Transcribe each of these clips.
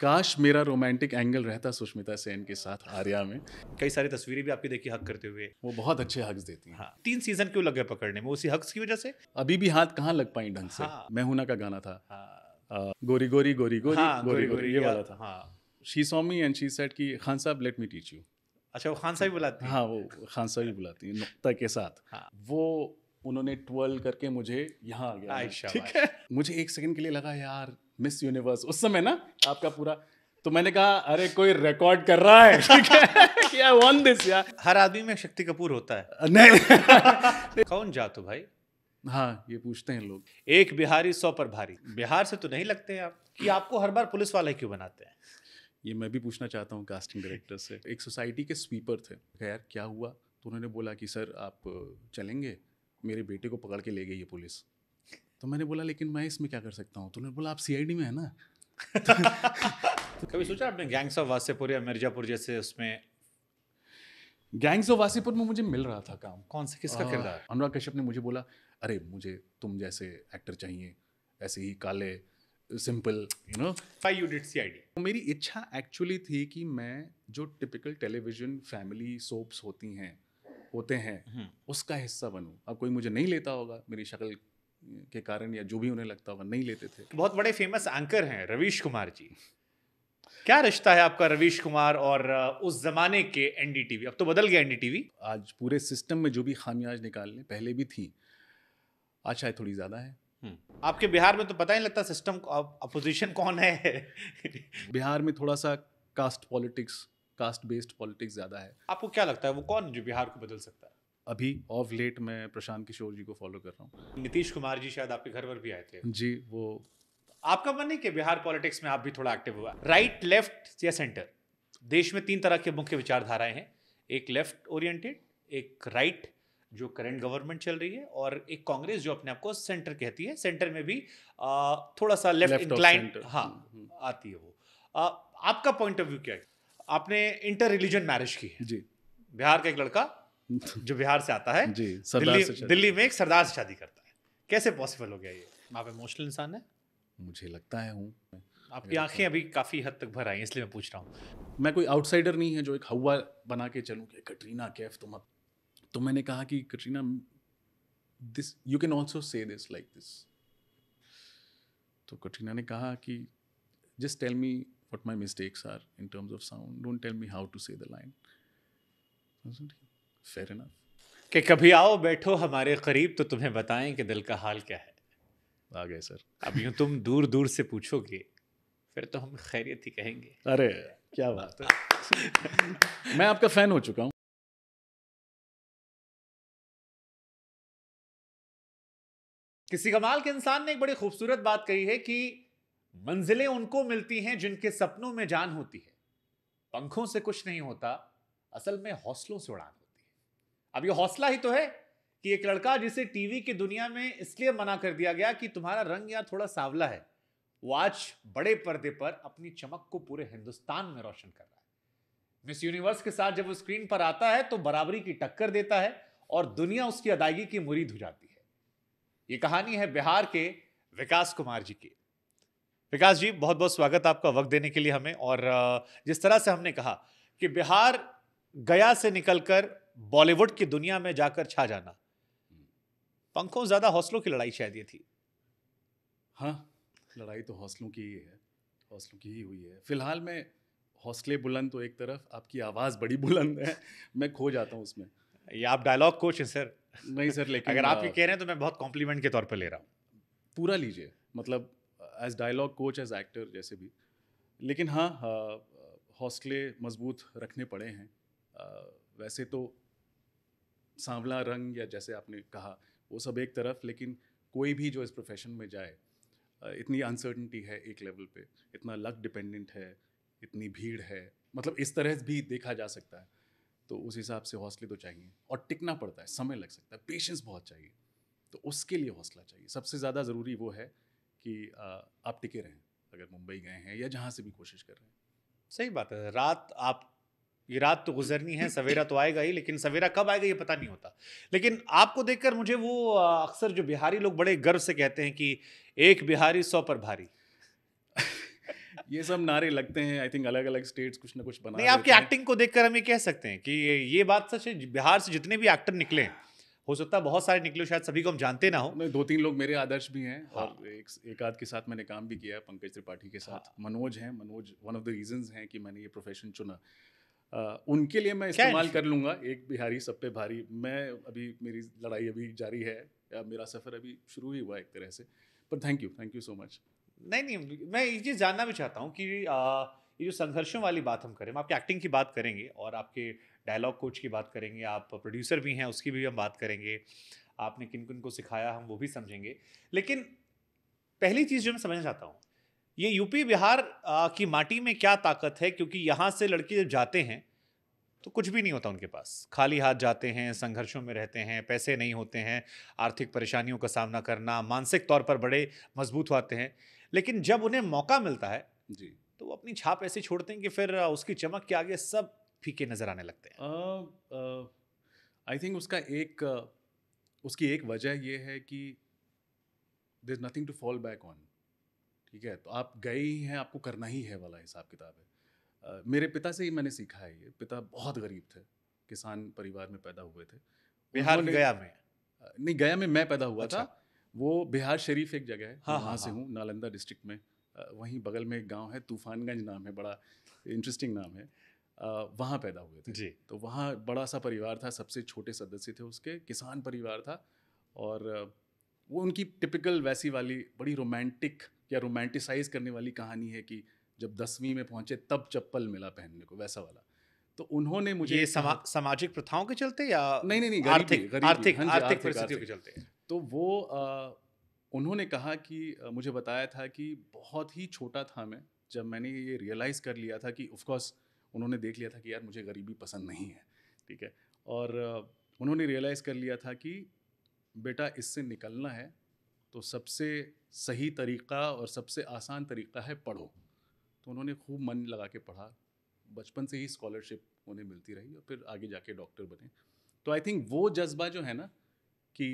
काश मेरा romantic angle रहता सुष्मिता सेन के साथ आर्या में कई सारी तस्वीरें भी आपकी देखी हक करते हुए वो बहुत अच्छे हक्स देती हैं हाँ। तीन सीजन क्यों लग गए पकड़ने में उसी हक्स की वजह से अभी भी हाथ कहाँ लग पाई ढंग से हाँ। मैं हूं का गाना था हाँ। गोरी गोरी गोरी गोरी हाँ, गोरी गोरी ये वाला था शी सोमी एंड शी सेट की खान साहब लेट मी टीच यू अच्छा वो खान साहब बुलाती हाँ वो खान साहब बुलाती है नुकता के साथ हाँ। वो उन्होंने ट्वेल्व करके मुझे यहाँ आ गया ठीक है मुझे एक सेकंड के लिए लगा यार मिस यूनिवर्स उस समय ना आपका पूरा तो मैंने कहा अरे कोई रिकॉर्ड कर रहा है ठीक है क्या वन दिस यार हर आदमी में शक्ति कपूर होता है नहीं कौन जा तो भाई हाँ ये पूछते हैं लोग एक बिहारी सौ पर भारी बिहार से तो नहीं लगते हैं आप कि आपको हर बार पुलिस वाले क्यों बनाते हैं ये मैं भी पूछना चाहता हूँ कास्टिंग डायरेक्टर से एक सोसाइटी के स्वीपर थे खैर क्या हुआ तो उन्होंने बोला कि सर आप चलेंगे मेरे बेटे को पकड़ के ले गई ये पुलिस तो मैंने बोला लेकिन मैं इसमें क्या कर सकता हूँ तो उन्होंने बोला आप सी में है ना कभी सोचा आपने गैंग्स ऑफ वासेपुर या मिर्जापुर जैसे उसमें गैंग्स ऑफ वासीपुर में मुझे मिल रहा था काम कौन से किसका किरदार अनुराग कश्यप ने मुझे बोला अरे मुझे तुम जैसे एक्टर चाहिए ऐसे ही काले simple you know five unit सी आई मेरी इच्छा एक्चुअली थी कि मैं जो टिपिकल टेलीविजन फैमिली सोप्स होती हैं होते हैं हम्म। उसका हिस्सा बनूं अब कोई मुझे नहीं लेता होगा मेरी शक्ल के कारण या जो भी उन्हें लगता हुआ नहीं लेते थे बहुत बड़े फेमस एंकर हैं रवीश कुमार जी क्या रिश्ता है आपका रवीश कुमार और उस जमाने के एनडीटीवी अब तो बदल गया एनडीटीवी आज पूरे सिस्टम में जो भी खामियां आज निकालने पहले भी थी आज शायद थोड़ी ज़्यादा है हम्म। आपके बिहार में तो पता ही लगता सिस्टम अपोजिशन कौन है बिहार में थोड़ा सा caste politics caste based politics ज़्यादा है आपको क्या लगता है वो कौन जो बिहार को बदल सकता है अभी ऑफ लेट मैं प्रशांत किशोर जी को फॉलो कर रहा हूँ नीतीश कुमार जी शायद आपके घर पर भी आए थे जी वो आपका मन नहीं कि बिहार पॉलिटिक्स में आप भी थोड़ा एक्टिव हुआ राइट लेफ्ट या सेंटर देश में तीन तरह के मुख्य विचारधाराएं हैं एक लेफ्ट ओरिएंटेड एक राइट जो करंट गवर्नमेंट चल रही है और एक कांग्रेस जो अपने आप को सेंटर कहती है सेंटर में भी आ, थोड़ा सा लेफ्ट इंक्लाइन हाँ हम्म, हम्म। आती है वो आ, आपका पॉइंट ऑफ व्यू क्या है आपने इंटर रिलीजन मैरिज की है जी बिहार का एक लड़का जो बिहार से आता है जी दिल्ली दिल्ली में एक सरदार से शादी करता है कैसे पॉसिबल हो गया ये आप इमोशनल इंसान है मुझे लगता है हूँ आपकी आंखें अभी काफ़ी हद तक भर आई इसलिए मैं पूछ रहा हूँ मैं कोई आउटसाइडर नहीं है जो एक हवा बना के चलूँ कि कटरीना कैफ तुम अब तो मैंने कहा कि Katrina this you can also say this like this तो कटरीना ने कहा कि just tell me what my mistakes are in terms of sound don't tell me how to say the line fair enough कि कभी आओ बैठो हमारे करीब तो तुम्हें बताएं कि दिल का हाल क्या है आ गए सर अब यूं तुम दूर दूर से पूछोगे फिर तो हम खैरियत ही कहेंगे अरे क्या बात है मैं आपका फ़ैन हो चुका हूँ किसी कमाल के इंसान ने एक बड़ी खूबसूरत बात कही है कि मंजिलें उनको मिलती हैं जिनके सपनों में जान होती है पंखों से कुछ नहीं होता असल में हौसलों से उड़ान अब ये हौसला ही तो है कि एक लड़का जिसे टीवी की दुनिया में इसलिए मना कर दिया गया कि तुम्हारा रंग यार थोड़ा सावला है वो आज बड़े पर्दे पर अपनी चमक को पूरे हिंदुस्तान में रोशन कर रहा है मिस यूनिवर्स के साथ जब वो स्क्रीन पर आता है तो बराबरी की टक्कर देता है और दुनिया उसकी अदायगी की मुरीद हो जाती है ये कहानी है बिहार के विकास कुमार जी की विकास जी बहुत बहुत स्वागत आपका वक्त देने के लिए हमें और जिस तरह से हमने कहा कि बिहार गया से निकलकर बॉलीवुड की दुनिया में जाकर छा जाना पंखों ज्यादा हौसलों की लड़ाई शायद ये थी हाँ लड़ाई तो हौसलों की ही है हौसलों की ही हुई है फिलहाल मैं हौसले बुलंद तो एक तरफ आपकी आवाज़ बड़ी बुलंद है मैं खो जाता हूँ उसमें ये आप डायलॉग कोच हैं सर नहीं सर लेकिन अगर आप ये कह रहे हैं तो मैं बहुत कॉम्प्लीमेंट के तौर पर ले रहा हूँ पूरा लीजिए मतलब as dialogue coach as actor जैसे भी लेकिन हाँ हौसले मजबूत रखने पड़े हैं वैसे तो सांवला रंग या जैसे आपने कहा वो सब एक तरफ लेकिन कोई भी जो इस प्रोफेशन में जाए इतनी अनसर्टनिटी है एक लेवल पे इतना लक डिपेंडेंट है इतनी भीड़ है मतलब इस तरह भी देखा जा सकता है तो उस हिसाब से हौसले तो चाहिए और टिकना पड़ता है समय लग सकता है पेशेंस बहुत चाहिए तो उसके लिए हौसला चाहिए सबसे ज़्यादा ज़रूरी वो है कि आप टिके रहें अगर मुंबई गए हैं या जहाँ से भी कोशिश कर रहे हैं सही बात है रात आप ये रात तो गुजरनी है सवेरा तो आएगा ही लेकिन सवेरा कब आएगा ये पता नहीं होता लेकिन आपको देखकर मुझे वो अक्सर जो बिहारी लोग बड़े गर्व से कहते हैं कि एक बिहारी सौ पर भारी ये सब नारे लगते हैं आई थिंक अलग अलग स्टेट्स कुछ ना कुछ बना नहीं आपकी एक्टिंग को देखकर हम ये कह सकते हैं कि ये बात सच है बिहार से जितने भी एक्टर निकले हो सकता है बहुत सारे निकले शायद सभी को हम जानते ना हो दो तीन लोग मेरे आदर्श भी हैं हाँ। और एक एक आध के साथ मैंने काम भी किया पंकज त्रिपाठी के साथ हाँ। मनोज हैं Manoj one of the reasons हैं कि मैंने ये प्रोफेशन चुना उनके लिए मैं इस्तेमाल कर लूँगा एक बिहारी सब पे भारी मैं अभी मेरी लड़ाई अभी जारी है या मेरा सफ़र अभी शुरू ही हुआ एक तरह से पर thank you thank you so much नहीं नहीं मैं ये चीज़ जानना भी चाहता हूँ कि ये जो संघर्षों वाली बात हम करें हम आपकी एक्टिंग की बात करेंगे और आपके डायलॉग कोच की बात करेंगे आप प्रोड्यूसर भी हैं उसकी भी हम बात करेंगे आपने किन किन को सिखाया हम वो भी समझेंगे लेकिन पहली चीज़ जो मैं समझना चाहता हूँ ये यूपी बिहार की माटी में क्या ताकत है क्योंकि यहाँ से लड़के जब जाते हैं तो कुछ भी नहीं होता उनके पास खाली हाथ जाते हैं संघर्षों में रहते हैं पैसे नहीं होते हैं आर्थिक परेशानियों का सामना करना मानसिक तौर पर बड़े मजबूत होते हैं लेकिन जब उन्हें मौका मिलता है जी तो वो अपनी छाप ऐसी छोड़ते हैं कि फिर उसकी चमक के आगे सब फीके नज़र आने लगते हैं आई थिंक उसका एक उसकी एक वजह यह है कि there is nothing to fall back on ठीक है तो आप गए ही हैं आपको करना ही है वाला हिसाब किताब है मेरे पिता से ही मैंने सीखा है ये पिता बहुत गरीब थे किसान परिवार में पैदा हुए थे बिहार गया में नहीं गया में मैं पैदा हुआ अच्छा। था वो बिहार शरीफ एक जगह है हाँ, वहाँ हाँ, से हाँ। हूँ नालंदा डिस्ट्रिक्ट में वहीं बगल में एक गांव है तूफानगंज नाम है बड़ा इंटरेस्टिंग नाम है वहाँ पैदा हुए थे जी तो वहाँ बड़ा सा परिवार था सबसे छोटे सदस्य थे उसके किसान परिवार था और वो उनकी टिपिकल वैसी वाली बड़ी रोमांटिक या रोमांटिसाइज करने वाली कहानी है कि जब दसवीं में पहुंचे तब चप्पल मिला पहनने को वैसा वाला तो उन्होंने मुझे ये समा, सामाजिक प्रथाओं के चलते या नहीं नहीं नहीं हाँ आर्थिक आर्थिक आर्थिक परिस्थितियों के चलते तो वो आ, उन्होंने कहा कि मुझे बताया था कि बहुत ही छोटा था मैं जब मैंने ये रियलाइज़ कर लिया था कि ऑफकोर्स उन्होंने देख लिया था कि यार मुझे गरीबी पसंद नहीं है ठीक है और उन्होंने रियलाइज़ कर लिया था कि बेटा इससे निकलना है तो सबसे सही तरीका और सबसे आसान तरीका है पढ़ो तो उन्होंने खूब मन लगा के पढ़ा बचपन से ही स्कॉलरशिप उन्हें मिलती रही और फिर आगे जाके डॉक्टर बने तो आई थिंक वो जज्बा जो है ना कि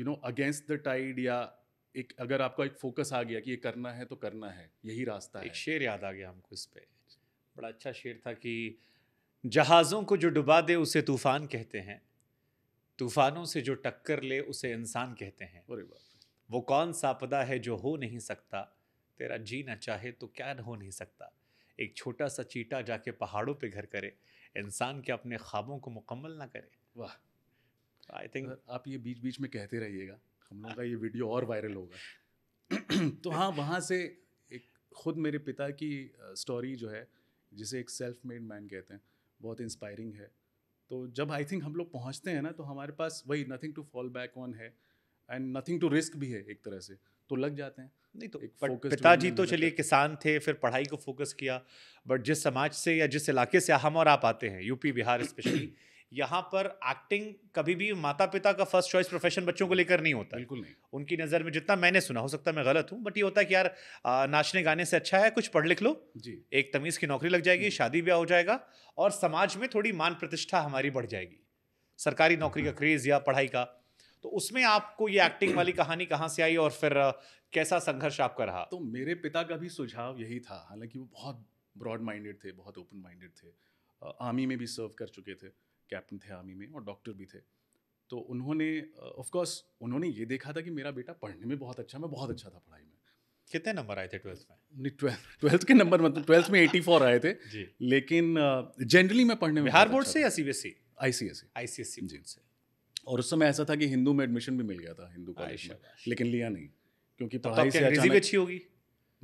you know against the tide या एक अगर आपका एक फोकस आ गया कि ये करना है तो करना है यही रास्ता एक है शेर याद आ गया हमको इस पर बड़ा अच्छा शेर था कि जहाज़ों को जो डुबा दे उसे तूफ़ान कहते हैं तूफानों से जो टक्कर ले उसे इंसान कहते हैं वो कौन सा पदा है जो हो नहीं सकता तेरा जी ना चाहे तो क्या हो नहीं सकता एक छोटा सा चीटा जाके पहाड़ों पे घर करे इंसान के अपने ख्वाबों को मुकम्मल ना करे वाह आई थिंक आप ये बीच बीच में कहते रहिएगा हम लोगों का ये वीडियो और वायरल होगा तो हाँ वहाँ से एक खुद मेरे पिता की स्टोरी जो है जिसे एक सेल्फ मेड मैन कहते हैं बहुत इंस्पायरिंग है तो जब आई थिंक हम लोग पहुँचते हैं ना तो हमारे पास वही nothing to fall back on है एंड नथिंग टू रिस्क भी है एक तरह से तो लग जाते हैं नहीं तो पिताजी तो चलिए किसान थे फिर पढ़ाई को फोकस किया बट जिस समाज से या जिस इलाके से हम और आप आते हैं यूपी बिहार स्पेशली यहाँ पर एक्टिंग कभी भी माता पिता का फर्स्ट चॉइस प्रोफेशन बच्चों को लेकर नहीं होता बिल्कुल नहीं उनकी नज़र में जितना मैंने सुना हो सकता है मैं गलत हूँ बट ये होता है कि यार नाचने गाने से अच्छा है कुछ पढ़ लिख लो जी एक तमीज़ की नौकरी लग जाएगी शादी ब्याह हो जाएगा और समाज में थोड़ी मान प्रतिष्ठा हमारी बढ़ जाएगी सरकारी नौकरी का क्रेज़ या पढ़ाई का तो उसमें आपको ये एक्टिंग वाली कहानी कहाँ से आई और फिर कैसा संघर्ष आपका रहा तो मेरे पिता का भी सुझाव यही था हालांकि वो बहुत ब्रॉड माइंडेड थे बहुत ओपन माइंडेड थे आर्मी में भी सर्व कर चुके थे कैप्टन थे आर्मी में और डॉक्टर भी थे तो उन्होंने ऑफकोर्स uh, उन्होंने ये देखा था कि मेरा बेटा पढ़ने में बहुत अच्छा मैं बहुत अच्छा था पढ़ाई में कितने नंबर आए थे ट्वेल्थ में ट्वेल्थ के नंबर मतलब ट्वेल्थ में एटी फोर आए थे जी लेकिन जनरली uh, मैं पढ़ने में बिहार बोर्ड अच्छा से या C B S C I C S C I C S C G से और उस समय ऐसा था कि हिंदू में एडमिशन भी मिल गया था हिंदू कॉलेज में लेकिन लिया नहीं क्योंकि तो पढ़ाई से अच्छी होगी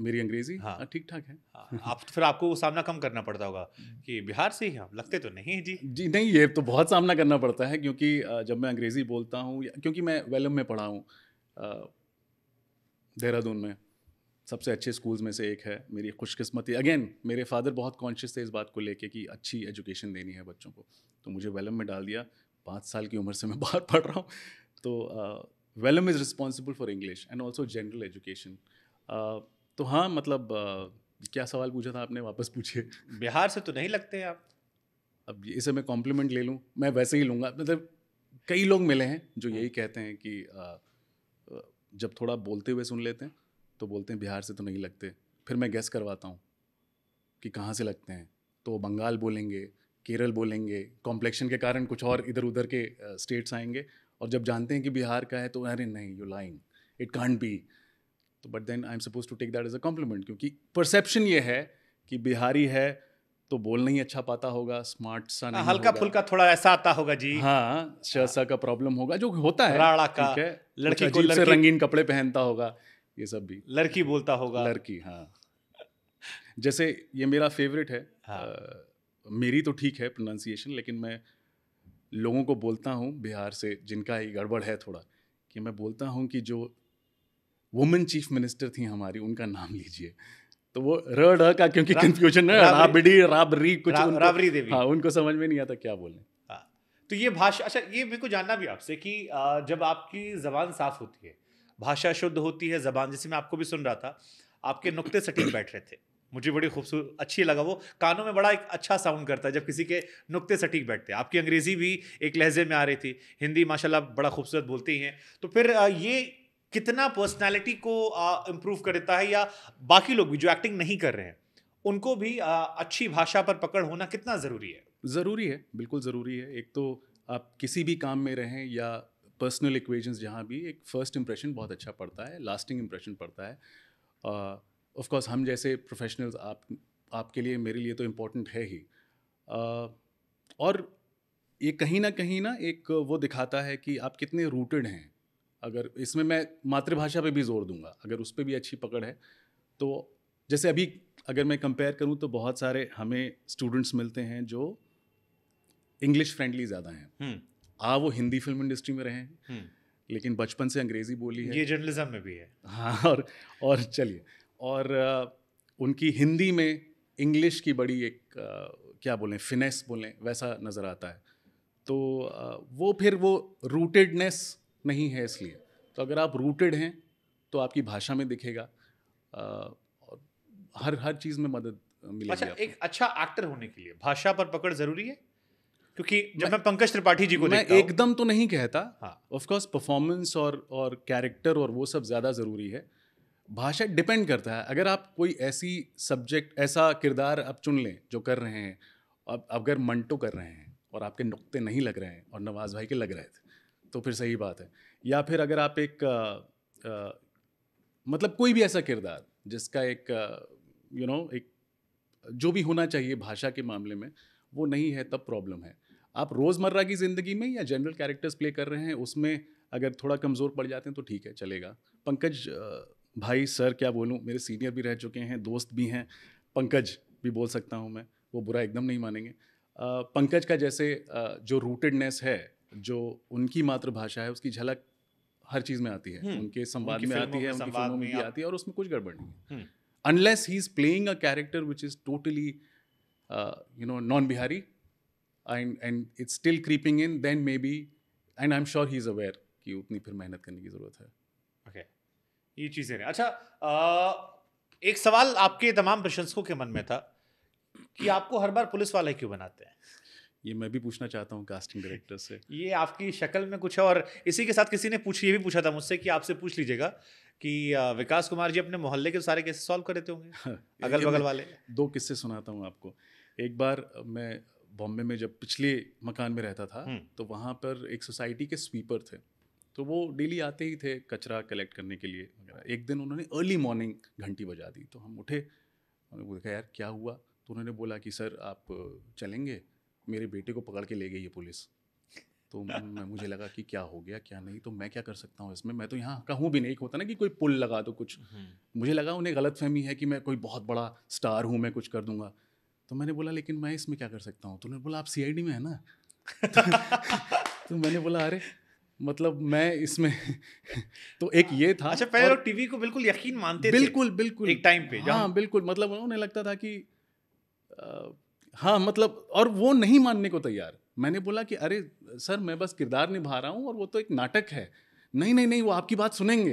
मेरी अंग्रेजी हाँ, हाँ ठीक ठाक है हाँ, आप तो फिर आपको वो सामना कम करना पड़ता होगा कि बिहार से ही हम लगते तो नहीं है जी जी नहीं ये तो बहुत सामना करना पड़ता है क्योंकि जब मैं अंग्रेज़ी बोलता हूँ क्योंकि मैं वेलम में पढ़ा हूँ देहरादून में सबसे अच्छे स्कूल्स में से एक है मेरी खुशकिस्मती अगेन मेरे फादर बहुत कॉन्शियस थे इस बात को लेके कि अच्छी एजुकेशन देनी है बच्चों को तो मुझे वेलम में डाल दिया पाँच साल की उम्र से मैं बाहर पढ़ रहा हूँ तो Welham is responsible for English and also general education तो हाँ मतलब क्या सवाल पूछा था आपने वापस पूछिए बिहार से तो नहीं लगते आप अब इसे मैं कॉम्प्लीमेंट ले लूँ मैं वैसे ही लूँगा मतलब कई लोग मिले हैं जो हाँ। यही कहते हैं कि जब थोड़ा बोलते हुए सुन लेते हैं तो बोलते हैं बिहार से तो नहीं लगते फिर मैं गैस करवाता हूँ कि कहाँ से लगते हैं तो बंगाल बोलेंगे केरल बोलेंगे कॉम्प्लेक्शन के कारण कुछ और इधर उधर के स्टेट्स आएंगे और जब जानते हैं कि बिहार का है तो अरे नहीं you lying it can't be तो but then I am suppose to take that as a compliment क्योंकि परसेप्शन ये है कि बिहारी है तो बोल नहीं अच्छा पाता होगा स्मार्ट सा हाँ, नहीं हल्का फुल्का थोड़ा ऐसा आता होगा जी हाँ शसा का प्रॉब्लम होगा जो होता है राड़ा का लड़की को लड़की, से रंगीन कपड़े पहनता होगा ये सब भी लड़की बोलता होगा लड़की हाँ जैसे ये मेरा फेवरेट है हाँ। आ, मेरी तो ठीक है प्रोनाउंसिएशन लेकिन मैं लोगों को बोलता हूँ बिहार से जिनका ही गड़बड़ है थोड़ा कि मैं बोलता हूँ कि जो वुमेन चीफ मिनिस्टर थी हमारी उनका नाम लीजिए तो वो र का क्योंकि कंफ्यूजन है राबड़ी राबरी कुछ रा, राबरी देवी हाँ उनको समझ में नहीं आता क्या बोलने हाँ, तो ये भाषा अच्छा ये मेरे को जानना भी आपसे कि जब आपकी जबान साफ होती है भाषा शुद्ध होती है जबान जैसे मैं आपको भी सुन रहा था आपके नुक्ते सटीक बैठ रहे थे मुझे बड़ी खूबसूरत अच्छी लगा वो कानों में बड़ा एक अच्छा साउंड करता है जब किसी के नुक्ते सटीक बैठते हैं आपकी अंग्रेज़ी भी एक लहजे में आ रही थी हिंदी माशाल्लाह बड़ा खूबसूरत बोलती हैं तो फिर ये कितना पर्सनैलिटी को इम्प्रूव कर देता है या बाकी लोग भी जो एक्टिंग नहीं कर रहे हैं उनको भी आ, अच्छी भाषा पर पकड़ होना कितना ज़रूरी है ज़रूरी है बिल्कुल ज़रूरी है एक तो आप किसी भी काम में रहें या पर्सनल इक्वेजन्स जहाँ भी एक फ़र्स्ट इम्प्रेशन बहुत अच्छा पड़ता है लास्टिंग इम्प्रेशन पड़ता है ऑफकोर्स हम जैसे प्रोफेशनल्स आप आपके लिए मेरे लिए तो इम्पोर्टेंट है ही आ, और ये कहीं ना कहीं ना एक वो दिखाता है कि आप कितने रूटेड हैं अगर इसमें मैं मातृभाषा पे भी जोर दूंगा अगर उस पर भी अच्छी पकड़ है तो जैसे अभी अगर मैं कंपेयर करूँ तो बहुत सारे हमें स्टूडेंट्स मिलते हैं जो इंग्लिश फ्रेंडली ज़्यादा हैं हम्म। आ वो हिंदी फिल्म इंडस्ट्री में रहे हैं हम्म। लेकिन बचपन से अंग्रेज़ी बोली है ये जर्नलिज्म में भी है हाँ और और चलिए और उनकी हिंदी में इंग्लिश की बड़ी एक क्या बोलें फिनेस बोलें वैसा नज़र आता है तो वो फिर वो रूटेडनेस नहीं है इसलिए तो अगर आप रूटेड हैं तो आपकी भाषा में दिखेगा और हर हर चीज़ में मदद मिलेगी अच्छा एक अच्छा एक्टर होने के लिए भाषा पर पकड़ ज़रूरी है क्योंकि जब मैं, मैं पंकज त्रिपाठी जी को मैं एकदम तो नहीं कहता ऑफकोर्स हाँ. परफॉर्मेंस और और कैरेक्टर और वो सब ज़्यादा ज़रूरी है भाषा डिपेंड करता है अगर आप कोई ऐसी सब्जेक्ट ऐसा किरदार आप चुन लें जो कर रहे हैं अब अगर मंटो कर रहे हैं और आपके नुक्ते नहीं लग रहे हैं और नवाज़ भाई के लग रहे थे तो फिर सही बात है या फिर अगर आप एक आ, आ, मतलब कोई भी ऐसा किरदार जिसका एक यू नो एक जो भी होना चाहिए भाषा के मामले में वो नहीं है तब प्रॉब्लम है आप रोज़मर्रा की ज़िंदगी में या जनरल कैरेक्टर्स प्ले कर रहे हैं उसमें अगर थोड़ा कमज़ोर पड़ जाते हैं तो ठीक है चलेगा पंकज भाई सर क्या बोलूँ मेरे सीनियर भी रह चुके हैं दोस्त भी हैं पंकज भी बोल सकता हूँ मैं वो बुरा एकदम नहीं मानेंगे पंकज का जैसे जो रूटेडनेस है जो उनकी मातृभाषा है उसकी झलक हर चीज़ में आती है हम्म। उनके संवाद में आती है उनकी फिल्मों में भी आती है और उसमें कुछ गड़बड़ नहीं है unless he is playing a character which is totally you know non Bihari and and it's still creeping in then may be and I am sure he is aware कि उतनी फिर मेहनत करने की ज़रूरत है ओके ये चीज़ें अच्छा एक सवाल आपके तमाम प्रशंसकों के मन में था कि आपको हर बार पुलिस वाले क्यों बनाते हैं ये मैं भी पूछना चाहता हूँ कास्टिंग डायरेक्टर से ये आपकी शक्ल में कुछ है और इसी के साथ किसी ने पूछ ये भी पूछा था मुझसे कि आपसे पूछ लीजिएगा कि विकास कुमार जी अपने मोहल्ले के सारे केसेस सॉल्व कर देते होंगे अगल बगल वाले दो किस्से सुनाता हूँ आपको एक बार मैं बॉम्बे में जब पिछले मकान में रहता था हम्म। तो वहाँ पर एक सोसाइटी के स्वीपर थे तो वो डेली आते ही थे कचरा कलेक्ट करने के लिए वगैरह एक दिन उन्होंने अर्ली मॉर्निंग घंटी बजा दी तो हम उठे उन्होंने देखा यार क्या हुआ तो उन्होंने बोला कि सर आप चलेंगे मेरे बेटे को पकड़ के ले गई है पुलिस तो मैं मुझे लगा कि क्या हो गया क्या नहीं तो मैं क्या कर सकता हूँ इसमें मैं तो यहाँ का हूँ भी नहीं होता ना कि कोई पुल लगा दो कुछ हम्म। मुझे लगा उन्हें गलत फहमी है कि मैं कोई बहुत बड़ा स्टार हूँ मैं कुछ कर दूंगा तो मैंने बोला लेकिन मैं इसमें क्या कर सकता हूँ तो उन्होंने बोला आप सी में है ना तो मैंने बोला अरे मतलब मैं इसमें तो एक ये था अच्छा पहले लोग टीवी को बिल्कुल यकीन मानते बिल्कुल बिल्कुल एक टाइम पे हाँ बिल्कुल मतलब उन्हें लगता था कि हाँ मतलब और वो नहीं मानने को तैयार मैंने बोला कि अरे सर मैं बस किरदार निभा रहा हूँ और वो तो एक नाटक है नहीं नहीं नहीं वो आपकी बात सुनेंगे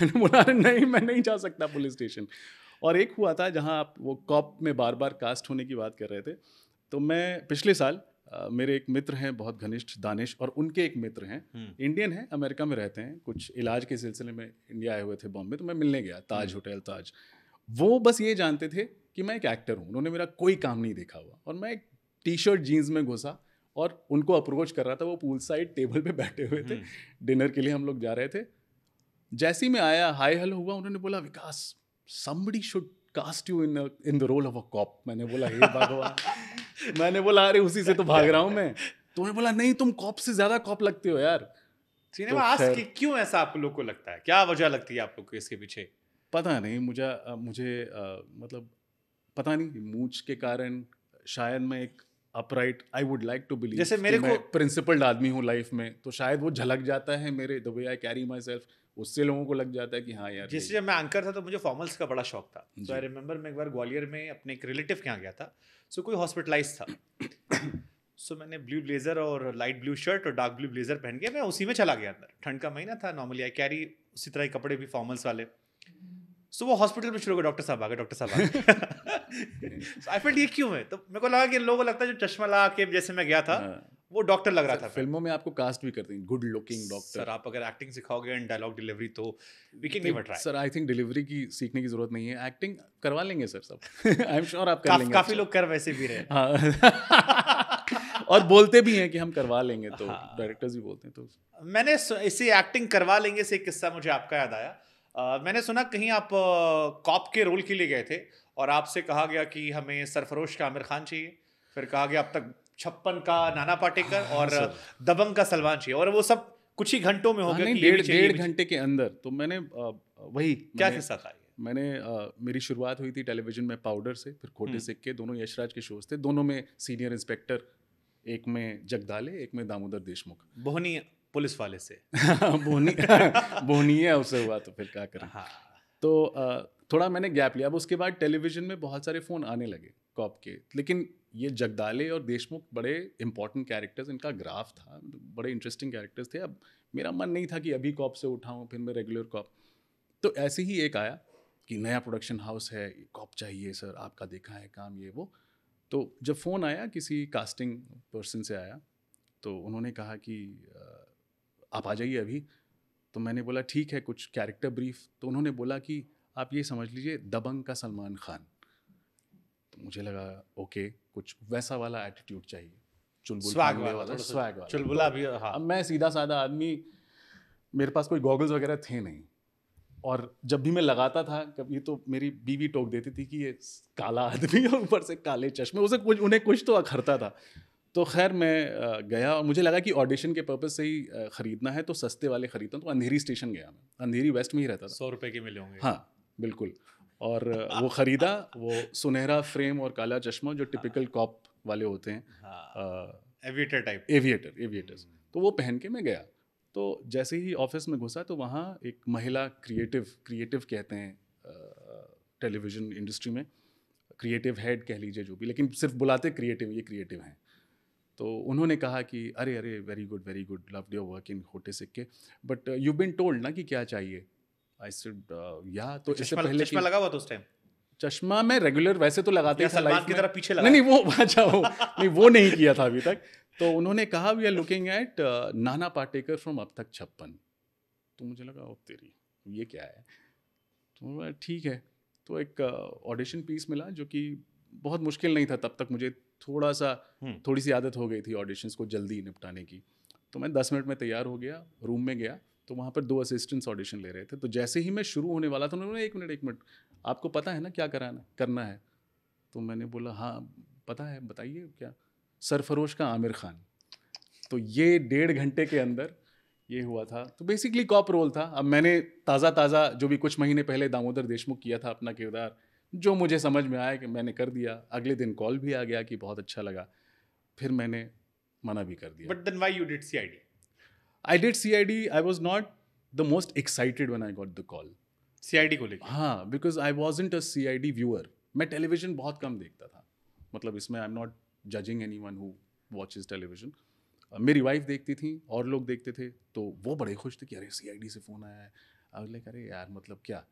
मैंने बोला अरे नहीं मैं नहीं जा सकता पुलिस स्टेशन और एक हुआ था जहाँ आप वो कॉप में बार बार कास्ट होने की बात कर रहे थे तो मैं पिछले साल मेरे एक मित्र हैं बहुत घनिष्ठ दानिश और उनके एक मित्र हैं हम्म। इंडियन हैं अमेरिका में रहते हैं कुछ इलाज के सिलसिले में इंडिया आए हुए थे बॉम्बे तो मैं मिलने गया ताज हम्म। होटल ताज वो बस ये जानते थे कि मैं एक एक्टर हूँ उन्होंने मेरा कोई काम नहीं देखा हुआ और मैं एक टी शर्ट जीन्स में घुसा और उनको अप्रोच कर रहा था वो पूल साइड टेबल पे बैठे हुए थे हम्म। डिनर के लिए हम लोग जा रहे थे जैसे ही मैं आया हाय हेलो हुआ उन्होंने बोला Vikas somebody should cast you in in the role of a cop मैंने बोला हे भगवान मैंने बोला अरे उसी से तो भाग रहा हूँ मैं तो उन्होंने बोला नहीं तुम कॉप से ज़्यादा कॉप लगते हो यार सिनेमा तो आज क्यों ऐसा आप लोग को लगता है क्या वजह लगती है आप लोग को इसके पीछे पता नहीं मुझे मुझे मतलब पता नहीं मूछ के कारण शायद मैं एक upright I would like to believe जैसे मेरे को प्रिंसिपल्ड आदमी हूँ लाइफ में तो शायद वो झलक जाता है मेरे the way I carry myself उससे लोगों को लग जाता है कि हाँ यार जैसे जब मैं एंकर था तो मुझे फॉर्मल्स का बड़ा शौक था तो आई रिमेंबर मैं एक बार ग्वालियर में अपने एक रिलेटिव के यहाँ गया था सो कोई हॉस्पिटलाइज था सो मैंने ब्लू ब्लेजर और लाइट ब्लू शर्ट और डार्क ब्लू ब्लेजर पहन के मैं उसी में चला गया अंदर ठंड का महीना था नॉर्मली आई कैरी उसी तरह के कपड़े भी फॉर्मल्स वाले सो वो हॉस्पिटल में शुरू हो गया डॉक्टर साहब आ गए डॉक्टर साहब आई फील ये क्यों है तो मेरे को लगा कि लोगों को लगता है जो चश्मा ला के जैसे मैं गया था हाँ। वो डॉक्टर लग रहा था फिल्मों में आपको कास्ट भी करते हैं गुड लुकिंग डॉक्टर सर आप अगर एक्टिंग सिखाओगे एंड डायलॉग डिलीवरी तो we can never try sir I think delivery की सीखने की जरूरत नहीं है एक्टिंग करवा लेंगे सर सब आई एम श्योर आप कर लेंगे काफी अच्छा। लोग कर वैसे भी रहे हां और बोलते भी हैं कि हम करवा लेंगे तो डायरेक्टर्स हाँ। भी बोलते हैं तो मैंने इसी एक्टिंग करवा लेंगे से एक किस्सा मुझे आपका याद आया आ, मैंने सुना कहीं आप कॉप के रोल के लिए गए थे और आपसे कहा गया कि हमें सरफरोश का आमिर खान चाहिए फिर कहा गया अब तक छप्पन का नाना पाटेकर हाँ, और दबंग का सलमान चाहिए और वो सब कुछ ही घंटों में हो हाँ, गया डेढ़ डेढ़ घंटे के अंदर तो मैंने वही क्या किस्सा था मैंने आ, मेरी शुरुआत हुई थी टेलीविजन में पाउडर से फिर खोटे हम्म। सिक्के दोनों यशराज के शोज थे दोनों में सीनियर इंस्पेक्टर एक में जगदाले एक में दामोदर देशमुख बोहनी पुलिस वाले से बोनी है उसे हुआ तो फिर क्या करें हाँ तो थोड़ा मैंने गैप लिया अब उसके बाद टेलीविज़न में बहुत सारे फ़ोन आने लगे कॉप के लेकिन ये जगदाले और देशमुख बड़े इंपॉर्टेंट कैरेक्टर्स इनका ग्राफ था बड़े इंटरेस्टिंग कैरेक्टर्स थे अब मेरा मन नहीं था कि अभी कॉप से उठाऊँ फिर मैं रेगुलर कॉप तो ऐसे ही एक आया कि नया प्रोडक्शन हाउस है कॉप चाहिए सर आपका देखा है काम ये वो तो जब फ़ोन आया किसी कास्टिंग पर्सन से आया तो उन्होंने कहा कि आप आ जाइए अभी तो मैंने बोला ठीक है कुछ कैरेक्टर ब्रीफ तो उन्होंने बोला कि आप ये समझ लीजिए दबंग का सलमान खान तो मुझे लगा ओके कुछ वैसा वाला एटीट्यूड चाहिए चुलबुला तो भी हाँ अब मैं सीधा साधा आदमी मेरे पास कोई गॉगल्स वगैरह थे नहीं और जब भी मैं लगाता था कभी तो मेरी बीवी टोक देती थी कि ये काला आदमी है ऊपर से काले चश्मे उसे कुछ उन्हें कुछ तो अखरता था तो खैर मैं गया और मुझे लगा कि ऑडिशन के पर्पज़ से ही ख़रीदना है तो सस्ते वाले ख़रीदता तो अंधेरी स्टेशन गया मैं अंधेरी वेस्ट में ही रहता था सौ रुपये के मिले होंगे हाँ बिल्कुल और वो ख़रीदा वो सुनहरा फ्रेम और काला चश्मा जो टिपिकल कॉप हाँ। वाले होते हैं एविएटर टाइप एविएटर एविएटर्स तो वो पहन के मैं गया तो जैसे ही ऑफिस में घुसा तो वहाँ एक महिला क्रिएटिव क्रिएटिव कहते हैं टेलीविज़न इंडस्ट्री में क्रिएटिव हेड कह लीजिए जो भी लेकिन सिर्फ बुलाते क्रिएटिव ये क्रिएटिव हैं तो उन्होंने कहा कि अरे अरे very good very good love your work in होटे सिक्के बट यू बिन टोल्ड ना कि क्या चाहिए आई सेड या तो, तो पहले चश्मा लगा हुआ था उस टाइम चश्मा मैं रेगुलर वैसे तो लगाते ही सलमान की तरह पीछे लगा नहीं नहीं वो अच्छा हो नहीं वो नहीं किया था अभी तक तो उन्होंने कहा वी आर लुकिंग एट नाना पाटेकर फ्रॉम अब तक छप्पन तो मुझे लगा ओ तेरी ये क्या है तो ठीक है तो एक ऑडिशन uh, पीस मिला जो कि बहुत मुश्किल नहीं था तब तक मुझे थोड़ा सा हम्म। थोड़ी सी आदत हो गई थी ऑडिशंस को जल्दी निपटाने की तो मैं दस मिनट में तैयार हो गया रूम में गया तो वहाँ पर दो असिस्टेंट्स ऑडिशन ले रहे थे तो जैसे ही मैं शुरू होने वाला था उन्होंने एक मिनट एक मिनट आपको पता है ना क्या कराना करना है तो मैंने बोला हाँ पता है बताइए क्या सरफरोश का आमिर खान तो ये डेढ़ घंटे के अंदर ये हुआ था तो बेसिकली कॉप रोल था अब मैंने ताज़ा ताज़ा जो भी कुछ महीने पहले दामोदर देशमुख किया था अपना किरदार जो मुझे समझ में आया कि मैंने कर दिया अगले दिन कॉल भी आ गया कि बहुत अच्छा लगा फिर मैंने मना भी कर दिया but then why you did C I D I did C I D I was not the most excited one I got the call C I D को लेकर हाँ because I ain't a C I D viewer मैं television बहुत कम देखता था मतलब इसमें I am not judging anyone who watch is television मेरी वाइफ देखती थी और लोग देखते थे तो वो बड़े खुश थे कि अरे सी आई डी से फ़ोन आया है अगले अरे यार मतलब क्या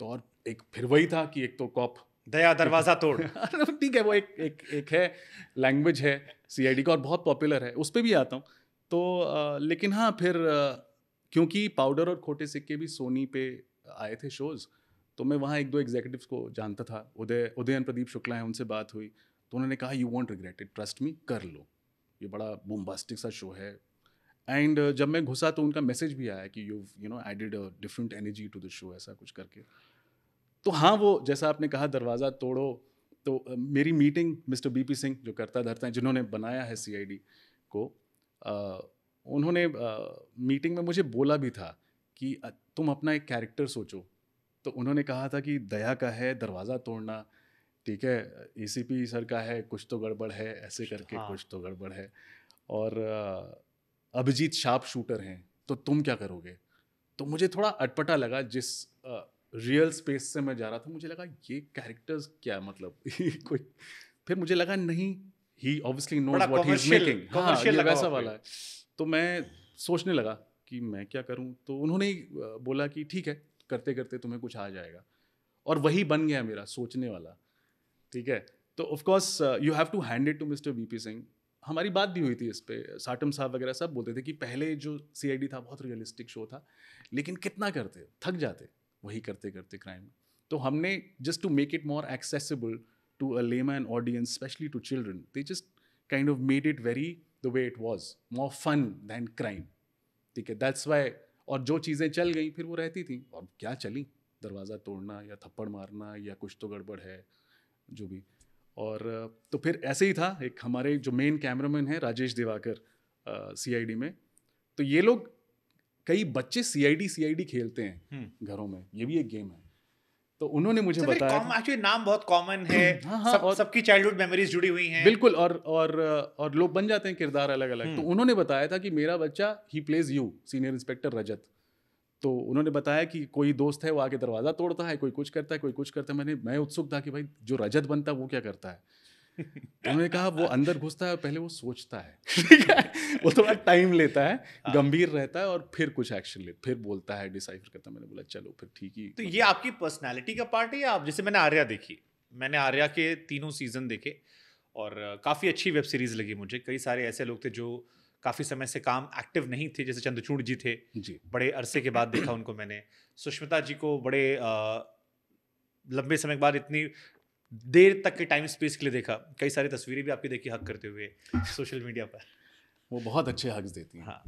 तो और एक फिर वही था कि एक तो कॉप दया दरवाज़ा तोड़ हाँ, तो ठीक है वो एक एक एक है लैंग्वेज है सीआईडी का और बहुत पॉपुलर है उस पर भी आता हूँ तो आ, लेकिन हाँ फिर क्योंकि पाउडर और खोटे सिक्के भी सोनी पे आए थे शोज़ तो मैं वहाँ एक दो एग्जीक्यूटिव को जानता था उदय उदयन प्रदीप शुक्ला है उनसे बात हुई तो उन्होंने कहा you won't regret it trust me कर लो ये बड़ा बोम्बास्टिक सा शो है एंड जब मैं घुसा तो उनका मैसेज भी आया कि you you know added different energy to the show ऐसा कुछ करके तो हाँ वो जैसा आपने कहा दरवाज़ा तोड़ो तो मेरी मीटिंग मिस्टर बीपी सिंह जो करता धरता हैं जिन्होंने बनाया है सीआईडी को आ, उन्होंने आ, मीटिंग में मुझे बोला भी था कि तुम अपना एक कैरेक्टर सोचो तो उन्होंने कहा था कि दया का है दरवाज़ा तोड़ना ठीक है ए सर का है कुछ तो गड़बड़ है ऐसे करके हाँ। कुछ तो गड़बड़ है और अभिजीत शार्प शूटर हैं तो तुम क्या करोगे तो मुझे थोड़ा अटपटा लगा जिस रियल स्पेस से मैं जा रहा था मुझे लगा ये कैरेक्टर्स क्या है मतलब कोई फिर मुझे लगा नहीं he obviously knows what he is making ये वैसा वाला है तो मैं सोचने लगा कि मैं क्या करूं तो उन्होंने ही बोला कि ठीक है करते करते तुम्हें कुछ आ जाएगा और वही बन गया मेरा सोचने वाला ठीक है तो of course you have to hand it to mister V P Singh हमारी बात भी हुई थी इस पर साटम साहब वगैरह सब बोलते थे कि पहले जो सी था बहुत रियलिस्टिक शो था लेकिन कितना करते थक जाते वही करते करते क्राइम तो हमने just to make it more accessible to a layman audience specially to children they just kind of made it very the way it was more fun than crime ठीक है दैट्स वाई और जो चीज़ें चल गई फिर वो रहती थी और क्या चली दरवाज़ा तोड़ना या थप्पड़ मारना या कुछ तो गड़बड़ है जो भी और तो फिर ऐसे ही था एक हमारे जो मेन कैमरामैन है Rajesh Diwakar C I D में तो ये लोग कई बच्चे सीआईडी सीआईडी खेलते हैं हम्म। घरों में ये भी एक गेम है तो उन्होंने मुझे अच्छा, बताया एक्चुअली नाम बहुत कॉमन है हाँ, हाँ, सब, सबकी चाइल्डहुड मेमोरीज जुड़ी हुई हैं बिल्कुल और और और लोग बन जाते हैं किरदार अलग अलग हम्म। तो उन्होंने बताया था कि मेरा बच्चा ही plays you senior inspector Rajat तो उन्होंने बताया कि कोई दोस्त है वो आके दरवाज़ा तोड़ता है कोई कुछ करता है कोई कुछ करता है मैंने मैं उत्सुक था कि भाई जो रजत बनता है वो क्या करता है उन्होंने कहा वो अंदर घुसता है और पहले वो सोचता है वो थोड़ा तो टाइम लेता है हाँ। गंभीर रहता है और फिर कुछ एक्शन ले फिर बोलता है डिसाइफर करता है मैंने बोला चलो फिर ठीक ही तो ये आपकी पर्सनैलिटी का पार्ट है या आप जैसे मैंने आर्या देखी मैंने आर्या के तीनों सीजन देखे और काफ़ी अच्छी वेब सीरीज़ लगी मुझे कई सारे ऐसे लोग थे जो काफ़ी समय से काम एक्टिव नहीं थे जैसे चंद्रचूड़ जी थे जी बड़े अरसे के बाद देखा उनको मैंने सुष्मिता जी को बड़े लंबे समय के बाद इतनी देर तक के टाइम स्पेस के लिए देखा कई सारी तस्वीरें भी आपकी देखी हक करते हुए सोशल मीडिया पर वो बहुत अच्छे हक्स देती हैं हाँ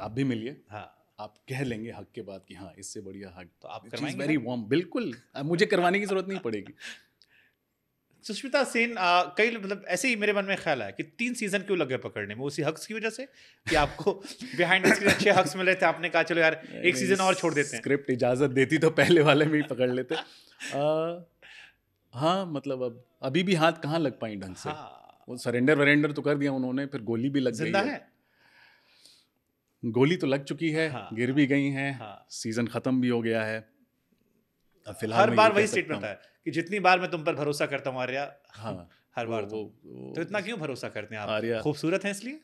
आप भी मिलिए हाँ आप कह लेंगे हक के बाद कि हाँ इससे बढ़िया हक तो आप वेरी वार्म बिल्कुल मुझे करवाने की जरूरत नहीं पड़ेगी सुष्मिता सेन आ, कई मतलब ऐसे ही मेरे मन में ख्याल आया कि तीन सीजन क्यों लग गए पकड़ने में उसी हक्स की वजह से कि आपको बिहाइंड अच्छे हक्स मिले थे आपने कहा चलो यार एक सीजन और छोड़ देते हैं स्क्रिप्ट इजाजत देती तो पहले वाले में ही पकड़ लेते हाँ मतलब अब अभी भी हाथ कहाँ लग पाई ढंग से हाँ। वो सरेंडर वरेंडर तो कर दिया उन्होंने फिर गोली भी लग गई है।, है गोली तो लग चुकी है हाँ, गिर भी गई है हाँ, सीजन खत्म भी हो गया है फिलहाल हर बार वही स्टेटमेंट है कि जितनी बार मैं तुम पर भरोसा करता हूँ आर्या हाँ हर बार वो, तो। वो, तो इतना क्यों भरोसा करते हैं आप आर्या खूबसूरत है इसलिए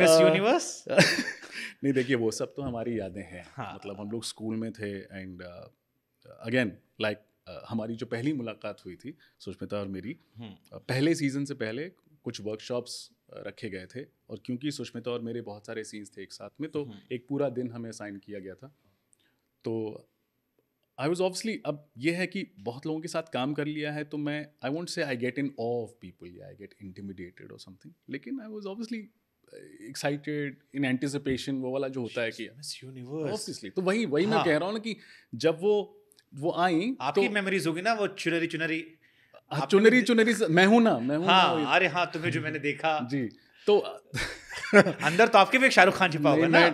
मिस यूनिवर्स नहीं देखिए वो सब तो हमारी यादें हैं हाँ। मतलब हम लोग स्कूल में थे एंड अगेन लाइक हमारी जो पहली मुलाकात हुई थी सुष्मिता और मेरी हम्म। पहले सीज़न से पहले कुछ वर्कशॉप्स रखे गए थे और क्योंकि सुष्मिता और मेरे बहुत सारे सीन्स थे एक साथ में तो हम्म। एक पूरा दिन हमें असाइन किया गया था तो आई वॉज ऑब्वियसली अब ये है कि बहुत लोगों के साथ काम कर लिया है तो मैं I want say I get in of people या आई गेट इंटिमिडेटेड और समथिंग लेकिन I was obviously excited in anticipation वो वाला जो होता है कि ऑब्वियसली तो वही वही हाँ. मैं कह रहा हूँ ना कि जब वो वो आई आपकी तो, मेमोरीज होगी ना वो चुनरी चुनरी हाँ, चुनरी चुनरी मैं हूं ना मैं हूं हाँ, ना अरे हाँ तुम्हें जो मैंने देखा जी तो अंदर तो आपके भी एक शाहरुख खान छिपा होगा ना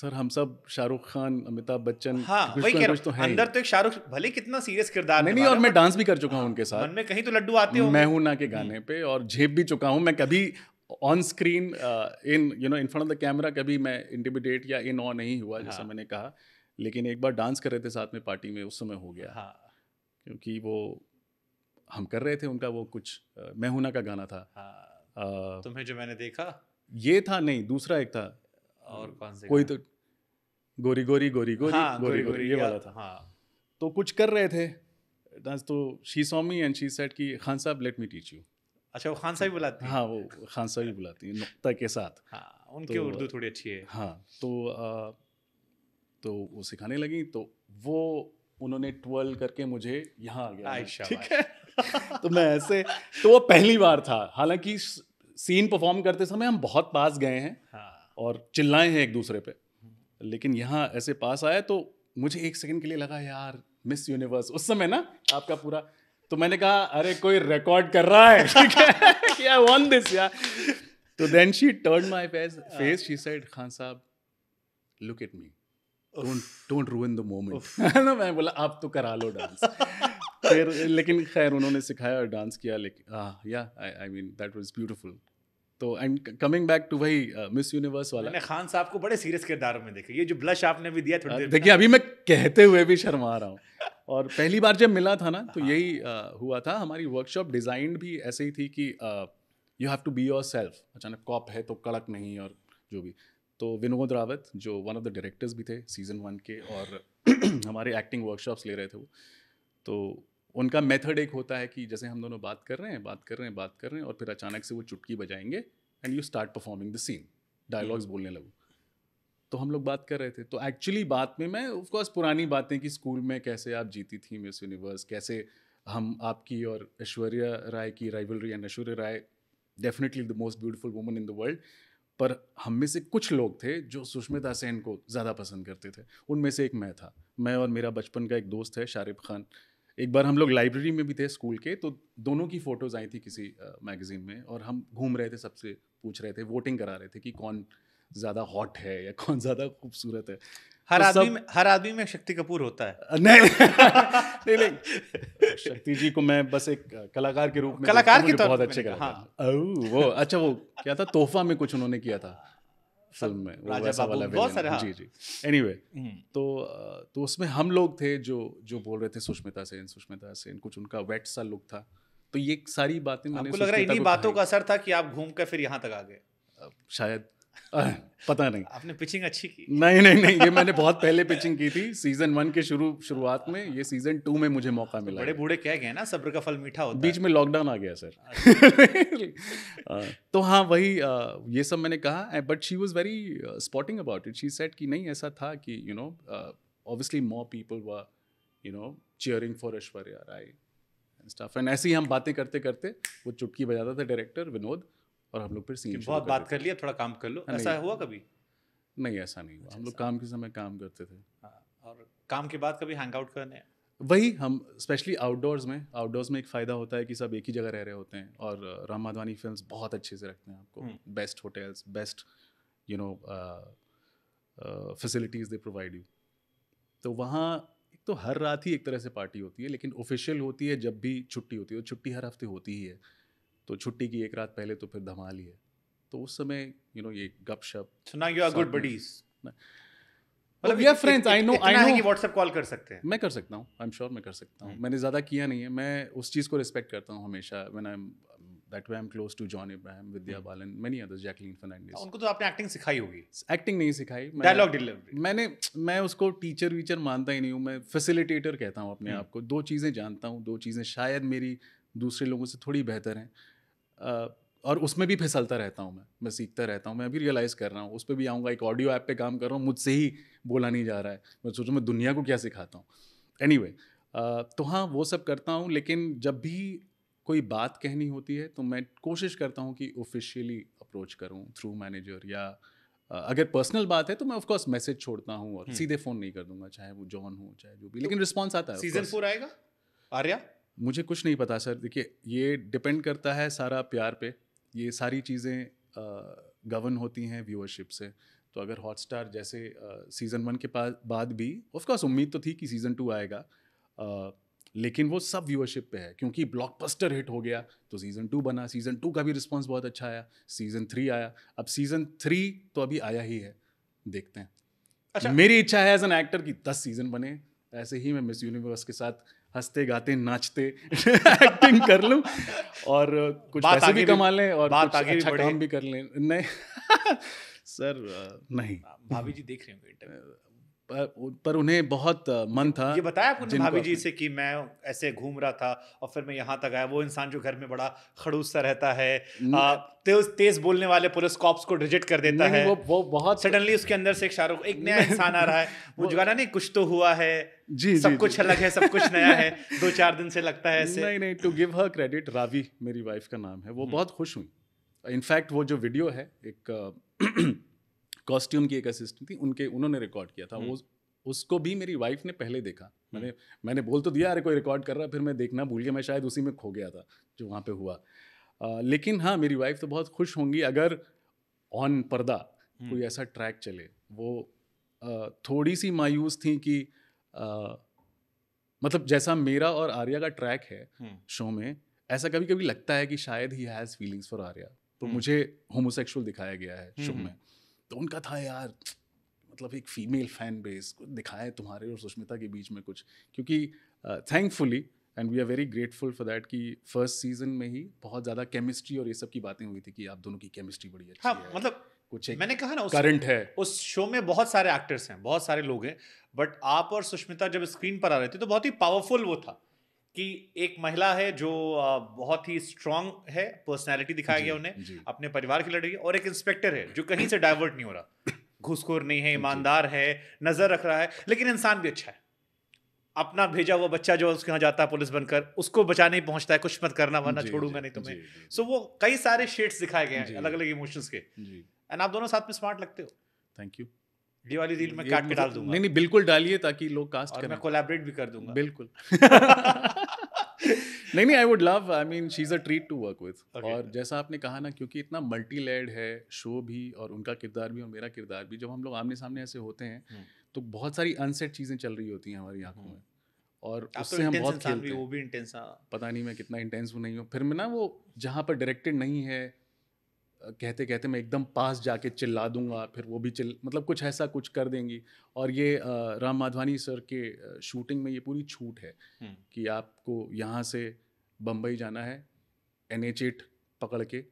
सर हम सब शाहरुख खान अमिताभ बच्चन हाँ तो अंदर तो एक शाहरुख भले कितना सीरियस किरदार नहीं और मैं डांस भी कर चुका हूँ उनके साथ मन में कहीं तो लड्डू आते हो मैं हूं ना के गाने पे और झेप भी चुका हूँ मैं कभी on screen in you know in front of the camera कभी मैं इंटिमिडेट या इन ऑन नहीं हुआ जैसा हाँ। मैंने कहा लेकिन एक बार डांस कर रहे थे साथ में पार्टी में उस समय हो गया हाँ क्योंकि वो हम कर रहे थे उनका वो कुछ मैं हूना का गाना था हाँ तुम्हें जो मैंने देखा ये था नहीं दूसरा एक था और कौन से कोई तो गोरी गोरी गोरी गोरी हाँ, गोरी, गोरी, गोरी, गोरी ये वाला था हाँ तो कुछ कर रहे थे डांस तो she saw and she said की खान साहब लेट मी टीच यू अच्छा वो खान साहब बुलाती हाँ वो खान साहब ही बुलाती है नुकता के साथ हाँ उनकी तो उर्दू थोड़ी अच्छी है हाँ तो तो वो सिखाने लगी तो वो उन्होंने ट्वेल्व करके मुझे यहाँ आ गया ठीक है तो मैं ऐसे तो वो पहली बार था हालांकि सीन परफॉर्म करते समय हम बहुत पास गए हैं हाँ। और चिल्लाए हैं एक दूसरे पे लेकिन यहाँ ऐसे पास आया तो मुझे एक सेकंड के लिए लगा यार मिस यूनिवर्स उस समय ना आपका पूरा तो मैंने कहा अरे कोई रिकॉर्ड कर रहा है ठीक है क्या वन दिस यार तो then she turn my face face she said Khan sahab look at me don't don't ruin the moment ना मैं बोला आप तो करा लो डांस फिर लेकिन खैर उन्होंने सिखाया और डांस किया लेकिन या I mean that was beautiful तो एंड कमिंग बैक टू वही मिस uh, यूनिवर्स वाला मैंने खान साहब को बड़े सीरियस किरदार में देखा ये जो ब्लश आपने भी दिया थोड़ी देर देखिए अभी मैं कहते हुए भी शर्मा रहा हूँ और पहली बार जब मिला था ना तो हाँ। यही हुआ था हमारी वर्कशॉप डिज़ाइंड भी ऐसे ही थी कि you have to be yourself अचानक कॉप है तो कड़क नहीं और जो भी तो विनोद रावत जो वन ऑफ द डायरेक्टर्स भी थे सीज़न वन के और हमारे एक्टिंग वर्कशॉप्स ले रहे थे वो तो उनका मेथड एक होता है कि जैसे हम दोनों बात कर रहे हैं बात कर रहे हैं बात कर रहे हैं और फिर अचानक से वो चुटकी बजाएंगे and you start performing the scene dialogues बोलने लगो तो हम लोग बात कर रहे थे तो एक्चुअली बात में मैं ऑफकोर्स पुरानी बातें कि स्कूल में कैसे आप जीती थी मिस यूनिवर्स कैसे हम आपकी और ऐश्वर्या राय की rivalry and Aishwarya Rai definitely the most beautiful woman in the world पर हम में से कुछ लोग थे जो सुष्मिता सेन को ज़्यादा पसंद करते थे उनमें से एक मैं था मैं और मेरा बचपन का एक दोस्त है शारिफ खान एक बार हम लोग लाइब्रेरी में भी थे स्कूल के तो दोनों की फ़ोटोज़ आई थी किसी मैगज़ीन में और हम घूम रहे थे सबसे पूछ रहे थे वोटिंग करा रहे थे कि कौन ज़्यादा हॉट है या कौन ज़्यादा खूबसूरत है तो हर आदमी में हर आदमी में शक्ति कपूर होता है नहीं नहीं नहीं शक्ति जी को मैं बस एक कलाकार के रूप में कलाकार के बहुत अच्छे कलाकार हाँ। वो अच्छा वो क्या था तोहफा में कुछ उन्होंने किया था फिल्म में राजा वैसा वाला बहुत सारे हाँ। जी जी एनी anyway, हम्म। तो तो उसमें हम लोग थे जो जो बोल रहे थे सुष्मिता सेन सुष्मिता सेन कुछ उनका वेट सा लुक था तो ये सारी बातें मैंने लग रहा है इन्हीं बातों का असर था कि आप घूम कर फिर यहाँ तक आ गए शायद पता नहीं आपने पिचिंग अच्छी की नहीं नहीं नहीं ये मैंने बहुत पहले पिचिंग की थी सीजन वन के शुरू शुरुआत में ये सीजन टू में मुझे मौका तो मिला बड़े बूढ़े कह गए ना सब्र का फल मीठा होता बीच है। में लॉकडाउन आ गया सर अच्छा। हाँ, तो हाँ वही ये सब मैंने कहा but she was very sporting about it she said कि नहीं ऐसा था कि you know obviously more people were you know cheering for Aishwarya Rai and staff and ऐसी हम बातें करते करते वो चुटकी बजाता था डायरेक्टर विनोद और हम लोग फिर सीन बहुत बात कर लिया थोड़ा काम कर लो ऐसा हुआ कभी नहीं ऐसा नहीं हुआ हम लोग अच्छा। काम के समय काम करते थे हाँ, और काम के बाद कभी हैंग आउट करने वही हम स्पेशली आउटडोर्स में आउटडोर्स में एक फ़ायदा होता है कि सब एक ही जगह रह रहे होते हैं और राम माधवानी फिल्म बहुत अच्छे से रखते हैं आपको best hotels best you know facilities they provide you तो वहाँ एक तो हर रात ही एक तरह से पार्टी होती है लेकिन ऑफिशियल होती है जब भी छुट्टी होती है छुट्टी हर हफ्ते होती ही है तो छुट्टी की एक रात पहले तो फिर धमाल ही है तो उस समय यू नो ये गप शप now you are good buddies मतलब या friends I know I know कि व्हाट्सएप कॉल कर सकते हैं मैं कर सकता हूँ आई एम श्योर मैं कर सकता हूँ हम्म। मैंने ज़्यादा किया नहीं है मैं उस चीज़ को रिस्पेक्ट करता हूँ हमेशा when I am that way I am close to John Abraham Vidya Balan many others Jacqueline Fernandez उनको तो आपने एक्टिंग सिखाई होगी एक्टिंग नहीं सिखाई डायलॉग डिलीवरी मैंने मैं उसको टीचर वीचर मानता ही नहीं हूँ मैं फैसिलिटेटर कहता हूँ अपने हम्म। आप को दो चीज़ें जानता हूँ दो चीज़ें शायद मेरी दूसरे लोगों से थोड़ी बेहतर हैं और उसमें भी फिसलता रहता हूँ मैं मैं सीखता रहता हूँ मैं अभी रियलाइज़ कर रहा हूँ उस पर भी आऊँगा एक ऑडियो ऐप पे काम कर रहा हूँ मुझसे ही बोला नहीं जा रहा है मैं सोचूँ मैं दुनिया को क्या सिखाता हूँ एनी anyway, तो हाँ वो सब करता हूँ लेकिन जब भी कोई बात कहनी होती है तो मैं कोशिश करता हूँ कि ऑफिशियली अप्रोच करूँ थ्रू मैनेजर या अगर पर्सनल बात है तो मैं ऑफकोर्स मैसेज छोड़ता हूँ और हम्म। सीधे फ़ोन नहीं कर दूंगा चाहे वो जॉन हो चाहे जो भी तो लेकिन रिस्पॉन्स आता है सीजन फोर आएगा आर्या मुझे कुछ नहीं पता सर देखिए ये डिपेंड करता है सारा प्यार पे ये सारी चीज़ें गवर्न होती हैं व्यूअरशिप से तो अगर हॉटस्टार जैसे सीज़न वन के पास बाद भी ऑफकोर्स उम्मीद तो थी कि सीज़न टू आएगा आ, लेकिन वो सब व्यूअरशिप पे है क्योंकि ब्लॉकबस्टर हिट हो गया तो सीज़न टू बना सीज़न टू का भी रिस्पॉन्स बहुत अच्छा आया सीज़न थ्री आया अब सीज़न थ्री तो अभी आया ही है देखते हैं अच्छा मेरी इच्छा है एज एन एक्टर कि दस सीज़न बने ऐसे ही मैं मिस यूनिवर्स के साथ हंसते गाते नाचते एक्टिंग कर लूं और कुछ पैसे भी भी कमा लें और कुछ आगे अच्छा काम भी कर लें नहीं सर नहीं भाभी जी देख रहे होंगे पर, पर उन्हें बहुत मन था ये बताया आपको भाभी जी से कि मैं ऐसे घूम रहा था और फिर मैं यहाँ तक आया वो इंसान जो घर में बड़ा खड़ूस सा रहता है तेज तेज बोलने वाले पुलिस कॉप्स को रिजेक्ट कर देता है वो वो बहुत सडनली उसके अंदर से एक शाहरुख एक नया इंसान आ रहा है वो, वो जुगाना नहीं कुछ तो हुआ है जी सब जी, कुछ अलग है सब कुछ नया है दो चार दिन से लगता है ऐसे नहीं नहीं to give her credit Raavi मेरी वाइफ का नाम है वो हम्म। बहुत खुश हुई इनफैक्ट वो जो वीडियो है एक कॉस्ट्यूम की एक असिस्टेंट थी उनके उन्होंने रिकॉर्ड किया था हम्म। वो उसको भी मेरी वाइफ ने पहले देखा हम्म। मैंने मैंने बोल तो दिया अरे कोई रिकॉर्ड कर रहा फिर मैं देखना भूल गया मैं शायद उसी में खो गया था जो वहाँ पे हुआ आ, लेकिन हाँ मेरी वाइफ तो बहुत खुश होंगी अगर ऑन पर्दा कोई ऐसा ट्रैक चले वो आ, थोड़ी सी मायूस थी कि आ, मतलब जैसा मेरा और आर्या का ट्रैक है शो हम्म। में ऐसा कभी कभी लगता है कि शायद he has feelings for Aarya तो हम्म। मुझे होमोसेक्सुअल दिखाया गया है शो में तो उनका था यार मतलब एक फीमेल फैन बेस दिखाए तुम्हारे और सुष्मिता के बीच में कुछ क्योंकि thankfully and we are very grateful for that कि फर्स्ट सीजन में ही बहुत ज़्यादा केमिस्ट्री और ये सब की बातें हुई थी कि आप दोनों की केमिस्ट्री बढ़िया हाँ, मतलब कुछ एक मैंने कहा ना उस करंट है उस शो में बहुत सारे एक्टर्स हैं बहुत सारे लोग हैं बट आप और सुष्मिता जब स्क्रीन पर आ रहे थे तो बहुत ही पावरफुल वो था कि एक महिला है जो बहुत ही स्ट्रांग है पर्सनैलिटी दिखाया गया उन्हें अपने परिवार की लड़की और एक इंस्पेक्टर है जो कहीं से डाइवर्ट नहीं हो रहा घुसखोर नहीं है ईमानदार है नजर रख रहा है लेकिन इंसान भी अच्छा है अपना भेजा हुआ बच्चा जो उसके यहाँ जाता है पुलिस बनकर उसको बचाने ही पहुंचता है कुछ मत करना वरना छोड़ूंगा नहीं तुम्हें सो so, वो कई सारे शेड्स दिखाए गए हैं अलग अलग इमोशंस के एंड आप दोनों साथ में स्मार्ट लगते हो थैंक यू ये वाली रील में काट के डाल दूंगा नहीं नहीं बिल्कुल डालिए ताकि लोग कास्ट करें मैं कोलैबोरेट भी कर दूंगा बिल्कुल नहीं नहीं I would love I mean she is a treat to work with और जैसा आपने कहा ना क्योंकि इतना मल्टी लेयर्ड है शो भी और उनका किरदार भी और मेरा किरदार भी जब हम लोग आमने सामने ऐसे होते हैं हम्म। तो बहुत सारी अनसेट चीज़ें चल रही होती हैं हमारी आंखों हम्म। में और तो उससे तो हम बहुत खेलते हैं वो भी इंटेंस हाँ। पता नहीं मैं कितना इंटेंस हूँ नहीं हूँ फिर मैं ना वो जहाँ पर डायरेक्टेड नहीं है कहते कहते मैं एकदम पास जाके चिल्ला दूंगा फिर वो भी चिल मतलब कुछ ऐसा कुछ कर देंगी और ये राम माधवानी सर के शूटिंग में ये पूरी छूट है कि आपको यहाँ से बम्बई जाना है एन एच एट पकड़ के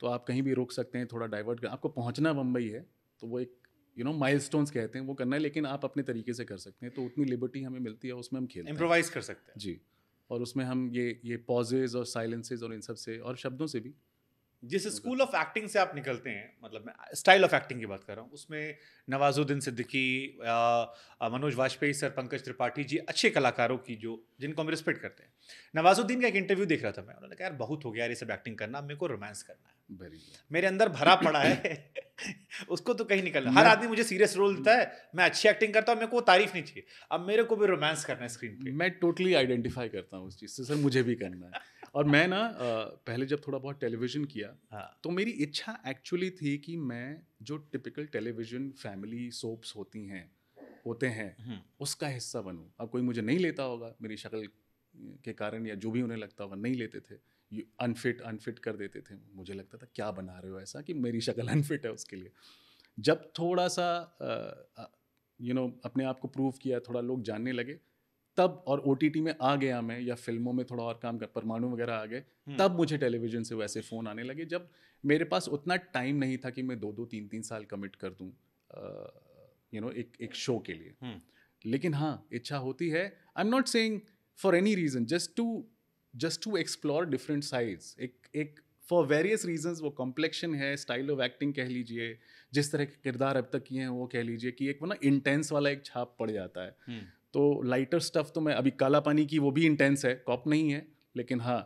तो आप कहीं भी रोक सकते हैं थोड़ा डाइवर्ट कर आपको पहुँचना बम्बई है तो वो एक यू नो माइल कहते हैं वो करना है लेकिन आप अपने तरीके से कर सकते हैं तो उतनी लिबर्टी हमें मिलती है उसमें हम खेल इम्प्रोवाइज कर सकते हैं जी और उसमें हम ये ये पॉजेज और साइलेंसेज और इन सब से और शब्दों से भी जिस स्कूल ऑफ एक्टिंग से आप निकलते हैं मतलब मैं स्टाइल ऑफ एक्टिंग की बात कर रहा हूँ उसमें नवाजुद्दीन सिद्दीकी मनोज वाजपेयी सर पंकज त्रिपाठी जी अच्छे कलाकारों की जो जिनको हम रिस्पेक्ट करते हैं नवाजुद्दीन का एक इंटरव्यू देख रहा था मैं उन्होंने कहा यार बहुत हो गया यार ये सब एक्टिंग करना मेरे को रोमांस करना है मेरे अंदर भरा पड़ा है उसको तो कहीं निकलना हर आदमी मुझे सीरियस रोल देता है मैं अच्छी एक्टिंग करता हूँ मेरे को तारीफ नहीं चाहिए अब मेरे को भी रोमांस करना है स्क्रीन पे मैं टोटली आइडेंटिफाई करता हूँ उस चीज़ से सर मुझे भी करना है और मैं ना पहले जब थोड़ा बहुत टेलीविजन किया हाँ। तो मेरी इच्छा एक्चुअली थी कि मैं जो टिपिकल टेलीविजन फैमिली सोप्स होती हैं होते हैं हम्म। उसका हिस्सा बनूँ अब कोई मुझे नहीं लेता होगा मेरी शक्ल के कारण या जो भी उन्हें लगता होगा नहीं लेते थे अनफिट अनफिट कर देते थे मुझे लगता था क्या बना रहे हो ऐसा कि मेरी शक्ल अनफिट है उसके लिए जब थोड़ा सा यू नो you know, अपने आप को प्रूव किया थोड़ा लोग जानने लगे तब और ओ में आ गया मैं या फिल्मों में थोड़ा और काम कर परमाणु वगैरह आ गए हम्म। तब मुझे टेलीविजन से वैसे फ़ोन आने लगे जब मेरे पास उतना टाइम नहीं था कि मैं दो दो तीन तीन साल कमिट कर दूँ यू नो एक एक शो के लिए हम्म। लेकिन हाँ इच्छा होती है I am not saying for any reason just to just to explore different sides एक एक फॉर वेरियस रीजंस वो कॉम्प्लेक्शन है स्टाइल ऑफ एक्टिंग कह लीजिए जिस तरह के किरदार अब तक किए हैं वो कह लीजिए कि एक वो ना इंटेंस वाला एक छाप पड़ जाता है हम्म। तो लाइटर स्टफ तो मैं अभी काला पानी की वो भी इंटेंस है कॉप नहीं है लेकिन हाँ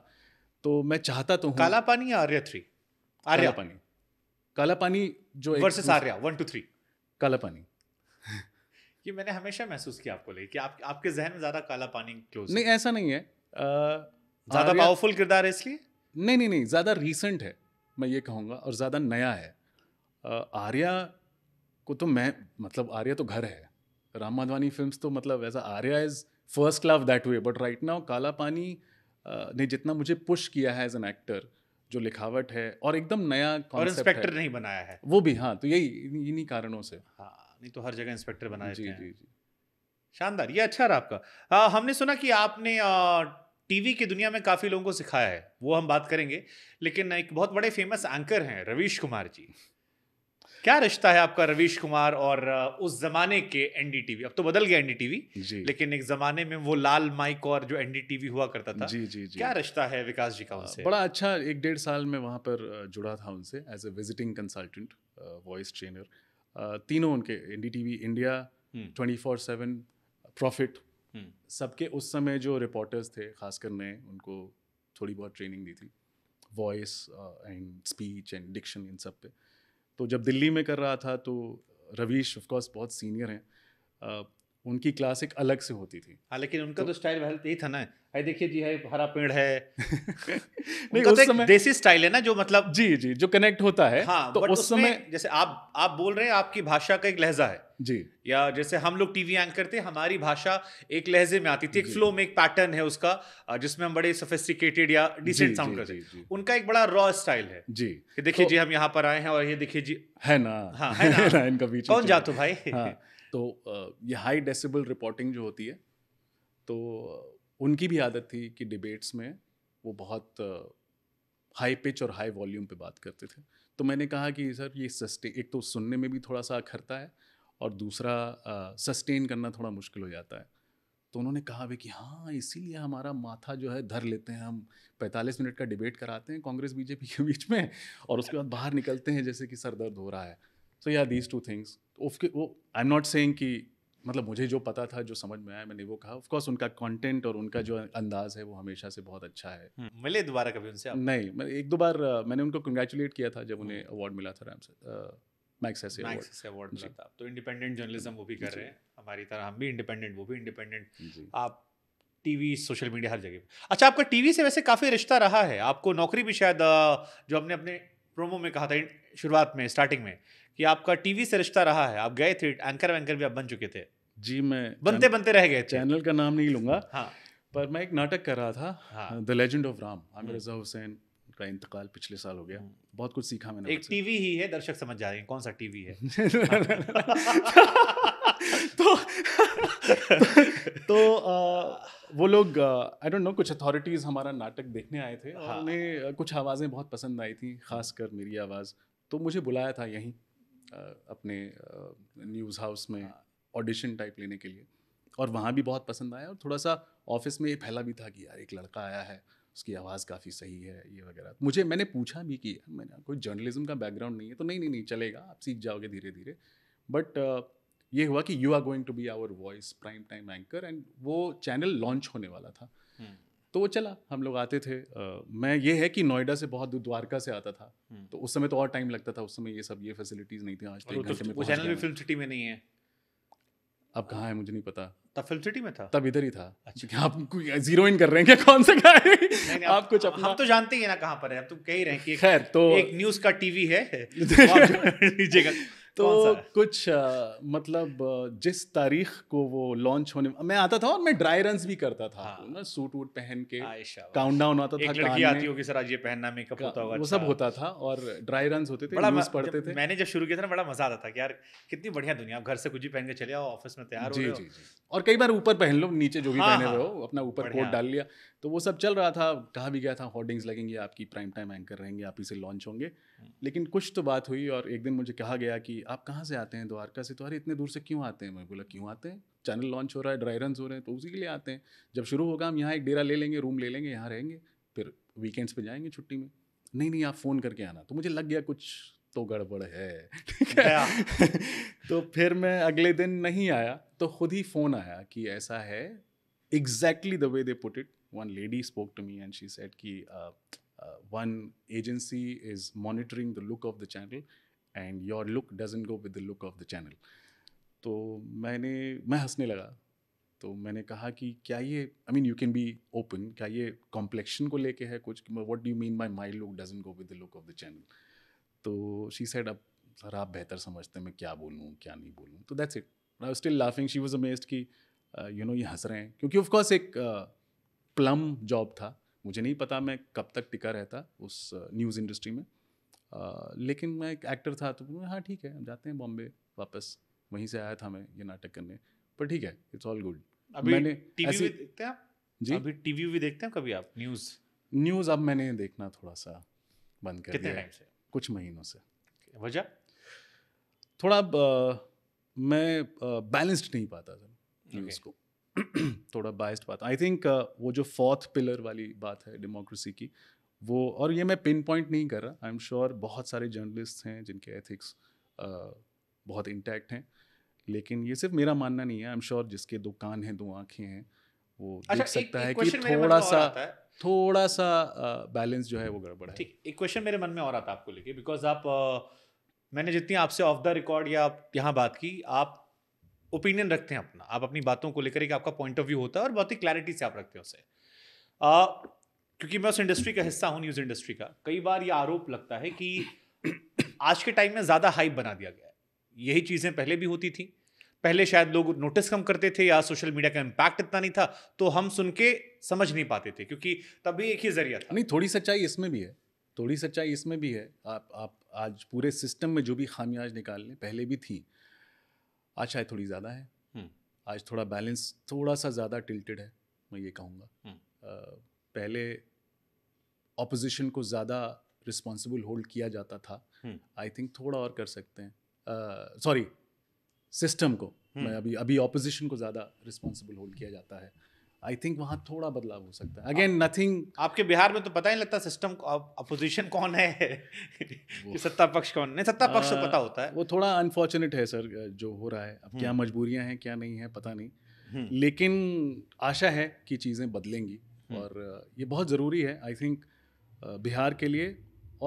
तो मैं चाहता तो हूँ काला पानी या आर्या थ्री आर्या पानी काला पानी जो versus Aarya one two three Kaala Paani ये मैंने हमेशा महसूस किया आपको लेकिन कि आप आपके जहन में ज़्यादा काला पानी क्लोज नहीं ऐसा नहीं है ज़्यादा पावरफुल किरदार है इसलिए नहीं नहीं नहीं ज़्यादा रीसेंट है मैं ये कहूँगा और ज़्यादा नया है आर्या को तो मैं मतलब आर्या तो घर है राम माधवानी फिल्म तो मतलब as Aarya is first love that way but right now Kaala Paani ने जितना मुझे पुश किया है एज एन एक्टर जो लिखावट है और एकदम नया और इंस्पेक्टर नहीं बनाया है वो भी हाँ तो यही इन्हीं कारणों से हाँ नहीं तो हर जगह इंस्पेक्टर बनाया जी जी जी शानदार ये अच्छा रहा आपका हमने सुना कि आपने आ, टीवी की दुनिया में काफ़ी लोगों को सिखाया है वो हम बात करेंगे लेकिन एक बहुत बड़े फेमस एंकर हैं रवीश कुमार जी क्या रिश्ता है आपका रवीश कुमार और उस जमाने के एनडीटीवी अब तो बदल गया एनडीटीवी लेकिन एक जमाने में वो लाल माइक और जो एनडीटीवी हुआ करता था जी जी जी क्या रिश्ता है विकास जी का उनसे बड़ा अच्छा एक डेढ़ साल में वहाँ पर जुड़ा था उनसे as a visiting consultant voice trainer तीनों उनके NDTV India twenty four seven profit Hmm. सबके उस समय जो रिपोर्टर्स थे खासकर मैं उनको थोड़ी बहुत ट्रेनिंग दी थी voice and speech and diction इन सब पे तो जब दिल्ली में कर रहा था तो रवीश ऑफकोर्स बहुत सीनियर हैं uh, उनकी क्लास एक अलग से होती थी हाँ लेकिन उनका तो, तो स्टाइल यही था ना अरे देखिए जी है हरा पेड़ है नहीं उस तो समय देसी स्टाइल है ना जो मतलब जी जी जो कनेक्ट होता है हाँ, तो उस समय जैसे आप आप बोल रहे हैं आपकी भाषा का एक लहजा है जी या जैसे हम लोग टीवी एंकर थे हमारी भाषा एक लहजे में आती थी एक फ्लो में एक पैटर्न है उसका जिसमें हम बड़े सोफिस्टिकेटेड या डिसेंट साउंड करते हैं उनका एक बड़ा रॉ स्टाइल है जी देखिए तो- जी हम यहाँ पर आए हैं और ये देखिए जी है ना हाँ है ना, इनका बीच कौन जातो भाई हाँ, तो ये हाई डेसिबल रिपोर्टिंग जो होती है तो उनकी भी आदत थी कि डिबेट्स में वो बहुत हाई पिच और हाई वॉल्यूम पे बात करते थे तो मैंने कहा कि सर ये सस्टे एक तो सुनने में भी थोड़ा सा अखरता है और दूसरा सस्टेन करना थोड़ा मुश्किल हो जाता है तो उन्होंने कहा भाई कि हाँ इसीलिए हमारा माथा जो है धर लेते हैं हम 45 मिनट का डिबेट कराते हैं कांग्रेस बीजेपी के बीच में और उसके बाद बाहर निकलते हैं जैसे कि सर दर्द हो रहा है सो या दीज टू थिंग्स के वो आई एम नॉट सेइंग कि मतलब मुझे जो पता था जो समझ में आया मैंने वो कहा ऑफकोर्स उनका कंटेंट और उनका जो अंदाज है वो हमेशा से बहुत अच्छा है हम्म, मिले दोबारा कभी उनसे आप? नहीं मैं एक दो बार मैंने उनको कंग्रेचुलेट किया था जब हम्म। उन्हें अवार्ड मिला था राम मैक्स एस अवार्ड मिला था तो इंडिपेंडेंट जर्नलिज्म वो भी कर रहे हैं हमारी तरह हम भी इंडिपेंडेंट वो भी इंडिपेंडेंट आप टीवी सोशल मीडिया हर जगह अच्छा आपका टीवी से वैसे काफ़ी रिश्ता रहा है आपको नौकरी भी शायद जो हमने अपने प्रोमो में कहा था शुरुआत में स्टार्टिंग में कि आपका टीवी से रिश्ता रहा है आप गए थे एंकर वैंकर भी आप बन चुके थे जी मैं बनते बनते रह गए चैनल का नाम नहीं लूंगा हाँ पर मैं एक नाटक कर रहा था the legend of Ram Aamir हम्म। रजा हुसैन का इंतकाल पिछले साल हो गया हम्म। बहुत कुछ सीखा मैंने एक टीवी ही है दर्शक समझ जा रहे हैं कौन सा टीवी है तो तो आ, वो लोग आई डोंट नो कुछ अथॉरिटीज़ हमारा नाटक देखने आए थे हाँ। उन्हें कुछ आवाज़ें बहुत पसंद आई थी खासकर मेरी आवाज़ तो मुझे बुलाया था यहीं अपने न्यूज़ हाउस में ऑडिशन टाइप लेने के लिए और वहाँ भी बहुत पसंद आया और थोड़ा सा ऑफिस में ये फैला भी था कि यार एक लड़का आया है उसकी आवाज़ काफ़ी सही है ये वगैरह मुझे मैंने पूछा भी कि मैंने कोई जर्नलिज्म का बैकग्राउंड नहीं है तो नहीं नहीं नहीं चलेगा आप सीख जाओगे धीरे धीरे बट ये हुआ कि you are going to be our voice prime time anchor and वो चैनल लॉन्च होने वाला था हम्म। तो वो चला हम लोग आते थे आ, मैं ये है कि नोएडा से बहुत दूर द्वारका से आता था हम्म। तो उस समय तो और टाइम लगता था उस समय ये सब ये फैसिलिटीज नहीं थी आज तक तो वो तो चैनल भी फिल्म सिटी में नहीं है अब कहाँ है मुझे नहीं पता तब फिल्म सिटी में था तब इधर ही था अच्छा क्या आप जीरो इन कर रहे हैं क्या कौन सा क्या है नहीं, आप कुछ अपना... हम तो जानते ही ना कहाँ पर है अब तो कह ही रहे हैं कि खैर तो एक न्यूज़ का टीवी है तो कुछ आ, मतलब जिस तारीख को वो लॉन्च होने मैं आता था और मैं ड्राई रन भी करता था हाँ। ना सूट वूट पहन के काउंट डाउन होता था लड़की आती होगी सर आज ये पहनना मेकअप होता होगा वो अच्छा। सब होता था और ड्राई रन होते थे बड़ा पढ़ते थे मैंने जब शुरू किया था ना बड़ा मजा आता था कि यार कितनी बढ़िया दुनिया आप घर से कुछ भी पहन के चले आओ ऑफिस में तैयार हो और कई बार ऊपर पहन लो नीचे जो भी हाँ, पहने हाँ। हो अपना ऊपर कोट डाल लिया तो वो सब चल रहा था कहा भी गया था होर्डिंग्स लगेंगे आपकी प्राइम टाइम एंकर रहेंगे आप इसे लॉन्च होंगे हम्म। लेकिन कुछ तो बात हुई और एक दिन मुझे कहा गया कि आप कहाँ से आते हैं द्वारका से तो अरे इतने दूर से क्यों आते हैं मैं बोला क्यों आते हैं चैनल लॉन्च हो रहा है ड्राई रन हो रहे हैं तो उसी के लिए आते हैं जब शुरू होगा हम यहाँ एक डेरा ले लेंगे रूम ले लेंगे यहाँ रहेंगे फिर वीकेंड्स पर जाएंगे छुट्टी में नहीं नहीं आप फ़ोन करके आना तो मुझे लग गया कुछ तो गड़बड़ है तो फिर मैं अगले दिन नहीं आया तो खुद ही फ़ोन आया कि ऐसा है exactly the way they put it one lady spoke to me and she said ki uh, uh, one agency is monitoring the look of the channel and your look doesn't go with the look of the channel तो मैंने मैं हंसने लगा तो मैंने कहा कि क्या ये I mean you can be open क्या ये कॉम्प्लेक्शन को लेके है कुछ what do mean my my look doesn't go with the look of the channel तो शी सेड अब सर आप बेहतर समझते हैं मैं क्या बोलूँ क्या नहीं बोलूँ तो that's it I still laughing she was amazed कि यू uh, नो ये हंस रहे हैं क्योंकि ऑफकोर्स एक uh, प्लम जॉब था मुझे नहीं पता मैं कब तक टिका रहता उस न्यूज़ uh, इंडस्ट्री में आ, uh, लेकिन मैं एक एक्टर था तो हाँ ठीक है हम जाते हैं बॉम्बे वापस वहीं से आया था मैं ये नाटक करने पर ठीक है इट्स ऑल गुड अभी मैंने टीवी देखते हैं जी अभी टीवी भी देखते हैं कभी आप न्यूज़ न्यूज़ अब मैंने देखना थोड़ा सा बंद कर दिया कुछ महीनों से वजह थोड़ा आ, uh, मैं बैलेंस्ड नहीं पाता था न्यूज़ को थोड़ा बाइस्ड बात आई थिंक uh, वो जो फोर्थ पिलर वाली बात है डेमोक्रेसी की वो और ये मैं पिन पॉइंट नहीं कर रहा आई एम श्योर बहुत सारे जर्नलिस्ट हैं जिनके एथिक्स uh, बहुत इंटैक्ट हैं लेकिन ये सिर्फ मेरा मानना नहीं है आई एम श्योर जिसके दो कान हैं दो आँखें हैं वो अच्छा, देख सकता एक, है कि थोड़ा सा थोड़ा सा बैलेंस जो है वो गड़बड़ है ठीक एक क्वेश्चन मेरे मन में और आता आपको लेके बिकॉज आप uh, मैंने जितनी आपसे ऑफ द रिकॉर्ड या आप यहाँ बात की आप ओपिनियन रखते हैं अपना आप अपनी बातों को लेकर एक आपका पॉइंट ऑफ व्यू होता है और बहुत ही क्लैरिटी से आप रखते हैं उसे आ, क्योंकि मैं उस इंडस्ट्री का हिस्सा हूँ न्यूज़ इंडस्ट्री का कई बार ये आरोप लगता है कि आज के टाइम में ज़्यादा हाइप बना दिया गया है यही चीज़ें पहले भी होती थी पहले शायद लोग नोटिस कम करते थे या सोशल मीडिया का इम्पैक्ट इतना नहीं था तो हम सुन के समझ नहीं पाते थे क्योंकि तभी एक ही जरिया था नहीं थोड़ी सच्चाई इसमें भी है थोड़ी सच्चाई इसमें भी है आप आप आज पूरे सिस्टम में जो भी खामियाज निकाल लें पहले भी थी आज शायद थोड़ी ज़्यादा है हम्म। आज थोड़ा बैलेंस थोड़ा सा ज़्यादा टिल्टेड है मैं ये कहूँगा हम्म। पहले ऑपोजिशन को ज़्यादा रिस्पॉन्सिबल होल्ड किया जाता था आई हम्म। थिंक थोड़ा और कर सकते हैं सॉरी uh, सिस्टम को मैं अभी अभी ऑपोजिशन को ज़्यादा रिस्पॉन्सिबल होल्ड किया जाता है आई थिंक वहाँ थोड़ा बदलाव हो सकता है अगेन नथिंग आपके बिहार में तो पता ही लगता सिस्टम अपोजिशन कौन है कि सत्ता पक्ष कौन नहीं सत्ता पक्ष तो पता होता है वो थोड़ा अनफॉर्चुनेट है सर जो हो रहा है अब क्या हम्म। मजबूरियाँ हैं क्या नहीं है पता नहीं हम्म। लेकिन आशा है कि चीज़ें बदलेंगी हम्म। और ये बहुत ज़रूरी है आई थिंक बिहार के लिए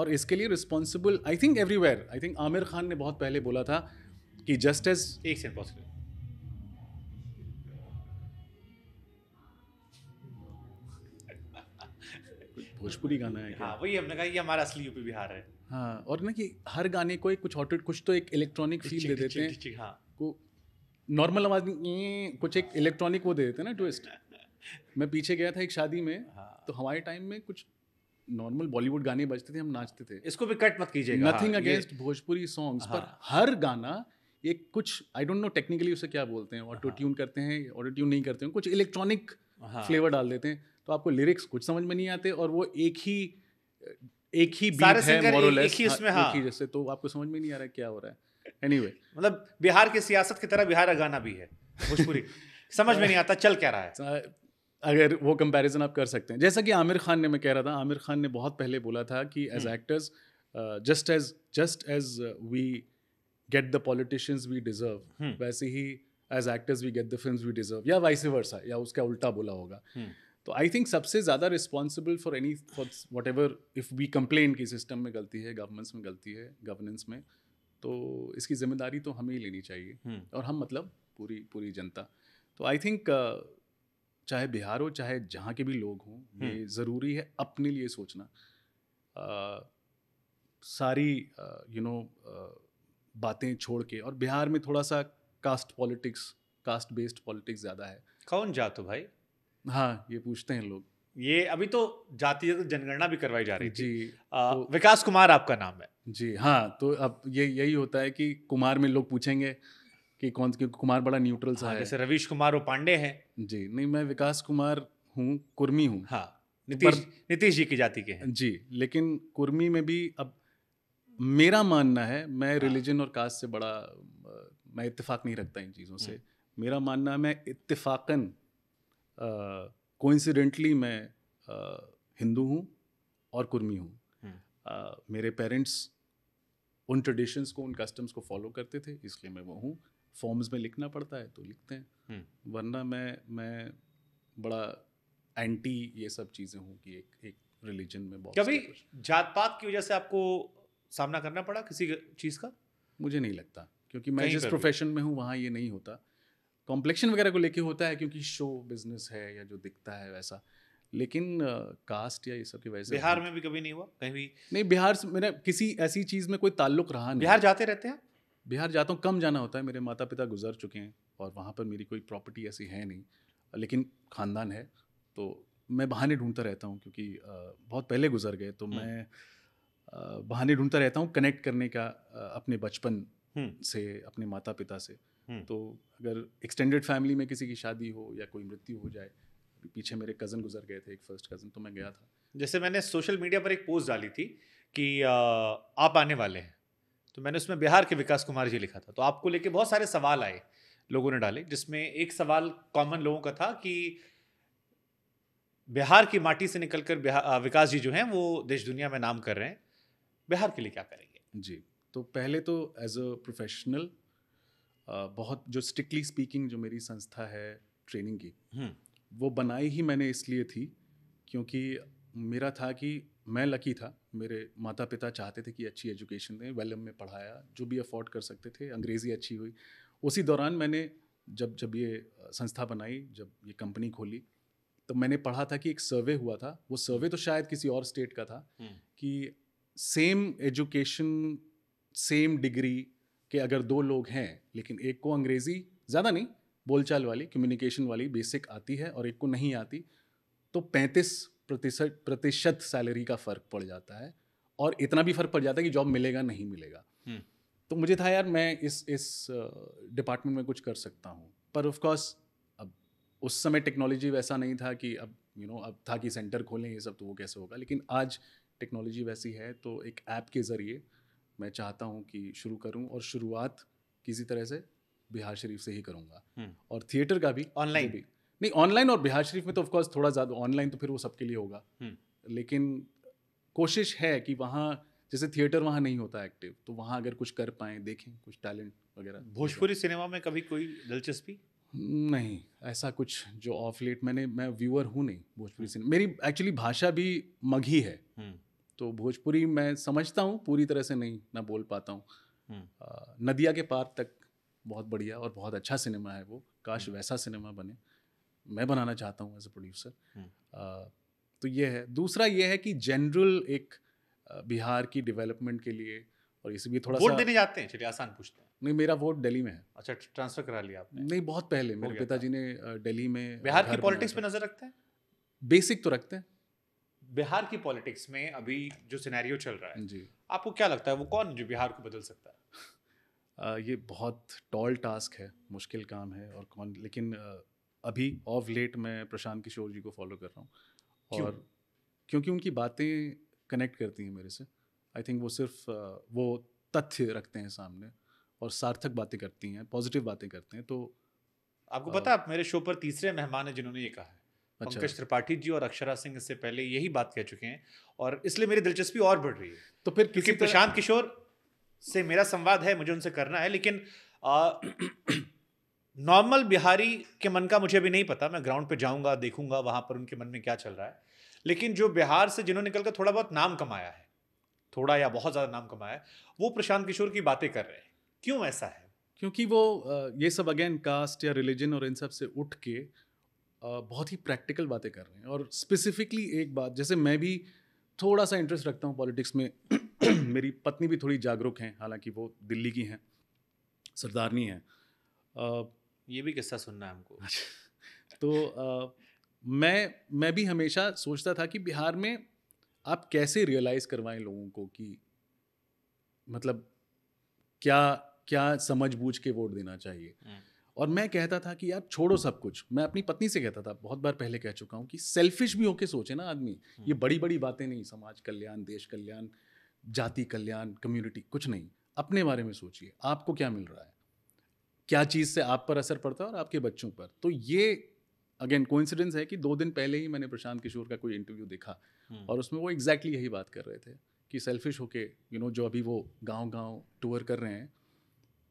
और इसके लिए responsible I think everywhere I think Aamir Khan ने बहुत पहले बोला था कि जस्ट एज एक पॉसिबल भोजपुरी गाना है हाँ वही हमने कहा कि हमारा असली यूपी बिहार है हाँ और ना कि हर गाने को एक कुछ ऑटो कुछ तो एक इलेक्ट्रॉनिक फील दे देते हैं हाँ को नॉर्मल आवाज कुछ एक इलेक्ट्रॉनिक वो दे देते हैं ना ट्विस्ट मैं पीछे गया था एक शादी में हाँ। तो हमारे टाइम में कुछ नॉर्मल बॉलीवुड गाने बजते थे हम नाचते थे इसको भी कट मत कीजिएगा नथिंग हाँ, अगेंस्ट भोजपुरी सॉन्ग्स पर हाँ। हर गाना एक कुछ आई डोंट नो टेक्निकली उसे क्या बोलते हैं ऑटो ट्यून करते हैं ऑटो ट्यून नहीं करते हैं कुछ इलेक्ट्रॉनिक फ्लेवर डाल देते हैं तो आपको लिरिक्स कुछ समझ में नहीं आते और वो एक ही एक ही बीट है मोरलेस एक ही उसमें हाँ एक हाँ। ही जैसे तो आपको समझ में नहीं आ रहा क्या हो रहा है एनीवे anyway. मतलब बिहार की सियासत की तरह बिहार का गाना भी है भोजपुरी समझ में नहीं आता चल क्या रहा है अगर वो कंपैरिजन आप कर सकते हैं जैसा कि आमिर खान ने मैं कह रहा था आमिर खान ने बहुत पहले बोला था कि as actors just as just as we get the politicians we deserve वैसे ही as actors we get the film we deserve या वाइस वर्सा या उसका उल्टा बोला होगा हम्म। तो आई थिंक सबसे ज़्यादा responsible for any for whatever if we complain की सिस्टम में गलती है गवर्नेंस में गलती है गवर्नेंस में तो इसकी जिम्मेदारी तो हमें ही लेनी चाहिए हम्म। और हम मतलब पूरी पूरी जनता तो आई थिंक uh, चाहे बिहार हो चाहे जहाँ के भी लोग हों ये हम्म। ज़रूरी है अपने लिए सोचना uh, सारी यू नो बातें छोड़ के और बिहार में थोड़ा सा caste politics caste based politics ज़्यादा है कौन जात हो भाई हाँ ये पूछते हैं लोग ये अभी तो जातीय तो जनगणना भी करवाई जा रही है जी आ, तो, विकास कुमार आपका नाम है जी हाँ तो अब ये यही होता है कि कुमार में लोग पूछेंगे कि कौन क्योंकि कुमार बड़ा न्यूट्रल सा हाँ, है जैसे रवीश कुमार वो पांडे हैं जी नहीं मैं विकास कुमार हूँ कुर्मी हूँ हाँ तो नीतीश नीतीश जी की जाति के हैं जी लेकिन कुर्मी में भी अब मेरा मानना है मैं हाँ। रिलीजन और कास्ट से बड़ा मैं इत्तेफाक नहीं रखता इन चीज़ों से हम्म। मेरा मानना है मैं इत्तेफाकन कोइंसिडेंटली मैं हिंदू हूँ और कुर्मी हूँ हम्म। मेरे पेरेंट्स उन ट्रेडिशंस को उन कस्टम्स को फॉलो करते थे इसलिए मैं वो हूँ फॉर्म्स में लिखना पड़ता है तो लिखते हैं हम्म। वरना मैं मैं बड़ा एंटी ये सब चीज़ें हूँ कि एक एक रिलीजन में बहुत कभी जात पात की वजह से आपको सामना करना पड़ा किसी चीज़ का मुझे नहीं लगता क्योंकि मैं जिस प्रोफेशन में हूँ वहाँ ये नहीं होता कॉम्प्लेक्शन वगैरह को लेके होता है क्योंकि शो बिजनेस है या जो दिखता है वैसा लेकिन कास्ट या ये सब की वजह से बिहार में भी कभी नहीं हुआ कहीं भी नहीं बिहार से मेरा किसी ऐसी चीज़ में कोई ताल्लुक रहा नहीं बिहार जाते रहते हैं बिहार जाता हूँ कम जाना होता है मेरे माता पिता गुजर चुके हैं और वहाँ पर मेरी कोई प्रॉपर्टी ऐसी है नहीं लेकिन ख़ानदान है तो मैं बहाने ढूंढता रहता हूँ क्योंकि बहुत पहले गुजर गए तो हम्म। मैं बहाने ढूंढता रहता हूँ कनेक्ट करने का अपने बचपन हम्म। से अपने माता पिता से हम्म। तो अगर एक्सटेंडेड फैमिली में किसी की शादी हो या कोई मृत्यु हो जाए पीछे मेरे कज़न गुजर गए थे एक फर्स्ट कज़न तो मैं गया था जैसे मैंने सोशल मीडिया पर एक पोस्ट डाली थी कि आप आने वाले हैं तो मैंने उसमें बिहार के विकास कुमार जी लिखा था तो आपको लेके बहुत सारे सवाल आए लोगों ने डाले जिसमें एक सवाल कॉमन लोगों का था कि बिहार की माटी से निकलकर विकास जी जो हैं वो देश दुनिया में नाम कर रहे हैं बिहार के लिए क्या करेंगे जी तो पहले तो एज अ प्रोफेशनल बहुत जो स्ट्रिक्टली स्पीकिंग जो मेरी संस्था है ट्रेनिंग की हम्म। वो बनाई ही मैंने इसलिए थी क्योंकि मेरा था कि मैं लकी था मेरे माता पिता चाहते थे कि अच्छी एजुकेशन दें वेलम में पढ़ाया जो भी अफोर्ड कर सकते थे अंग्रेज़ी अच्छी हुई उसी दौरान मैंने जब जब ये संस्था बनाई जब ये कंपनी खोली तो मैंने पढ़ा था कि एक सर्वे हुआ था वो सर्वे तो शायद किसी और स्टेट का था हम्म। कि सेम एजुकेशन सेम डिग्री कि अगर दो लोग हैं लेकिन एक को अंग्रेज़ी ज़्यादा नहीं बोलचाल वाली कम्युनिकेशन वाली बेसिक आती है और एक को नहीं आती तो पैंतीस प्रतिशत प्रतिशत सैलरी का फ़र्क पड़ जाता है और इतना भी फ़र्क पड़ जाता है कि जॉब मिलेगा नहीं मिलेगा हम्म। तो मुझे था यार मैं इस इस डिपार्टमेंट में कुछ कर सकता हूँ पर ऑफकोर्स अब उस समय टेक्नोलॉजी वैसा नहीं था कि अब यू you नो know, अब था कि सेंटर खोलें ये सब तो वो कैसे होगा लेकिन आज टेक्नोलॉजी वैसी है तो एक ऐप के ज़रिए मैं चाहता हूँ कि शुरू करूँ और शुरुआत किसी तरह से बिहार शरीफ से ही करूँगा हम्म। और थिएटर का भी ऑनलाइन भी नहीं ऑनलाइन और बिहार शरीफ में तो ऑफकोर्स थोड़ा ज़्यादा ऑनलाइन तो फिर वो सबके लिए होगा हम्म। लेकिन कोशिश है कि वहाँ जैसे थिएटर वहाँ नहीं होता एक्टिव तो वहाँ अगर कुछ कर पाएँ देखें कुछ टैलेंट वगैरह भोजपुरी सिनेमा में कभी कोई दिलचस्पी नहीं ऐसा कुछ जो ऑफ लेट मैंने मैं व्यूअर हूँ नहीं भोजपुरी हम्म। सिनेमा मेरी एक्चुअली भाषा भी मघी है तो भोजपुरी मैं समझता हूँ पूरी तरह से नहीं ना बोल पाता हूँ हम्म। नदिया के पार तक बहुत बढ़िया और बहुत अच्छा सिनेमा है वो काश हम्म। वैसा सिनेमा बने मैं बनाना चाहता हूँ एज ए प्रोड्यूसर तो ये है दूसरा ये है कि जनरल एक बिहार की डेवलपमेंट के लिए और इसे भी थोड़ा वोट देने जाते हैं चलिए आसान पूछते हैं नहीं मेरा वोट दिल्ली में है अच्छा ट्रांसफर करा लिया आपने नहीं बहुत पहले मेरे पिताजी ने दिल्ली में बिहार की पॉलिटिक्स पे नजर रखते हैं बेसिक तो रखते हैं बिहार की पॉलिटिक्स में अभी जो सिनेरियो चल रहा है जी आपको क्या लगता है वो कौन जो बिहार को बदल सकता है आ, ये बहुत टॉल टास्क है मुश्किल काम है और कौन लेकिन अभी ऑफ लेट मैं प्रशांत किशोर जी को फॉलो कर रहा हूँ और क्योंकि उनकी बातें कनेक्ट करती हैं मेरे से आई थिंक वो सिर्फ वो तथ्य रखते हैं सामने और सार्थक बातें करती हैं पॉजिटिव बातें करते हैं तो आपको पता आप मेरे शो पर तीसरे मेहमान हैं जिन्होंने ये कहा है अच्छा। पंकज त्रिपाठी जी और अक्षरा सिंह इससे पहले यही बात कह चुके हैं और इसलिए मेरी दिलचस्पी और बढ़ रही है तो फिर क्योंकि प्रशांत किशोर से मेरा संवाद है मुझे उनसे करना है लेकिन नॉर्मल बिहारी के मन का मुझे अभी नहीं पता मैं ग्राउंड पे जाऊंगा देखूंगा वहां पर उनके मन में क्या चल रहा है लेकिन जो बिहार से जिन्होंने निकल कर थोड़ा बहुत नाम कमाया है थोड़ा या बहुत ज़्यादा नाम कमाया है वो प्रशांत किशोर की बातें कर रहे हैं क्यों ऐसा है क्योंकि वो ये सब अगेन कास्ट या रिलीजन और इन सब से उठ के बहुत ही प्रैक्टिकल बातें कर रहे हैं और स्पेसिफिकली एक बात जैसे मैं भी थोड़ा सा इंटरेस्ट रखता हूँ पॉलिटिक्स में मेरी पत्नी भी थोड़ी जागरूक हैं हालांकि वो दिल्ली की हैं सरदारनी हैं ये भी किस्सा सुनना है हमको अच्छा, तो आ, मैं मैं भी हमेशा सोचता था कि बिहार में आप कैसे रियलाइज़ करवाएं लोगों को कि मतलब क्या क्या समझ बूझ के वोट देना चाहिए हम्म। और मैं कहता था कि यार छोड़ो सब कुछ मैं अपनी पत्नी से कहता था बहुत बार पहले कह चुका हूँ कि सेल्फिश भी होके सोचे ना आदमी हम्म। ये बड़ी बड़ी बातें नहीं समाज कल्याण देश कल्याण जाति कल्याण कम्युनिटी कुछ नहीं अपने बारे में सोचिए आपको क्या मिल रहा है क्या चीज़ से आप पर असर पड़ता है और आपके बच्चों पर तो ये अगेन कोइंसिडेंस है कि दो दिन पहले ही मैंने प्रशांत किशोर का कोई इंटरव्यू देखा हम्म। और उसमें वो एग्जैक्टली exactly यही बात कर रहे थे कि सेल्फिश होके यू नो जो अभी वो गांव गांव टूर कर रहे हैं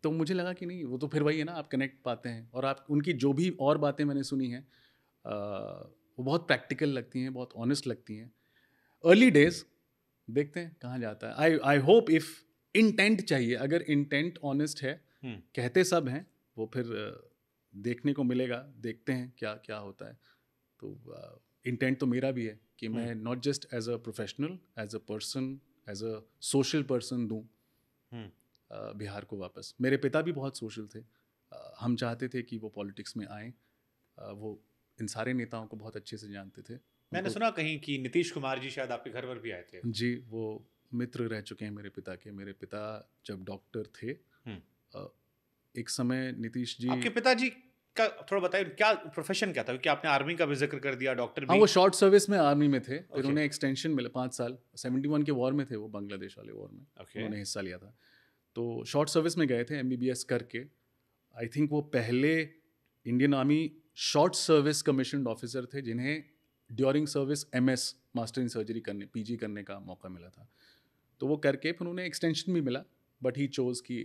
तो मुझे लगा कि नहीं वो तो फिर वही है ना आप कनेक्ट पाते हैं और आप उनकी जो भी और बातें मैंने सुनी हैं वो बहुत प्रैक्टिकल लगती हैं बहुत ऑनेस्ट लगती हैं अर्ली डेज देखते हैं कहाँ जाता है I I hope if intent चाहिए अगर इंटेंट ऑनेस्ट है हम्म। कहते सब हैं वो फिर देखने को मिलेगा देखते हैं क्या क्या होता है तो इंटेंट तो मेरा भी है कि मैं not just as a professional as a person as a social person दूँ बिहार को वापस मेरे पिता भी बहुत सोशल थे हम चाहते थे कि वो पॉलिटिक्स में आए वो इन सारे नेताओं को बहुत अच्छे से जानते थे मैंने सुना कहीं कि नीतीश कुमार जी शायद आपके घर पर भी आए थे जी वो मित्र रह चुके हैं मेरे पिता के मेरे पिता जब डॉक्टर थे हम्म। एक समय नीतीश जी आपके पिताजी का थोड़ा बताइए क्या प्रोफेशन क्या था क्योंकि आपने आर्मी का भी जिक्र कर दिया डॉक्टर हाँ वो शॉर्ट सर्विस में आर्मी में थे फिर उन्हें एक्सटेंशन मिला पाँच साल सेवेंटी वन के वॉर में थे वो बांग्लादेश वाले वॉर में उन्होंने हिस्सा लिया था तो शॉर्ट सर्विस में गए थे एम करके आई थिंक वो पहले Indian army short service commission officer थे जिन्हें during service M S master in surgery करने पी करने का मौका मिला था तो वो करके फिर उन्हें एक्सटेंशन भी मिला बट ही चोज़ कि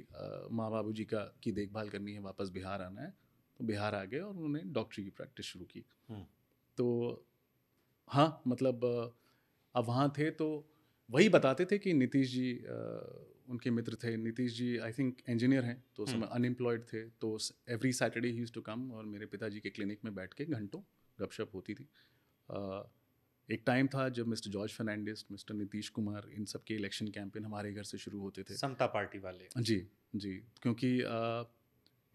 माँ बाबू जी का की देखभाल करनी है वापस बिहार आना है तो बिहार आ गए और उन्होंने डॉक्टरी की प्रैक्टिस शुरू की हम्म। तो हाँ मतलब अब वहाँ थे तो वही बताते थे कि नीतीश जी उनके मित्र थे Nitish ji I think engineer हैं तो उस हम्म। समय अनएम्प्लॉयड थे तो every Saturday he to come और मेरे पिताजी के क्लिनिक में बैठ के घंटों गपशप होती थी एक टाइम था जब मिस्टर जॉर्ज फर्नांडिस मिस्टर नीतीश कुमार इन सब के इलेक्शन कैंपेन हमारे घर से शुरू होते थे समता पार्टी वाले जी जी क्योंकि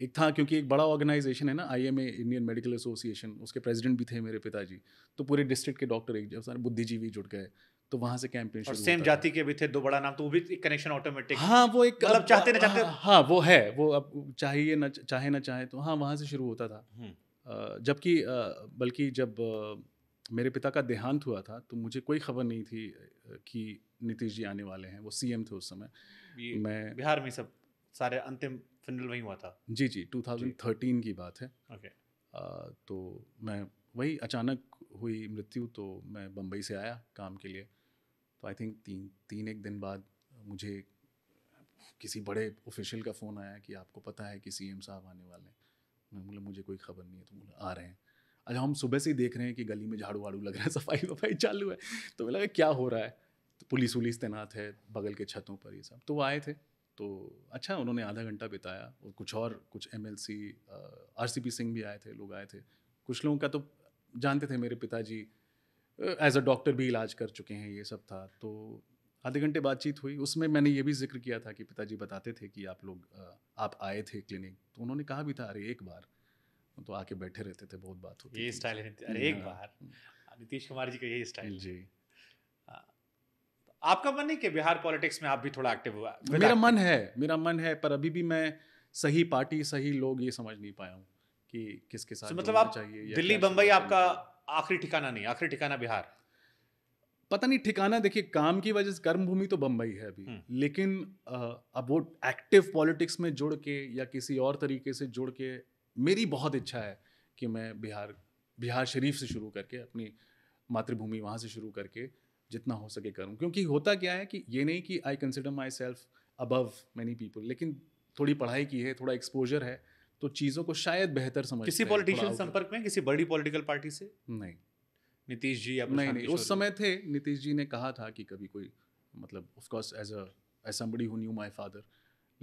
एक था क्योंकि एक बड़ा ऑर्गेनाइजेशन है ना आईएमए इंडियन मेडिकल एसोसिएशन उसके प्रेसिडेंट भी थे मेरे पिताजी तो पूरे डिस्ट्रिक्ट के डॉक्टर एक जब सारे बुद्धिजीवी जुट गए तो वहां से कैंपेन और सेम जाति के भी थे दो बड़ा नाम तो वो भी एक कनेक्शन ऑटोमेटिक हाँ वो एक मतलब चाहते ना हाँ, चाहते हाँ वो है वो अब चाहिए ना चाहे ना चाहे तो हाँ वहाँ से शुरू होता था हम्म। जबकि बल्कि जब मेरे पिता का देहांत हुआ था तो मुझे कोई खबर नहीं थी कि नीतीश जी आने वाले हैं वो सीएम थे उस समय मैं बिहार में सब सारे अंतिम फिनल वहीं हुआ था जी जी 2013 की बात है ओके तो मैं वही अचानक हुई मृत्यु तो मैं बम्बई से आया काम के लिए तो आई थिंक तीन तीन एक दिन बाद मुझे किसी बड़े ऑफिशियल का फ़ोन आया कि आपको पता है कि सी साहब आने वाले हैं मैं बोला मुझे कोई खबर नहीं है तो बोले आ रहे हैं अच्छा हम सुबह से ही देख रहे हैं कि गली में झाड़ू वाड़ू लग रहा है सफाई वफाई चालू है तो मैं लगा क्या हो रहा है तो पुलिस वुलिस तैनात है बगल के छतों पर ये सब तो वो आए थे तो अच्छा उन्होंने आधा घंटा बिताया और कुछ और कुछ M L C R C P Singh भी आए थे लोग आए थे कुछ लोगों का तो जानते थे मेरे पिताजी एज अ डॉक्टर भी इलाज कर चुके हैं ये सब था तो आधे घंटे बातचीत हुई उसमें मैंने ये भी जिक्र किया था कि पिताजी बताते थे कि आप लोग आप आए थे क्लिनिक तो उन्होंने कहा भी था अरे एक बार तो आके बैठे रहते थे बहुत बात होती ये स्टाइल है अरे एक हाँ। बार नीतीश कुमार जी का यही स्टाइल जी हाँ। आपका मन नहीं कि बिहार पॉलिटिक्स में आप भी थोड़ा एक्टिव हुआ मेरा मन है मेरा मन है पर अभी भी मैं सही पार्टी सही लोग ये समझ नहीं पाया हूँ कि किसके साथ मतलब आप चाहिए दिल्ली बम्बई आपका आखिरी ठिकाना नहीं आखिरी ठिकाना बिहार पता नहीं ठिकाना देखिए काम की वजह से कर्म भूमि तो बम्बई है अभी हम्म। लेकिन अब वो एक्टिव पॉलिटिक्स में जुड़ के या किसी और तरीके से जुड़ के मेरी बहुत इच्छा है कि मैं बिहार बिहार शरीफ से शुरू करके अपनी मातृभूमि वहाँ से शुरू करके जितना हो सके करूँ क्योंकि होता क्या है कि ये नहीं कि I consider myself above many people लेकिन थोड़ी पढ़ाई की है थोड़ा एक्सपोजर है तो चीज़ों को शायद बेहतर समझ किसी पॉलिटिशियन संपर्क में किसी बड़ी पॉलिटिकल पार्टी से नहीं नीतीश जी अब नहीं नहीं उस समय थे नीतीश जी ने कहा था कि कभी कोई मतलब of course as as somebody who knew my father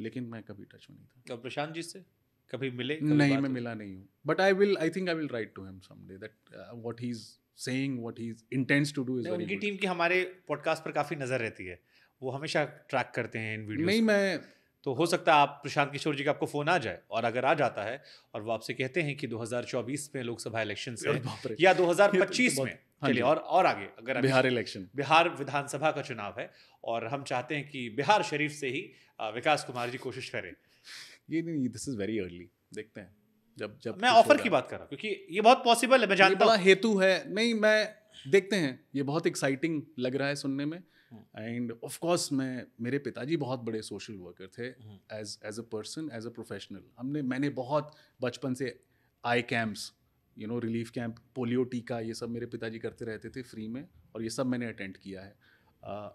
लेकिन मैं कभी टच में नहीं था अब प्रशांत जी से कभी मिले कभी नहीं मैं मिला नहीं हूँ but I will I think I will write to him someday that what he is saying what he is intends to do is उनकी टीम की हमारे पॉडकास्ट पर काफ़ी नज़र रहती है वो हमेशा ट्रैक करते हैं इन वीडियो नहीं मैं तो हो सकता है आप प्रशांत किशोर जी का आपको फोन आ जाए और अगर आ जाता है और वो आपसे कहते हैं कि 2024 में लोकसभा इलेक्शन से या 2025 तो में हाँ चलिए और और आगे अगर बिहार इलेक्शन बिहार विधानसभा का चुनाव है और हम चाहते हैं कि बिहार शरीफ से ही विकास कुमार जी कोशिश करें ये नहीं दिस इज वेरी अर्ली देखते हैं जब जब मैं ऑफर की बात कर रहा हूँ क्योंकि ये बहुत पॉसिबल है मैं जानता हूँ हेतु है नहीं मैं देखते हैं ये बहुत एक्साइटिंग लग रहा है सुनने में एंड ऑफ कोर्स मैं मेरे पिताजी बहुत बड़े सोशल वर्कर थे as as a person as a professional हमने मैंने बहुत बचपन से eye camps you know relief camp polio टीका ये सब मेरे पिताजी करते रहते थे फ्री में और ये सब मैंने अटेंड किया है आ,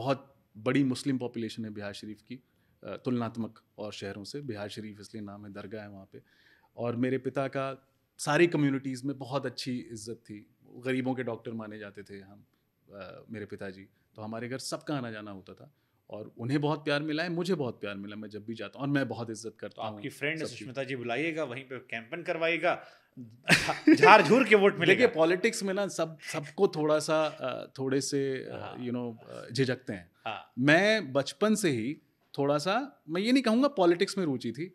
बहुत बड़ी मुस्लिम पॉपुलेशन है बिहार शरीफ की तुलनात्मक और शहरों से बिहार शरीफ इसलिए नाम है दरगाह है वहाँ पे और मेरे पिता का सारी कम्युनिटीज़ में बहुत अच्छी इज्जत थी गरीबों के डॉक्टर माने जाते थे हम आ, मेरे पिताजी तो हमारे घर सबका आना जाना होता था और उन्हें बहुत प्यार मिला है मुझे बहुत प्यार मिला मैं जब भी जाता हूँ और मैं बहुत इज्जत करता तो हूँ आपकी फ्रेंड सुष्मिता जी बुलाइएगा वहीं पर कैंपन करवाइएगा झार झूर के वोट मिलेगा देखिए पॉलिटिक्स में ना सब सबको थोड़ा सा थोड़े से यू नो हाँ। झिझकते हैं हाँ। मैं बचपन से ही थोड़ा सा मैं ये नहीं कहूँगा पॉलिटिक्स में रुचि थी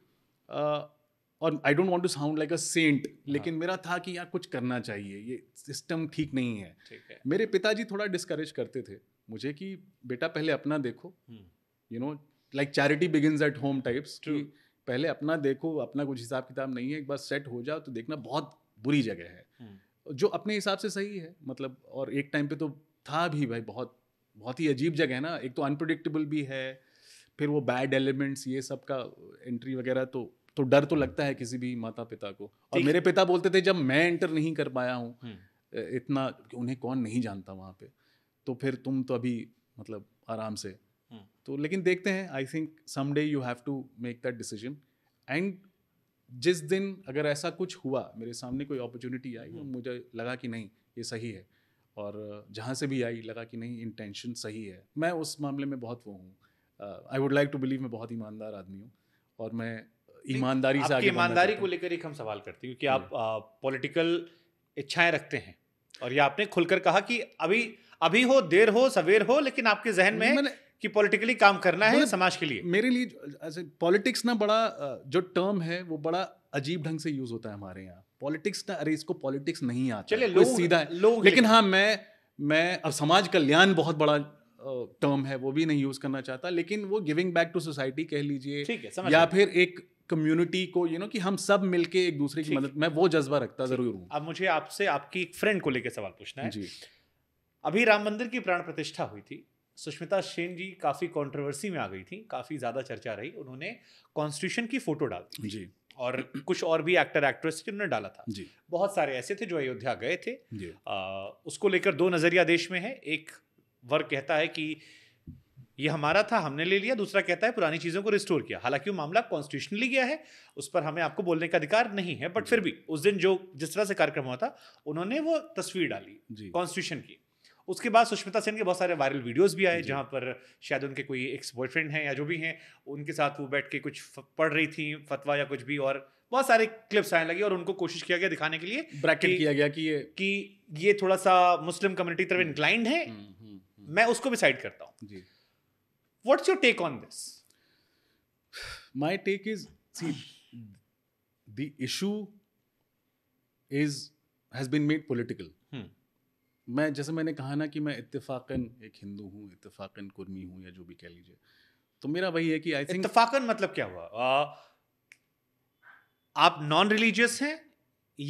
और I don't want to sound like a saint लेकिन मेरा था कि यार कुछ करना चाहिए ये सिस्टम ठीक नहीं है, ठीक है। मेरे पिताजी थोड़ा डिस्करेज करते थे मुझे कि बेटा पहले अपना देखो you know like charity begins at home types कि पहले अपना देखो अपना कुछ हिसाब किताब नहीं है एक बार सेट हो जाओ तो देखना बहुत बुरी जगह है हम्म। जो अपने हिसाब से सही है मतलब और एक टाइम पे तो था भी भाई बहुत बहुत ही अजीब जगह है ना एक तो अनप्रडिक्टेबल भी है फिर वो बैड एलिमेंट्स ये सब का एंट्री वगैरह तो तो डर तो लगता है किसी भी माता पिता को और मेरे पिता बोलते थे जब मैं एंटर नहीं कर पाया हूँ हम्म। इतना उन्हें कौन नहीं जानता वहाँ पे तो फिर तुम तो अभी मतलब आराम से हम्म। तो लेकिन देखते हैं I think someday you have to make that decision and जिस दिन अगर ऐसा कुछ हुआ मेरे सामने कोई अपॉर्चुनिटी आई तो मुझे लगा कि नहीं ये सही है और जहाँ से भी आई लगा कि नहीं इंटेंशन सही है मैं उस मामले में बहुत वो हूँ I would like to believe मैं बहुत ईमानदार आदमी हूँ और मैं ईमानदारी से ईमानदारी को लेकर एक हम सवाल करते हैं क्योंकि आप पॉलिटिकल इच्छाएं रखते हैं और ये आपने खुलकर कहा कि अभी अभी हो देर हो सवेर हो लेकिन आपके जहन में कि पॉलिटिकली काम करना है समाज के लिए मेरे लिए पॉलिटिक्स ना बड़ा जो टर्म है वो बड़ा अजीब ढंग से यूज होता है हमारे यहाँ पॉलिटिक्स ना अरे इसको पॉलिटिक्स नहीं आता चले लोग सीधा है लोग लेकिन हाँ मैं मैं अब समाज कल्याण बहुत बड़ा टर्म है वो भी नहीं यूज करना चाहता लेकिन वो गिविंग बैक टू सोसाइटी कह लीजिए या फिर एक कम्युनिटी को यू you नो know, कि हम सब मिलके एक दूसरे की मदद मैं वो जज्बा रखता जरूर हूँ अब मुझे आपसे आपकी एक फ्रेंड को लेकर सवाल पूछना है जी अभी राम मंदिर की प्राण प्रतिष्ठा हुई थी सुष्मिता सेन जी काफ़ी कंट्रोवर्सी में आ गई थी काफ़ी ज़्यादा चर्चा रही उन्होंने कॉन्स्टिट्यूशन की फ़ोटो डाली जी और कुछ और भी एक्टर एक्ट्रेस उन्होंने डाला था जी बहुत सारे ऐसे थे जो अयोध्या गए थे जी आ, उसको लेकर दो नज़रिया देश में है एक वर्ग कहता है कि ये हमारा था हमने ले लिया दूसरा कहता है पुरानी चीज़ों को रिस्टोर किया हालांकि वो मामला कॉन्स्टिट्यूशनली गया है उस पर हमें आपको बोलने का अधिकार नहीं है बट फिर भी उस दिन जो जिस तरह से कार्यक्रम हुआ था उन्होंने वो तस्वीर डाली कॉन्स्टिट्यूशन की उसके बाद सुष्मिता सेन के बहुत सारे वायरल वीडियोस भी आए जहाँ पर शायद उनके कोई एक्स बॉयफ्रेंड हैं या जो भी हैं उनके साथ वो बैठ के कुछ पढ़ रही थी फतवा या कुछ भी और बहुत सारे क्लिप्स आने लगे और उनको कोशिश किया गया दिखाने के लिए ब्रैकेट किया गया कि ये कि ये थोड़ा सा मुस्लिम कम्युनिटी तरफ इंक्लाइंड हम्म। है हम्म, हम्म, मैं उसको भी साइड करता हूँ what's your take on this my take is see the issue is has been made political मैं जैसे मैंने कहा ना कि मैं इतफाक़न एक हिंदू हूँ इतफाक़न कुर्मी हूँ या जो भी कह लीजिए तो मेरा वही है कि आई थिंक इतफाक़न मतलब क्या हुआ आ, आप नॉन रिलीजियस हैं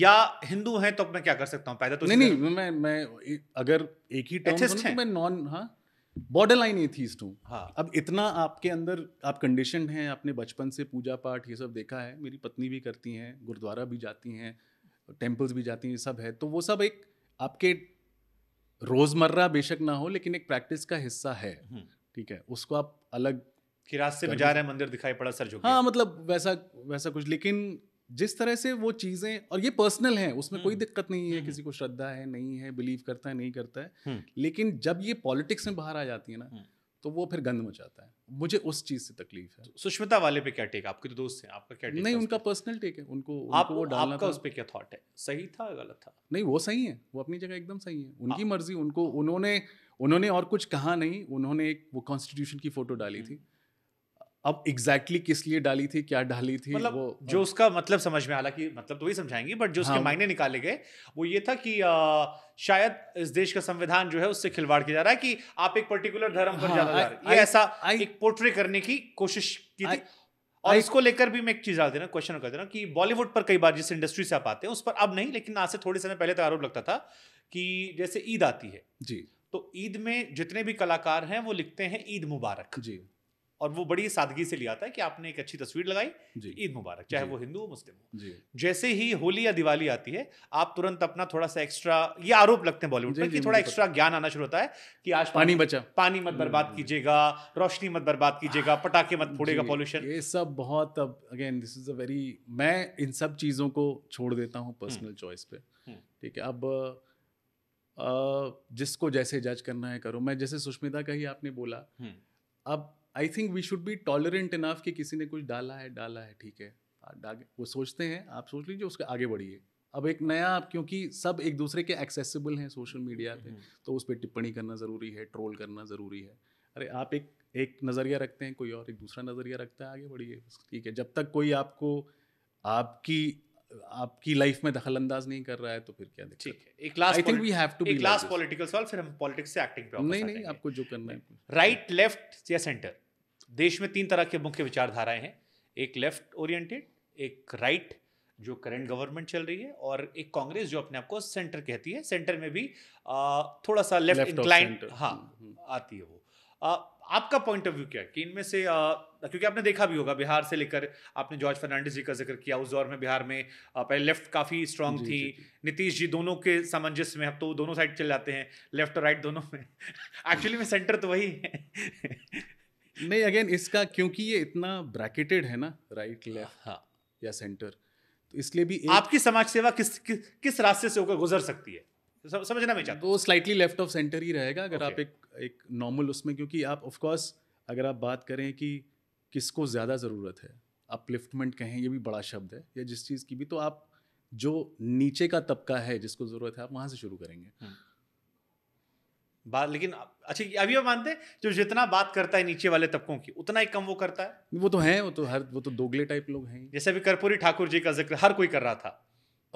या हिंदू हैं तो मैं क्या कर सकता हूँ पैदा तो नहीं नहीं मैं मैं अगर एक ही टर्म तो मैं नॉन हाँ बॉर्डर लाइन एथीस्ट हूँ हाँ अब इतना आपके अंदर आप कंडीशन हैं आपने बचपन से पूजा पाठ ये सब देखा है मेरी पत्नी भी करती हैं गुरुद्वारा भी जाती हैं टेम्पल्स भी जाती हैं सब है तो वो सब एक आपके रोजमर्रा बेशक ना हो लेकिन एक प्रैक्टिस का हिस्सा है हम्म। ठीक है उसको आप अलग कि रास्ते में जा रहे हैं मंदिर दिखाई पड़ा सर जो हाँ मतलब वैसा वैसा कुछ लेकिन जिस तरह से वो चीज़ें और ये पर्सनल है उसमें कोई हम्म। दिक्कत नहीं है हम्म। किसी को श्रद्धा है नहीं है बिलीव करता है नहीं करता है लेकिन जब ये पॉलिटिक्स में बाहर आ जाती है ना तो वो फिर गंद मचाता है मुझे उस चीज से तकलीफ है तो सुष्मिता वाले पे क्या टेक आपके तो दोस्त हैं आपका क्या टेक नहीं उनका पर्सनल टेक है उनको, उनको आप, वो डालना आपका उस पर क्या थॉट है सही था गलत था नहीं वो सही है वो अपनी जगह एकदम सही है उनकी हाँ। मर्जी उनको उन्होंने उन्होंने और कुछ कहा नहीं उन्होंने एक वो कॉन्स्टिट्यूशन की फोटो डाली हम्म। थी अब एग्जैक्टली exactly किस लिए डाली थी क्या डाली थी मतलब वो जो उसका मतलब समझ में हालांकि मतलब तो वही समझाएंगी बट जो उसके हाँ, मायने निकाले गए वो ये था कि आ, शायद इस देश का संविधान जो है उससे खिलवाड़ किया जा रहा है कि आप एक पर्टिकुलर धर्म पर हाँ, ज्यादा जा रहे ये ऐसा I, एक पोर्ट्रे करने की कोशिश की थी और इसको लेकर भी मैं एक चीज डाल देना क्वेश्चन कर देना कि बॉलीवुड पर कई बार जिस इंडस्ट्री से आप आते हैं उस पर अब नहीं लेकिन आज से थोड़े समय पहले तक तो आरोप लगता था कि जैसे ईद आती है जी तो ईद में जितने भी कलाकार हैं वो लिखते हैं ईद मुबारक जी और वो बड़ी सादगी से लिया था कि आपने एक अच्छी तस्वीर लगाई ईद मुबारक चाहे वो हिंदू हो मुस्लिम हो जैसे ही होली या दिवाली आती है आप तुरंत अपना थोड़ा सा एक्स्ट्रा ये आरोप लगते हैं बॉलीवुड में कि थोड़ा एक्स्ट्रा ज्ञान आना शुरू होता है कि आज पानी बचा पानी मत बर्बाद हम्म। कीजिएगा रोशनी मत बर्बाद कीजिएगा पटाखे मत फोड़ेगा पॉल्यूशन ये सब बहुत अब again this is a very मैं इन सब चीज़ों को छोड़ देता हूँ पर्सनल हम्म। चॉइस पे हम्म। ठीक है अब जिसको जैसे जज करना है करो मैं जैसे सुष्मिता का ही आपने बोला अब I think we should be tolerant enough कि किसी ने कुछ डाला है डाला है ठीक है वो सोचते हैं आप सोच लीजिए उसके आगे बढ़िए अब एक नया आप क्योंकि सब एक दूसरे के एक्सेसिबल हैं सोशल मीडिया पे हम्म। तो उस पर टिप्पणी करना ज़रूरी है ट्रोल करना ज़रूरी है अरे आप एक एक नज़रिया रखते हैं कोई और एक दूसरा नज़रिया रखता है आगे बढ़िए ठीक है जब तक कोई आपको आपकी आपकी लाइफ में दखल अंदाज नहीं कर रहा है तो फिर क्या ठीक है एक लास्ट आई लास्ट पॉलिटिकल सवाल फिर हम पॉलिटिक्स से एक्टिंग पे नहीं नहीं आपको जो करना है राइट लेफ्ट या सेंटर देश में तीन तरह के मुख्य विचारधाराएं हैं एक लेफ्ट ओरिएंटेड एक राइट जो करंट गवर्नमेंट चल रही है और एक कांग्रेस जो अपने आप को सेंटर कहती है सेंटर में भी आ, थोड़ा सा लेफ्ट इंक्लाइन हाँ हम्म, हम्म। आती है वो आपका पॉइंट ऑफ व्यू क्या है कि इनमें से आ, क्योंकि आपने देखा भी होगा बिहार से लेकर आपने जॉर्ज फर्नांडिस जी का जिक्र किया उस दौर में बिहार में पहले लेफ्ट काफ़ी स्ट्रांग थी नीतीश जी दोनों के सामंजस्य में अब तो दोनों साइड चल जाते हैं लेफ्ट और राइट दोनों में एक्चुअली में सेंटर तो वही है नहीं अगेन इसका क्योंकि ये इतना ब्रैकेटेड है ना राइट लेफ्ट हाँ या सेंटर तो इसलिए भी आपकी समाज सेवा किस किस रास्ते से होकर गुजर सकती है समझना मैं चाहता हूँ वो स्लाइटली लेफ्ट ऑफ सेंटर ही रहेगा अगर okay. आप एक एक नॉर्मल उसमें क्योंकि आप ऑफकोर्स अगर आप बात करें कि किसको ज़्यादा ज़रूरत है अपलिफ्टमेंट कहें ये भी बड़ा शब्द है या जिस चीज़ की भी तो आप जो नीचे का तबका है जिसको ज़रूरत है आप वहाँ से शुरू करेंगे हम्म। बात लेकिन अच्छा अभी आप मानते हैं जो जितना बात करता है नीचे वाले तबकों की उतना ही कम वो करता है वो तो हैं वो तो हर वो तो दोगले टाइप लोग हैं जैसे अभी कर्पूरी ठाकुर जी का जिक्र हर कोई कर रहा था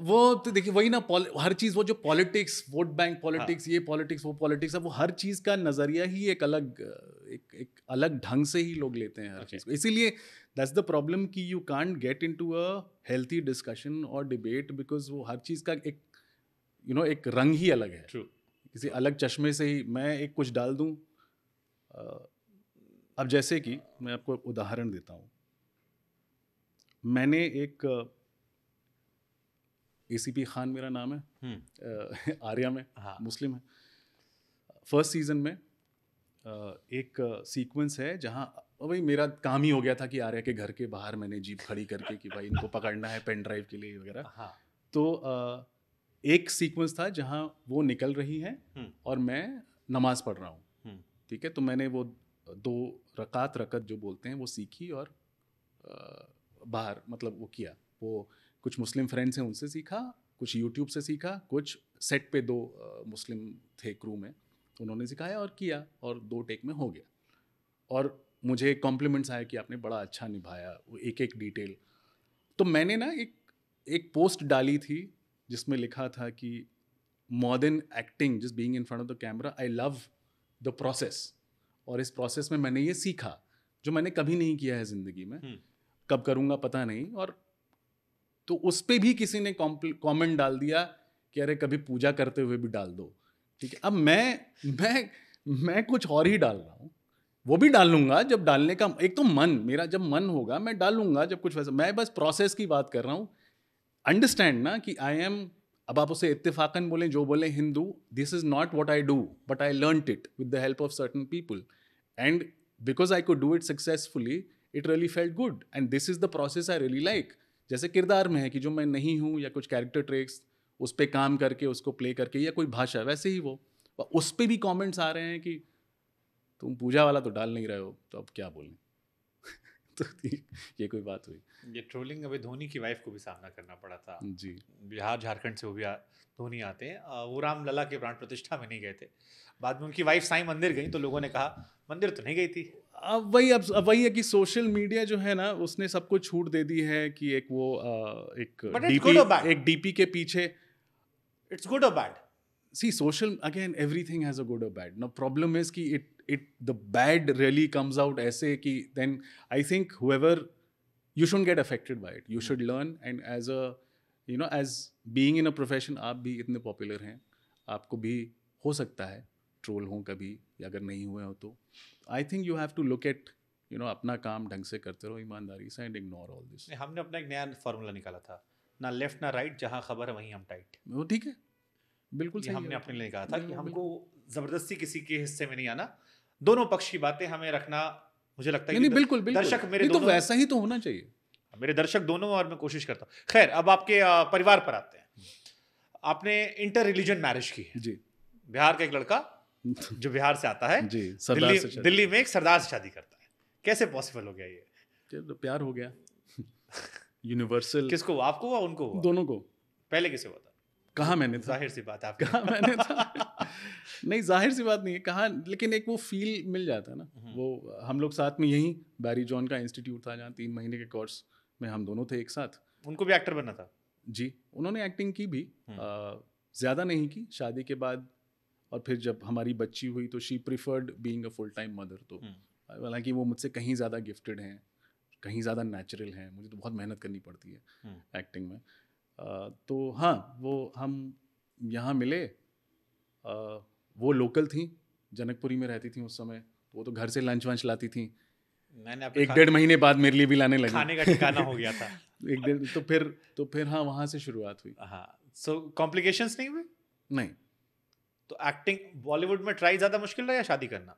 वो तो देखिए वही ना हर चीज़ वो जो पॉलिटिक्स वोट बैंक पॉलिटिक्स हाँ। ये पॉलिटिक्स वो पॉलिटिक्स है वो हर चीज़ का नज़रिया ही एक अलग एक एक अलग ढंग से ही लोग लेते हैं हर okay. चीज़ को इसीलिए दैट्स द प्रॉब्लम कि you can't get into a healthy discussion और डिबेट बिकॉज वो हर चीज़ का एक यू you नो know, एक रंग ही अलग है True. किसी अलग चश्मे से ही मैं एक कुछ डाल दूँ अब जैसे कि मैं आपको उदाहरण देता हूँ मैंने एक ए सी पी खान मेरा नाम है हम्म। आर्या में हाँ. मुस्लिम है फर्स्ट सीजन में एक सीक्वेंस है जहाँ भाई मेरा काम ही हो गया था कि आर्या के घर के बाहर मैंने जीप खड़ी करके कि भाई इनको पकड़ना है पेन ड्राइव के लिए वगैरह हाँ. तो एक सीक्वेंस था जहाँ वो निकल रही हैं हम्म। और मैं नमाज पढ़ रहा हूँ हम्म। ठीक है तो मैंने वो दो रकात रकत जो बोलते हैं वो सीखी और बाहर मतलब वो किया वो कुछ मुस्लिम फ्रेंड्स हैं उनसे सीखा कुछ यूट्यूब से सीखा कुछ सेट पे दो मुस्लिम थे क्रू में उन्होंने सिखाया और किया और दो टेक में हो गया और मुझे कॉम्प्लीमेंट्स आया कि आपने बड़ा अच्छा निभाया वो एक एक डिटेल तो मैंने ना एक एक पोस्ट डाली थी जिसमें लिखा था कि मॉडर्न एक्टिंग जिस being in front of the camera I love the process और इस प्रोसेस में मैंने ये सीखा जो मैंने कभी नहीं किया है ज़िंदगी में हम्म। कब करूँगा पता नहीं और तो उस पर भी किसी ने कमेंट डाल दिया कि अरे कभी पूजा करते हुए भी डाल दो ठीक है अब मैं मैं मैं कुछ और ही डाल रहा हूँ वो भी डाल लूंगा जब डालने का एक तो मन मेरा जब मन होगा मैं लूंगा जब कुछ वैसा मैं बस प्रोसेस की बात कर रहा हूँ अंडरस्टैंड ना कि आई एम अब आप उसे इतफाक़न बोलें जो बोलें Hindu this is not what I do but I learn it with the help of certain people and because I could do it successfully it really felt good and this is the process I really like जैसे किरदार में है कि जो मैं नहीं हूँ या कुछ कैरेक्टर ट्रेक्स उस पर काम करके उसको प्ले करके या कोई भाषा वैसे ही वो उस पर भी कॉमेंट्स आ रहे हैं कि तुम पूजा वाला तो डाल नहीं रहे हो तो अब क्या बोलें तो ये कोई बात हुई ये ट्रोलिंग अभी धोनी की वाइफ को भी सामना करना पड़ा था जी बिहार झारखंड से वो भी धोनी आते हैं वो राम लला के प्राण प्रतिष्ठा में नहीं गए थे बाद में उनकी वाइफ साई मंदिर गई तो लोगों ने कहा मंदिर तो नहीं गई थी अब वही अब, अब वही है कि सोशल मीडिया जो है ना उसने सबको छूट दे दी है कि एक वो एक डीपी एक डीपी के पीछे इट्स गुड और bad see social again everything has a good और बैड नो प्रॉब्लम इज कि it it the bad really comes out ऐसे कि then I think however you should get affected by it you should learn and as a you know as being in a profession आप भी इतने popular हैं आपको भी हो सकता है ट्रोल हों कभी या अगर नहीं हुए हो तो I think you have to look at you know अपना काम ढंग से करते रहो ईमानदारी से एंड इग्नोर ऑल दिस हमने अपना एक नया फार्मूला निकाला था ना लेफ्ट ना राइट जहाँ खबर है वहीं हम टाइट वो ठीक है बिल्कुल सही हमने अपने लिए कहा था कि हमको ज़बरदस्ती किसी के हिस्से में नहीं आना दोनों पक्ष की बातें हमें रखना मुझे लगता है नहीं, बिल्कुल, बिल्कुल दर्शक मेरे तो वैसा ही तो होना चाहिए मेरे दर्शक दोनों और मैं कोशिश करता हूँ खैर अब आपके परिवार पर आते हैं आपने इंटर रिलीजन मैरिज की है जी बिहार का एक लड़का जो बिहार से आता है जी दिल्ली से दिल्ली में एक सरदार से शादी करता है कैसे पॉसिबल हो गया ये तो प्यार हो गया यूनिवर्सल किसको हुआ? आपको हुआ उनको हुआ? दोनों को पहले किसे हुआ था कहा मैंने था जाहिर सी बात आप कहा मैंने था नहीं जाहिर सी बात नहीं है कहा लेकिन एक वो फील मिल जाता है ना हम्म। वो हम लोग साथ में यहीं बैरी जॉन का इंस्टीट्यूट था जहाँ तीन महीने के कोर्स में हम दोनों थे एक साथ उनको भी एक्टर बनना था जी उन्होंने एक्टिंग की भी हम्म। ज़्यादा नहीं की शादी के बाद और फिर जब हमारी बच्ची हुई तो she preferred being a full time mother तो हालांकि वो मुझसे कहीं ज़्यादा गिफ्टेड हैं कहीं ज़्यादा नेचुरल हैं मुझे तो बहुत मेहनत करनी पड़ती है एक्टिंग हम्म। में आ, तो हाँ वो हम यहाँ मिले आ, वो लोकल थी जनकपुरी में रहती थी उस समय वो तो घर से लंच वंच लाती थी मैंने एक डेढ़ महीने बाद मेरे लिए भी लाने लगी खाने का ठिकाना हो गया था एक डेढ़ तो फिर तो फिर हाँ वहाँ से शुरुआत हुई हाँ सो कॉम्प्लिकेशंस नहीं हुए नहीं तो एक्टिंग बॉलीवुड में ट्राई ज़्यादा मुश्किल रहा या शादी करना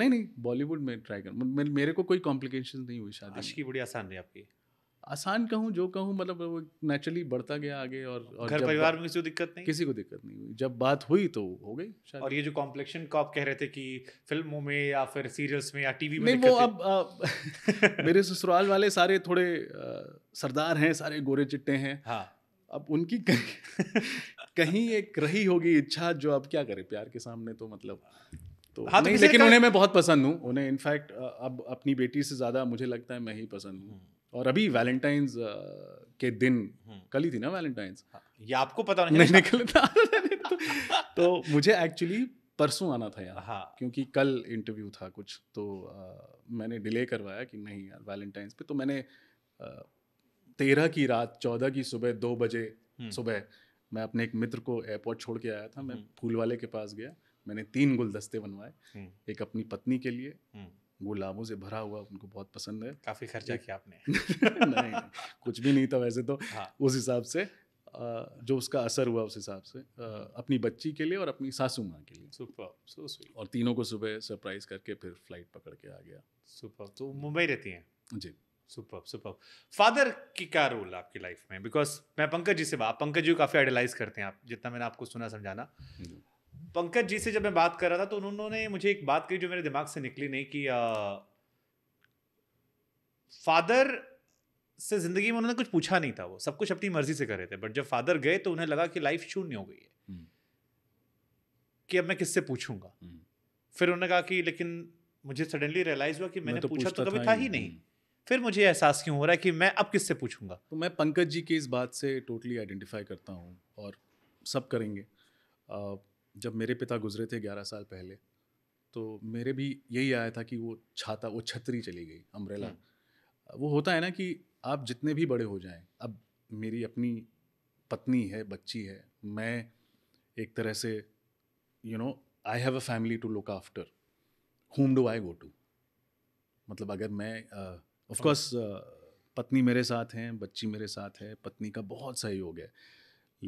नहीं नहीं बॉलीवुड में ट्राई कर मेरे को कोई कॉम्प्लिकेशन नहीं हुई शादी आशिकी बड़ी आसान रही आपकी आसान कहूँ जो कहूँ मतलब वो नेचुरली बढ़ता गया आगे और, और घर परिवार में किसी को दिक्कत नहीं किसी को दिक्कत नहीं हुई जब बात हुई तो हो गई और ये जो कॉम्प्लेक्शन को आप कह रहे थे कि फिल्मों में या फिर सीरियल्स में या टीवी में नहीं वो अब मेरे ससुराल वाले सारे थोड़े सरदार हैं सारे गोरे चिट्टे हैं हाँ अब उनकी कहीं कहीं एक रही होगी इच्छा जो अब क्या करें प्यार के सामने तो मतलब तो हाँ तो नहीं, लेकिन उन्हें मैं बहुत पसंद हूँ उन्हें इनफैक्ट अब अपनी बेटी से ज़्यादा मुझे लगता है मैं ही पसंद हूँ हम्म। और अभी वैलेंटाइंस के दिन हम्म। कल ही थी ना वैलेंटाइंस हाँ, ये आपको पता नहीं, नहीं निकल था तो, तो मुझे एक्चुअली परसों आना था यार हाँ क्योंकि कल इंटरव्यू था कुछ तो आ, मैंने डिले करवाया कि नहीं यार वैलेंटाइंस पे तो मैंने तेरह की रात चौदह की सुबह दो बजे हम्म। सुबह मैं अपने एक मित्र को एयरपोर्ट छोड़ के आया था मैं फूल हम्म। वाले के पास गया मैंने तीन गुलदस्ते बनवाए हम्म। एक अपनी पत्नी के लिए गुलाबों से भरा हुआ उनको बहुत पसंद है काफ़ी खर्चा किया आपने नहीं कुछ भी नहीं था वैसे तो हाँ। उस हिसाब से जो उसका असर हुआ उस हिसाब से अपनी बच्ची के लिए और अपनी सासू माँ के लिए सुपर सो स्वीट और तीनों को सुबह सरप्राइज करके फिर फ्लाइट पकड़ के आ गया सुपर तो मुंबई रहती हैं जी सुपर सुपर फादर की क्या रोल आपकी लाइफ में बिकॉज मैं पंकज जी से बात पंकज जी को काफ़ी आइडलाइज करते हैं आप जितना मैंने आपको सुना समझाना पंकज जी से जब मैं बात कर रहा था तो उन्होंने मुझे एक बात कही जो मेरे दिमाग से निकली नहीं कि फादर से जिंदगी में उन्होंने कुछ पूछा नहीं था वो सब कुछ अपनी मर्जी से कर रहे थे बट जब फादर गए तो उन्हें लगा कि लाइफ शून्य हो गई है हम्म। कि अब मैं किससे पूछूंगा हम्म। फिर उन्होंने कहा कि लेकिन मुझे सडनली रियलाइज हुआ कि मैंने तो पूछा तो कभी था ही नहीं फिर मुझे एहसास क्यों हो रहा है कि मैं अब किससे पूछूंगा तो मैं पंकज जी की इस बात से टोटली आइडेंटिफाई करता हूँ और सब करेंगे जब मेरे पिता गुजरे थे ग्यारह साल पहले तो मेरे भी यही आया था कि वो छाता वो छतरी चली गई अम्ब्रेला हम्म। वो होता है ना कि आप जितने भी बड़े हो जाएं अब मेरी अपनी पत्नी है बच्ची है मैं एक तरह से you know I have a family to look after home do I go to मतलब अगर मैं uh, ऑफकोर्स uh, पत्नी मेरे साथ हैं बच्ची मेरे साथ है पत्नी का बहुत सहयोग है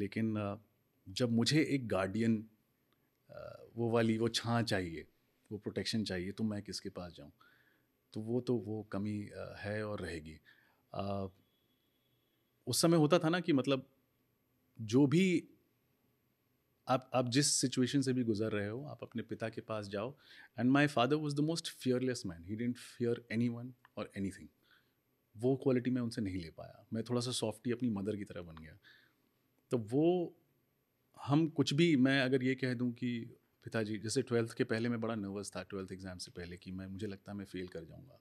लेकिन uh, जब मुझे एक गार्डियन uh, वो वाली वो छाँ चाहिए वो प्रोटेक्शन चाहिए तो मैं किसके पास जाऊँ तो वो तो वो कमी है और रहेगी उस समय होता था ना कि मतलब जो भी आप आप जिस सिचुएशन से भी गुजर रहे हो आप अपने पिता के पास जाओ and my father was the most fearless man he didn't fear anyone और एनी थिंग वो क्वालिटी मैं उनसे नहीं ले पाया मैं थोड़ा सा सॉफ्टी अपनी मदर की तरह बन गया तो वो हम कुछ भी मैं अगर ये कह दूँ कि पिताजी जैसे ट्वेल्थ के पहले मैं बड़ा नर्वस था ट्वेल्थ एग्ज़ाम से पहले कि मैं मुझे लगता है मैं फ़ेल कर जाऊँगा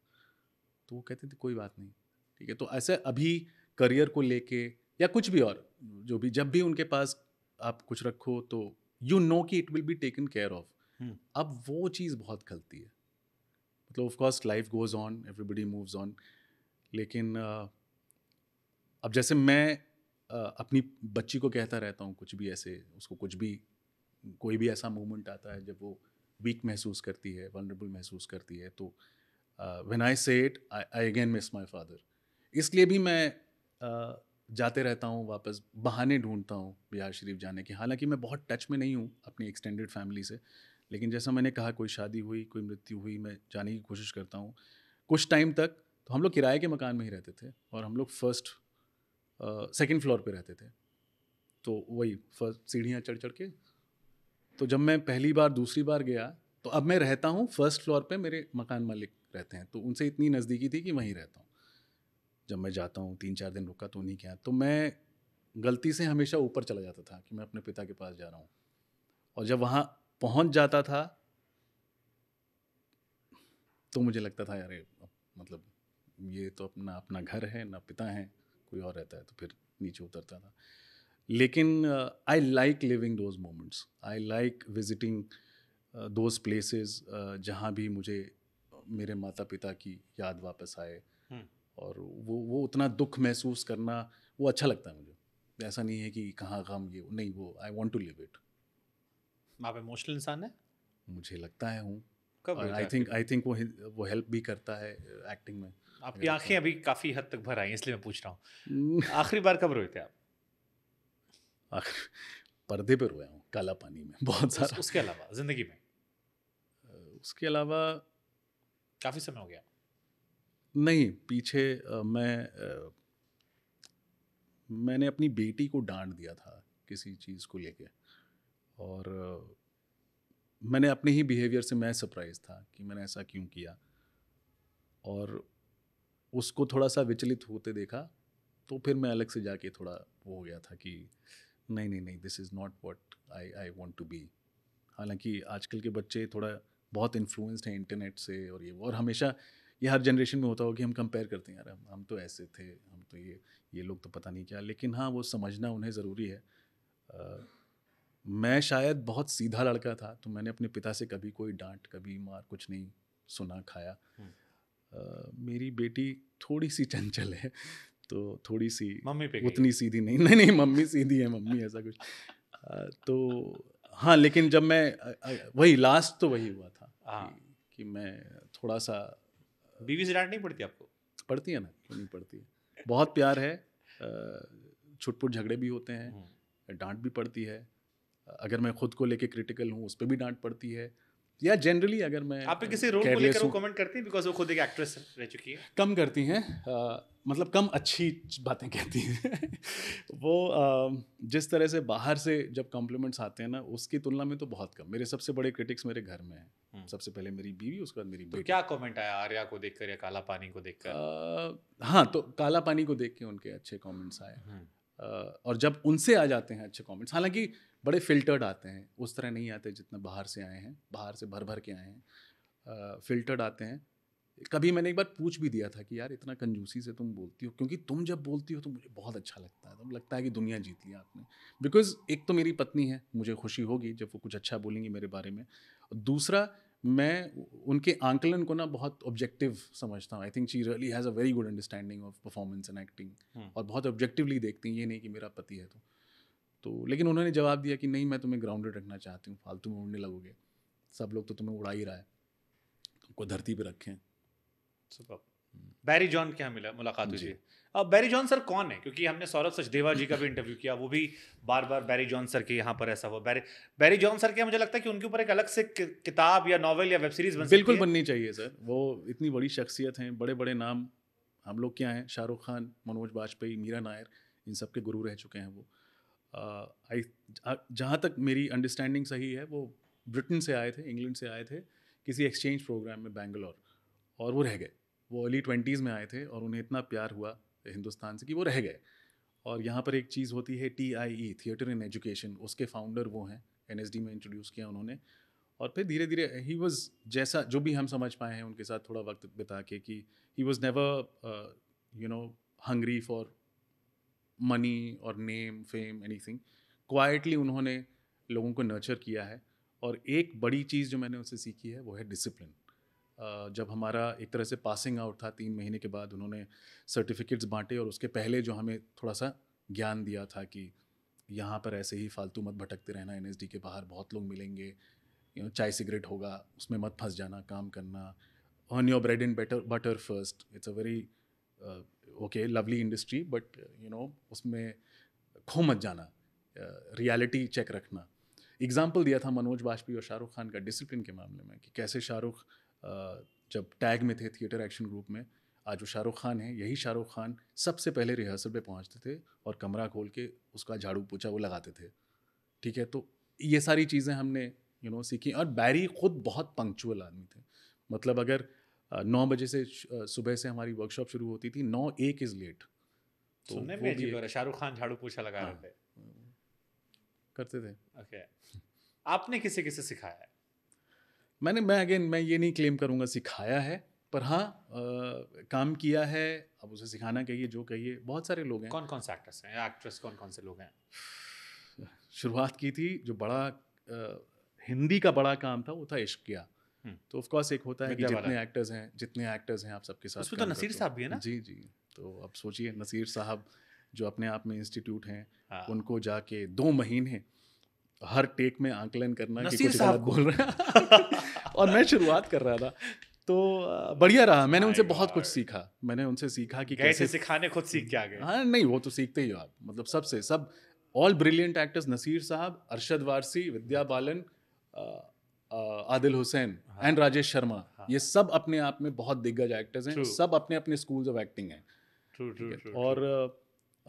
तो वो कहते थे कोई बात नहीं ठीक है तो ऐसे अभी करियर को लेके या कुछ भी और जो भी जब भी उनके पास आप कुछ रखो तो यू नो कि it will be taken care of अब वो चीज़ बहुत गलती है मतलब of course life goes on everybody moves on लेकिन अब जैसे मैं अपनी बच्ची को कहता रहता हूँ कुछ भी ऐसे उसको कुछ भी कोई भी ऐसा मोमेंट आता है जब वो वीक महसूस करती है वनरेबल महसूस करती है तो when I say it I again miss my father इसलिए भी मैं uh, जाते रहता हूँ वापस बहाने ढूंढता हूँ बिहार शरीफ जाने के हालांकि मैं बहुत टच में नहीं हूँ अपनी एक्सटेंडेड फैमिली से लेकिन जैसा मैंने कहा कोई शादी हुई कोई मृत्यु हुई मैं जाने की कोशिश करता हूँ कुछ टाइम तक तो हम लोग किराए के मकान में ही रहते थे और हम लोग फर्स्ट सेकेंड फ्लोर पर रहते थे तो वही फर्स्ट सीढ़ियाँ चढ़ चढ़ के तो जब मैं पहली बार दूसरी बार गया तो अब मैं रहता हूँ फर्स्ट फ्लोर पे मेरे मकान मालिक रहते हैं तो उनसे इतनी नज़दीकी थी कि वहीं रहता हूँ जब मैं जाता हूँ तीन चार दिन रुका तो उन्हीं के यहाँ तो मैं गलती से हमेशा ऊपर चला जाता था कि मैं अपने पिता के पास जा रहा हूँ और जब वहाँ पहुंच जाता था तो मुझे लगता था यार मतलब ये तो अपना अपना घर है ना पिता है कोई और रहता है तो फिर नीचे उतरता था लेकिन I like living those moments I like visiting those places जहाँ भी मुझे uh, मेरे माता पिता की याद वापस आए hmm. और वो वो उतना दुख महसूस करना वो अच्छा लगता है मुझे ऐसा नहीं है कि कहाँ गम ये नहीं वो I want to live it आप इमोशनल इंसान है मुझे लगता है हूँ आई थिंक आई थिंक वो वो हेल्प भी करता है एक्टिंग uh, में आपकी आंखें अभी काफ़ी हद तक भर आई इसलिए मैं पूछ रहा हूँ आखिरी बार कब रोए थे आप आखिर पर्दे पर रोया हूँ काला पानी में बहुत सारा उसके अलावा ज़िंदगी में uh, उसके अलावा काफ़ी समय हो गया नहीं पीछे uh, मैं मैंने अपनी बेटी को डांट दिया था किसी चीज़ को लेके और मैंने अपने ही बिहेवियर से मैं सरप्राइज था कि मैंने ऐसा क्यों किया और उसको थोड़ा सा विचलित होते देखा तो फिर मैं अलग से जाके थोड़ा वो हो गया था कि नहीं नहीं नहीं this is not what I I want to be हालांकि आजकल के बच्चे थोड़ा बहुत इन्फ्लुएंस्ड हैं इंटरनेट से और ये और हमेशा ये हर जनरेशन में होता हो कि हम कंपेयर करते हैं यार हम, हम तो ऐसे थे हम तो ये ये लोग तो पता नहीं क्या लेकिन हाँ वो समझना उन्हें ज़रूरी है आ, मैं शायद बहुत सीधा लड़का था तो मैंने अपने पिता से कभी कोई डांट कभी मार कुछ नहीं सुना खाया आ, हम्म। मेरी बेटी थोड़ी सी चंचल है तो थोड़ी सी मम्मी पे उतनी सीधी नहीं नहीं नहीं मम्मी सीधी है मम्मी ऐसा कुछ आ, तो हाँ लेकिन जब मैं वही लास्ट तो वही हुआ था कि, हाँ। कि मैं थोड़ा सा बीवी से डांट नहीं पड़ती आपको पड़ती है ना क्यों नहीं पड़ती है बहुत प्यार है छुटपुट झगड़े भी होते हैं हम्म। डांट भी पड़ती है अगर मैं खुद को लेके क्रिटिकल हूँ उस पर भी डांट पड़ती है या जनरली अगर मैं आप किसी रोल uh, को लेकर वो कमेंट करती हैं बिकॉज वो खुद एक एक्ट्रेस रह चुकी है कम करती हैं uh, मतलब कम अच्छी बातें कहती हैं वो आ, uh, जिस तरह से बाहर से जब कॉम्प्लीमेंट्स आते हैं ना उसकी तुलना में तो बहुत कम मेरे सबसे बड़े क्रिटिक्स मेरे घर में हैं हम्म। सबसे पहले मेरी बीवी उसके बाद मेरी तो क्या कमेंट आया आर्या को देखकर या काला पानी को देखकर हाँ तो काला पानी को देख के उनके अच्छे कमेंट्स आए हम्म। और जब उनसे आ जाते हैं अच्छे कमेंट्स हालांकि बड़े फिल्टर्ड आते हैं उस तरह नहीं आते जितना बाहर से आए हैं बाहर से भर भर के आए हैं फिल्टर्ड आते हैं कभी मैंने एक बार पूछ भी दिया था कि यार इतना कंजूसी से तुम बोलती हो क्योंकि तुम जब बोलती हो तो मुझे बहुत अच्छा लगता है तो लगता है कि दुनिया जीत लिया आपने बिकॉज एक तो मेरी पत्नी है मुझे खुशी होगी जब वो कुछ अच्छा बोलेंगी मेरे बारे में और दूसरा मैं उनके आंकलन को ना बहुत ऑब्जेक्टिव समझता हूँ I think she really has a very good understanding of performance and acting और बहुत ऑब्जेक्टिवली देखती हैं ये नहीं कि मेरा पति है तो तो लेकिन उन्होंने जवाब दिया कि नहीं मैं तुम्हें ग्राउंडेड रखना चाहती हूँ फालतू में उड़ने लगोगे सब लोग तो तुम्हें उड़ा ही रहा है तुमको धरती पर रखें बैरी जॉन क्या मिला मुलाकात हुई अब बैरी जॉन सर कौन है क्योंकि हमने सौरभ सचदेवा जी का भी इंटरव्यू किया वो भी बार बार बैरी जॉन सर के यहाँ पर ऐसा हुआ बैरी बैरी जॉन सर के मुझे लगता है कि उनके ऊपर एक अलग से किताब या नॉवल या वेब सीरीज बन बिल्कुल बननी चाहिए सर वो इतनी बड़ी शख्सियत हैं बड़े बड़े नाम हम लोग क्या हैं शाहरुख खान मनोज वाजपेयी मीरा नायर इन सब के गुरु रह चुके हैं वो आई जहाँ तक मेरी अंडरस्टैंडिंग सही है वो ब्रिटेन से आए थे इंग्लैंड से आए थे किसी एक्सचेंज प्रोग्राम में बैंगलोर और वो रह गए वो अर्ली ट्वेंटीज़ में आए थे और उन्हें इतना प्यार हुआ हिंदुस्तान से कि वो रह गए और यहाँ पर एक चीज़ होती है T I E theatre in education उसके फाउंडर वो हैं एन एस डी में इंट्रोड्यूस किया उन्होंने और फिर धीरे धीरे ही वॉज जैसा जो भी हम समझ पाए हैं उनके साथ थोड़ा वक्त बिता के कि he was never you know hungry for money और name fame anything quietly उन्होंने लोगों को नर्चर किया है और एक बड़ी चीज़ जो मैंने उनसे सीखी है वो है डिसिप्लिन जब हमारा एक तरह से पासिंग आउट था तीन महीने के बाद उन्होंने सर्टिफिकेट्स बांटे और उसके पहले जो हमें थोड़ा सा ज्ञान दिया था कि यहाँ पर ऐसे ही फालतू मत भटकते रहना एन के बाहर बहुत लोग मिलेंगे यू नो चाय सिगरेट होगा उसमें मत फंस जाना काम करना on your bread and better butter first it's a very okay lovely industry but you know उसमें खो मत जाना रियलिटी uh, चेक रखना एग्जाम्पल दिया था मनोज बाजपेयी और शाहरुख खान का डिसिप्लिन के मामले में कि कैसे शाहरुख जब टैग में थे थिएटर एक्शन ग्रुप में आज वो शाहरुख खान है यही शाहरुख खान सबसे पहले रिहर्सल पे पहुंचते थे और कमरा खोल के उसका झाड़ू पोछा वो लगाते थे ठीक है तो ये सारी चीज़ें हमने यू you नो know, सीखी और बैरी खुद बहुत पंक्चुअल आदमी थे मतलब अगर नौ बजे से सुबह से हमारी वर्कशॉप शुरू होती थी नौ एक इज़ लेट तो शाहरुख खान झाड़ू पोछा लगा रहे हाँ। थे करते थे ओके okay. आपने किसे किसे सिखाया है मैंने मैं अगेन मैं ये नहीं क्लेम करूँगा सिखाया है पर हाँ आ, काम किया है अब उसे सिखाना कहिए जो कहिए बहुत सारे लोग हैं कौन कौन से एक्टर्स हैं एक्ट्रेस कौन कौन से लोग हैं शुरुआत की थी जो बड़ा आ, हिंदी का बड़ा काम था वो था इश्क किया हम्म। तो ऑफ कोर्स एक होता है कि जितने एक्टर्स हैं जितने एक्टर्स हैं आप सबके साथ उसमें तो नसीर साहब भी है ना जी जी तो अब सोचिए नसीर साहब जो अपने आप में इंस्टीट्यूट हैं हाँ। उनको जाके दो महीने हर टेक में आंकलन करना नसीर साहब बोल रहे हैं और मैं शुरुआत कर रहा था तो बढ़िया रहा मैंने उनसे बहुत कुछ सीखा मैंने उनसे सीखा कि कैसे सिखाने खुद सीख के आ गए हाँ नहीं वो तो सीखते ही आप मतलब सबसे सब all brilliant actors Naseer sahab Arshad Warsi Vidya Balan Adil Hussain and हाँ। राजेश शर्मा हाँ। ये सब अपने आप में बहुत दिग्गज एक्टर्स हैं सब अपने अपने स्कूल्स ऑफ एक्टिंग हैं और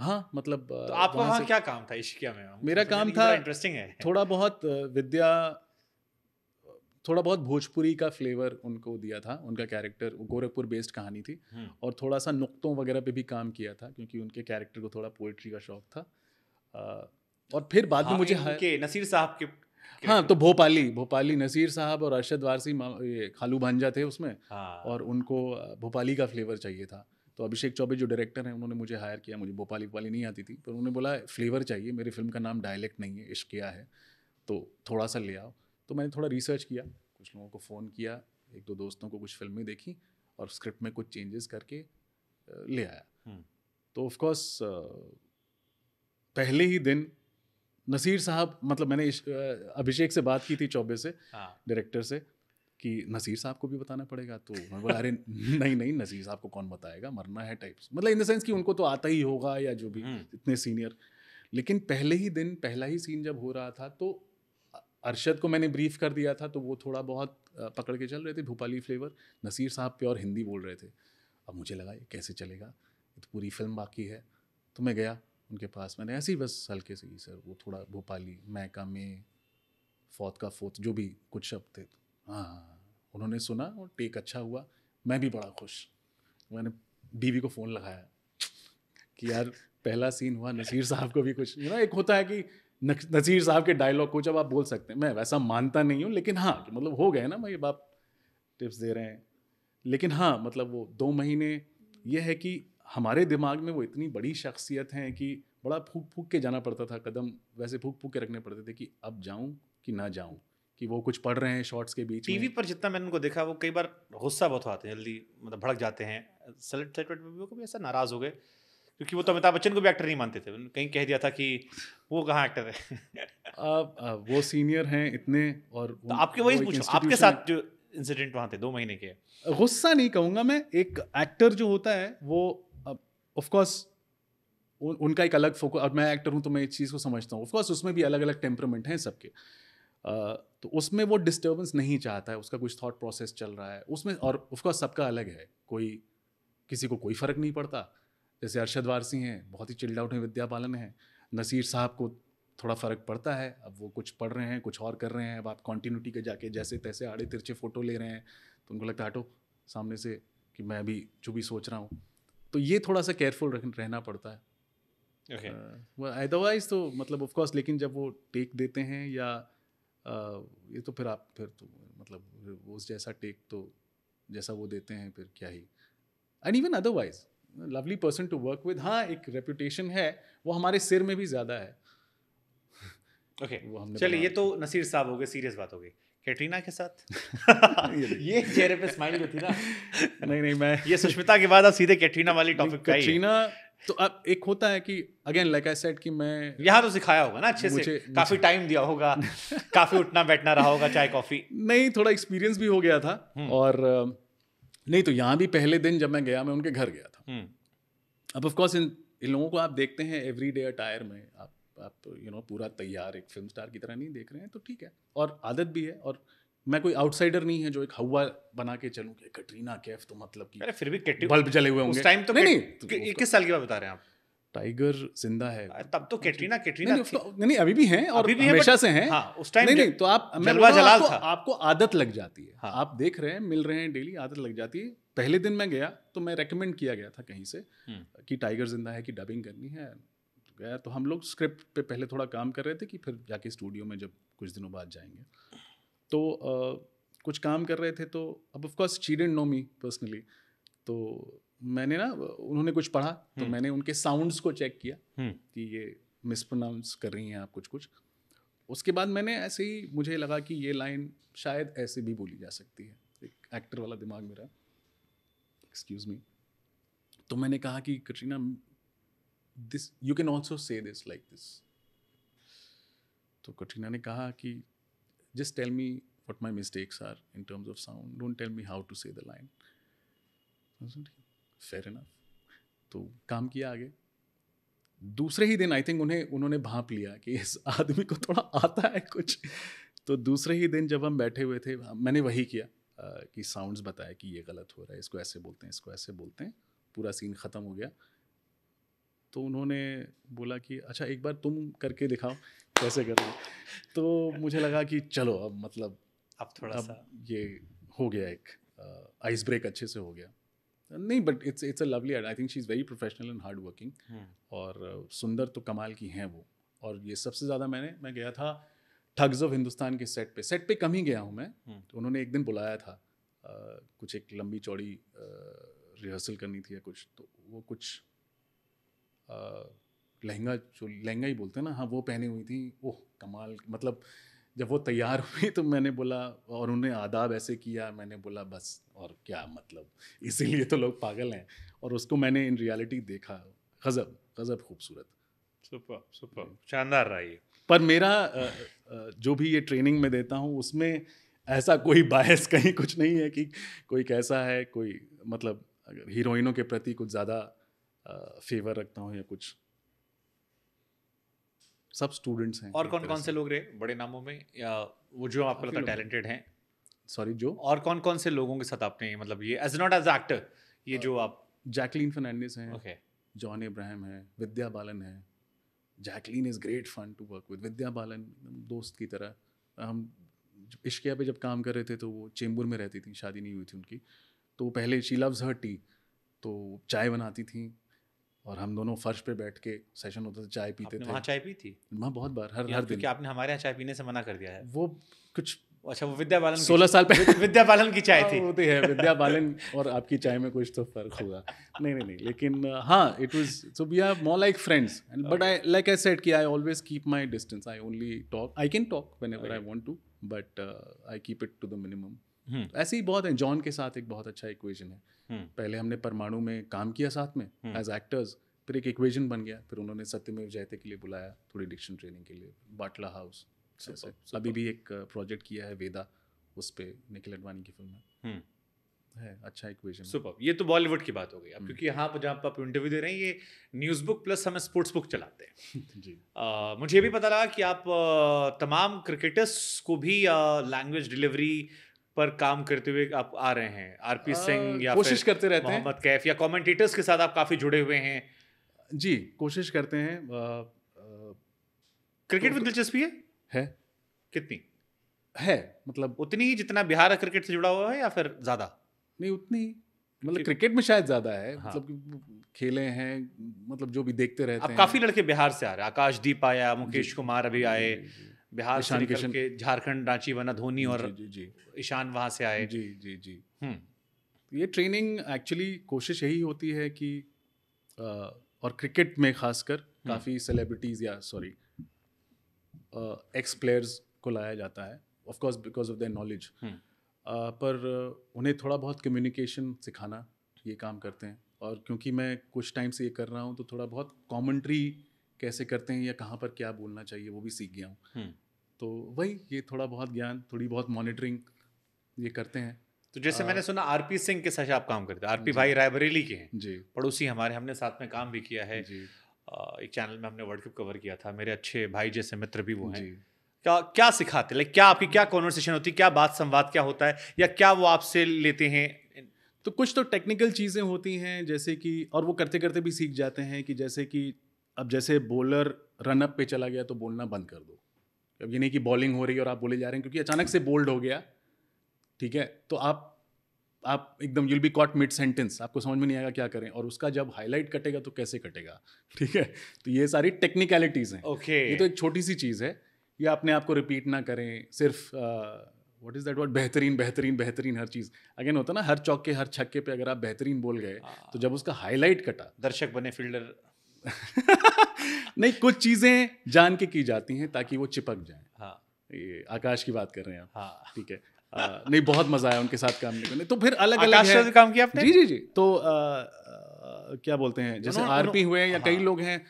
हाँ मतलब तो आपका वहाँ क्या काम था इश्किया में मेरा मतलब काम था इंटरेस्टिंग है थोड़ा बहुत विद्या थोड़ा बहुत भोजपुरी का फ्लेवर उनको दिया था उनका कैरेक्टर गोरखपुर बेस्ड कहानी थी हम्म। और थोड़ा सा नुक्तों वगैरह पे भी काम किया था क्योंकि उनके कैरेक्टर को थोड़ा पोइट्री का शौक था आ, और फिर बाद में हाँ, मुझे हाँ, नसीर साहब के हाँ तो भोपाली भोपाली नसीर साहब और अरशद वारसी खालू भांजा थे उसमें हाँ। और उनको भोपाली का फ्लेवर चाहिए था तो अभिषेक चौबे जो डायरेक्टर हैं उन्होंने मुझे हायर किया मुझे भोपाली भोपाली नहीं आती थी पर उन्होंने बोला फ्लेवर चाहिए मेरी फिल्म का नाम डायलेक्ट नहीं है इश्किया है तो थोड़ा सा ले आओ तो मैंने थोड़ा रिसर्च किया कुछ लोगों को फ़ोन किया एक दो दोस्तों को कुछ फिल्में देखी और स्क्रिप्ट में कुछ चेंजेस करके ले आया हम्म। तो ऑफकोर्स पहले ही दिन नसीर साहब मतलब मैंने अभिषेक से बात की थी चौबे से डायरेक्टर हाँ। से कि नसीर साहब को भी बताना पड़ेगा तो मैं बोला अरे नहीं नहीं नसीर साहब को कौन बताएगा मरना है टाइप्स मतलब इन द सेंस कि उनको तो आता ही होगा या जो भी हम्म। इतने सीनियर लेकिन पहले ही दिन पहला ही सीन जब हो रहा था तो अरशद को मैंने ब्रीफ कर दिया था तो वो थोड़ा बहुत पकड़ के चल रहे थे भोपाली फ्लेवर नसीर साहब प्योर हिंदी बोल रहे थे अब मुझे लगा ये कैसे चलेगा ये तो पूरी फिल्म बाकी है तो मैं गया उनके पास मैंने ऐसे ही बस हल्के से ही सर वो थोड़ा भोपाली मैका में फोत का फोत जो भी कुछ शब्द थे तो। हाँ उन्होंने सुना और टेक अच्छा हुआ मैं भी बड़ा खुश मैंने बीवी को फ़ोन लगाया कि यार पहला सीन हुआ नसीर साहब को भी कुछ यू एक होता है कि नज़ीर साहब के डायलॉग को जब आप बोल सकते हैं मैं वैसा मानता नहीं हूँ लेकिन हाँ मतलब हो गए ना भाई बाप टिप्स दे रहे हैं लेकिन हाँ मतलब वो दो महीने ये है कि हमारे दिमाग में वो इतनी बड़ी शख्सियत हैं कि बड़ा फूक फूक के जाना पड़ता था कदम वैसे फूक फूक के रखने पड़ते थे कि अब जाऊँ कि ना जाऊँ कि वो कुछ पढ़ रहे हैं शॉर्ट्स के बीच टीवी पर जितना मैंने उनको देखा वो कई बार गुस्सा बहुत आते हैं जल्दी मतलब भड़क जाते हैं सेलेक्ट सेलेक्ट में भी वो कभी ऐसा नाराज़ हो गए क्योंकि वो तो अमिताभ बच्चन को भी एक्टर नहीं मानते थे कहीं कह दिया था कि वो कहाँ एक्टर है आप, आप वो सीनियर हैं इतने और तो आपके वही पूछो आपके साथ जो इंसिडेंट वहाँ थे दो महीने के गुस्सा नहीं कहूँगा मैं एक एक्टर जो होता है वो ऑफकोर्स उनका एक अलग फोकस और मैं एक्टर हूँ तो मैं इस चीज़ को समझता हूँ ऑफकोर्स उसमें भी अलग अलग टेम्परमेंट हैं सबके तो उसमें वो डिस्टर्बेंस नहीं चाहता है उसका कुछ थॉट प्रोसेस चल रहा है उसमें और ऑफकोर्स सबका अलग है कोई किसी को कोई फ़र्क नहीं पड़ता जैसे अरशद वारसी हैं बहुत ही चिल्ड आउट हैं विद्या बालन हैं नसीर साहब को थोड़ा फ़र्क पड़ता है अब वो कुछ पढ़ रहे हैं कुछ और कर रहे हैं अब आप कॉन्टीन्यूटी के जाके जैसे तैसे आड़े तिरछे फ़ोटो ले रहे हैं तो उनको लगता है हटो सामने से कि मैं भी जो भी सोच रहा हूँ तो ये थोड़ा सा केयरफुल रहना पड़ता है अदरवाइज okay. uh, तो मतलब ऑफकोर्स लेकिन जब वो टेक देते हैं या ये तो फिर आप फिर तो मतलब उस जैसा टेक तो जैसा वो देते हैं फिर क्या ही and even otherwise lovely person to work with हाँ एक रेपुटेशन है वो हमारे सिर में भी ज़्यादा है ओके okay. चलिए ये तो नसीर साहब हो गए सीरियस बात हो गई कैटरीना के साथ ये चेहरे पे स्माइल थी ना नहीं नहीं मैं ये सुष्मिता के बाद आप सीधे कैटरीना वाली टॉपिक का कैटरीना तो अब एक होता है कि अगेन लाइक आई सेड कि मैं यहाँ तो सिखाया होगा ना अच्छे से मुझे, काफी टाइम दिया होगा काफी उठना बैठना रहा होगा चाय कॉफी नहीं थोड़ा एक्सपीरियंस भी हो गया था हम्म। और नहीं तो यहाँ भी पहले दिन जब मैं गया मैं उनके घर गया Hmm. अब ऑफकोर्स इन इन लोगों को आप देखते हैं एवरी डे अटायर में आप आप यू you नो know, पूरा तैयार एक फिल्म स्टार की तरह नहीं देख रहे हैं तो ठीक है और आदत भी है और मैं कोई आउटसाइडर नहीं है जो एक हवा बना के चलूँ कि कटरीना कैफ तो मतलब कि फिर भी बल्ब जले हुए होंगे टाइम तो नहीं नहीं किस साल की बात बता रहे हैं आप टाइगर जिंदा है तब तो कैटरीना कैटरीना नहीं, नहीं नहीं नहीं अभी भी हैं और भी हमेशा से हैं हाँ, उस टाइम नहीं नहीं तो आप जलवा जलाल था आपको आदत लग जाती है हाँ। आप देख रहे हैं मिल रहे हैं डेली आदत लग जाती है पहले दिन मैं गया तो मैं रेकमेंड किया गया था कहीं से हम्म। कि टाइगर जिंदा है कि डबिंग करनी है तो गया तो हम लोग स्क्रिप्ट पे पहले थोड़ा काम कर रहे थे कि फिर जाके स्टूडियो में जब कुछ दिनों बाद जाएंगे तो आ, कुछ काम कर रहे थे तो अब of course she didn't know me personally तो मैंने ना उन्होंने कुछ पढ़ा तो हम्म। मैंने उनके साउंड्स को चेक किया हम्म। कि ये मिसप्रोनाउंस कर रही हैं आप कुछ कुछ उसके बाद मैंने ऐसे ही मुझे लगा कि ये लाइन शायद ऐसे भी बोली जा सकती है एक एक्टर वाला दिमाग मेरा एक्सक्यूज मी तो मैंने कहा कि Katrina this you can also say this like this तो कटरीना ने कहा कि just tell me what my mistakes are in terms of sound don't tell me how to say the line fair enough तो काम किया आगे दूसरे ही दिन आई थिंक उन्हें उन्होंने भाप लिया कि इस आदमी को थोड़ा आता है कुछ तो दूसरे ही दिन जब हम बैठे हुए थे मैंने वही किया कि साउंड्स बताया कि ये गलत हो रहा है इसको ऐसे बोलते हैं इसको ऐसे बोलते हैं पूरा सीन ख़त्म हो गया तो उन्होंने बोला कि अच्छा एक बार तुम करके दिखाओ कैसे करो तो मुझे लगा कि चलो अब मतलब अब थोड़ा अब सा ये हो गया एक आइस ब्रेक अच्छे से हो गया नहीं but it's it's a lovely I think she is very professional and hard working और सुंदर तो कमाल की हैं वो और ये सबसे ज़्यादा मैंने मैं गया था ठग्स ऑफ हिंदुस्तान के सेट पे सेट पे कम ही गया हूँ मैं हम्म। तो उन्होंने एक दिन बुलाया था आ, कुछ एक लंबी चौड़ी रिहर्सल करनी थी या कुछ तो वो कुछ लहंगा जो लहंगा ही बोलते हैं ना हाँ वो पहनी हुई थी ओह कमाल मतलब जब वो तैयार हुई तो मैंने बोला और उन्होंने आदाब ऐसे किया मैंने बोला बस और क्या मतलब इसीलिए तो लोग पागल हैं और उसको मैंने इन रियलिटी देखा गज़ब गज़ब खूबसूरत सुपर सुपर शानदार रहा ये पर मेरा जो भी ये ट्रेनिंग में देता हूँ उसमें ऐसा कोई बायस कहीं कुछ नहीं है कि कोई कैसा है कोई मतलब अगर हीरोइनों के प्रति कुछ ज़्यादा फेवर रखता हूँ या कुछ सब स्टूडेंट्स हैं और कौन कौन से लोग रहे बड़े नामों में या वो जो आपको लगता है टैलेंटेड हैं सॉरी जो और कौन कौन से लोगों के साथ आपने मतलब ये एज नॉट एज एक्टर ये जो आप जैकलिन फर्नांडिस हैं जॉन इब्राहिम है विद्या बालन है Jacqueline is great fun to work with Vidya Balan दोस्त की तरह हम इश्किया पे जब काम कर रहे थे तो वो चेंबूर में रहती थी शादी नहीं हुई थी उनकी तो पहले शी लव्स हर टी तो चाय बनाती थी और हम दोनों फर्श पे बैठ के सेशन होता था चाय पीते थे वहाँ चाय पी थी वहाँ बहुत बार हर हर दिन आपने हमारे यहाँ चाय पीने से मना कर दिया है वो कुछ अच्छा वो विद्या बालन सोलह साल पहले विद्या बालन की चाय हाँ, थी होती तो है विद्या बालन और आपकी चाय में कुछ तो फर्क होगा नहीं नहीं नहीं लेकिन हाँ it was so we are more like friends but I like I said कि I always keep my distance I only talk I can talk whenever I want to but I keep it to the minimum ऐसे ही बहुत है John के साथ एक बहुत अच्छा इक्वेजन है hmm. पहले हमने परमाणु में काम किया साथ में एज hmm. एक्टर्स फिर एक इक्वेजन बन गया फिर उन्होंने सत्यमेव जयते के लिए बुलाया थोड़ी डिक्शन ट्रेनिंग के लिए बाटला हाउस so, अभी भी एक प्रोजेक्ट किया है वेदा उस पर निखिल अडवाणी की फिल्म है है अच्छा इक्वेशन सुपर ये तो बॉलीवुड की बात हो गई अब क्योंकि यहाँ पर जहाँ आप इंटरव्यू दे रहे हैं ये न्यूज़ बुक प्लस हम स्पोर्ट्स बुक चलाते हैं जी आ, मुझे भी पता लगा कि आप तमाम क्रिकेटर्स को भी लैंग्वेज डिलीवरी पर काम करते हुए आप आ रहे हैं आरपी सिंह या कोशिश करते रहते हैं मोहम्मद कैफ या कॉमेंटेटर्स के साथ आप काफ़ी जुड़े हुए हैं जी कोशिश करते हैं क्रिकेट में दिलचस्पी है है कितनी है मतलब उतनी ही जितना बिहार क्रिकेट से जुड़ा हुआ है या फिर ज़्यादा नहीं उतनी मतलब क्रिकेट में शायद ज़्यादा है हाँ। मतलब खेले हैं मतलब जो भी देखते रहते हैं काफ़ी लड़के बिहार से आ रहे हैं दीप आया मुकेश कुमार अभी आए बिहार के झारखंड रांची बना धोनी और जी जी ईशान वहां से आए जी जी जी हम्म। ये ट्रेनिंग एक्चुअली कोशिश यही होती है कि और क्रिकेट में खासकर हम्म। काफ़ी सेलिब्रिटीज़ या सॉरी एक्स प्लेयर्स को लाया जाता है of course because of the knowledge पर उन्हें थोड़ा बहुत कम्युनिकेशन सिखाना ये काम करते हैं और क्योंकि मैं कुछ टाइम से ये कर रहा हूँ तो थोड़ा बहुत कॉमेंट्री कैसे करते हैं या कहाँ पर क्या बोलना चाहिए वो भी सीख गया हूँ हम्म। तो वही ये थोड़ा बहुत ज्ञान थोड़ी बहुत मॉनिटरिंग ये करते हैं तो जैसे आ, मैंने सुना आरपी सिंह के साथ आप काम करते हैं आरपी भाई रायबरेली के हैं जी पड़ोसी हमारे हमने साथ में काम भी किया है जी एक चैनल में हमने वर्ल्ड कप कवर किया था मेरे अच्छे भाई जैसे मित्र भी वो हैं क्या क्या सिखाते लाइक क्या आपकी क्या कॉन्वर्सेशन होती है क्या बात संवाद क्या होता है या क्या वो आपसे लेते हैं तो कुछ तो टेक्निकल चीज़ें होती हैं जैसे कि और वो करते करते भी सीख जाते हैं कि जैसे कि अब जैसे बॉलर रनअप पे चला गया तो बोलना बंद कर दो अब ये नहीं कि बॉलिंग हो रही है और आप बोले जा रहे हैं क्योंकि अचानक से बोल्ड हो गया ठीक है तो आप आप एकदम you'll be caught mid sentence आपको समझ में नहीं आएगा क्या करें और उसका जब हाईलाइट कटेगा तो कैसे कटेगा ठीक है तो ये सारी टेक्निकलिटीज़ हैं ओके okay. ये तो एक छोटी सी चीज़ है ये अपने आप को रिपीट ना करें सिर्फ वट इज़ दैट वर्ड बेहतरीन बेहतरीन बेहतरीन हर चीज़ अगेन होता ना हर चौके हर छक्के पे अगर आप बेहतरीन बोल गए हाँ। तो जब उसका हाईलाइट कटा दर्शक बने फील्डर नहीं कुछ चीज़ें जान के की जाती हैं ताकि वो चिपक जाए हाँ ये आकाश की बात कर रहे हैं आप हाँ ठीक है नहीं बहुत मजा आया उनके साथ काम करने तो फिर अलग अलग है काम किया आपने जी जी जी तो आ, आ, क्या बोलते हैं जैसे आर पी हुए या हाँ। कई लोग हैं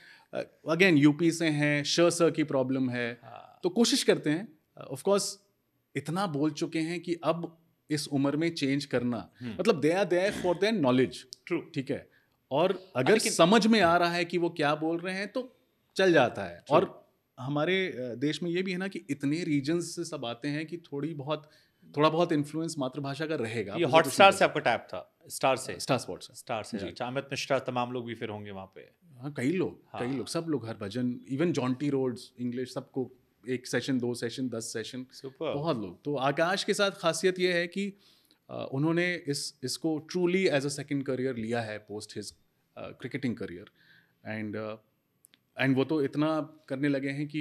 अगेन यूपी से हैं श सर की प्रॉब्लम है हाँ। तो कोशिश करते हैं ऑफकोर्स इतना बोल चुके हैं कि अब इस उम्र में चेंज करना हम्म। मतलब they are there for their knowledge true ठीक है और हाँ, अगर समझ में आ रहा है कि वो क्या बोल रहे हैं तो चल जाता है और हमारे देश में ये भी है ना कि इतने रीजन से सब आते हैं कि थोड़ी बहुत थोड़ा बहुत इन्फ्लुएंस मातृभाषा का रहेगा ये तो स्टार से आपका टैप था स्टार से स्टार स्पोर्ट्स स्टार से अच्छा अमित मिश्रा तमाम लोग भी फिर होंगे वहाँ पे हाँ कई लोग हाँ। कई लोग सब लोग हर भजन इवन जॉन्टी रोड्स इंग्लिश सबको एक सेशन दो सेशन दस सेशन बहुत लोग तो आकाश के साथ खासियत यह है कि उन्होंने इस इसको truly as a second career लिया है post his cricketing career and and वो तो इतना करने लगे हैं कि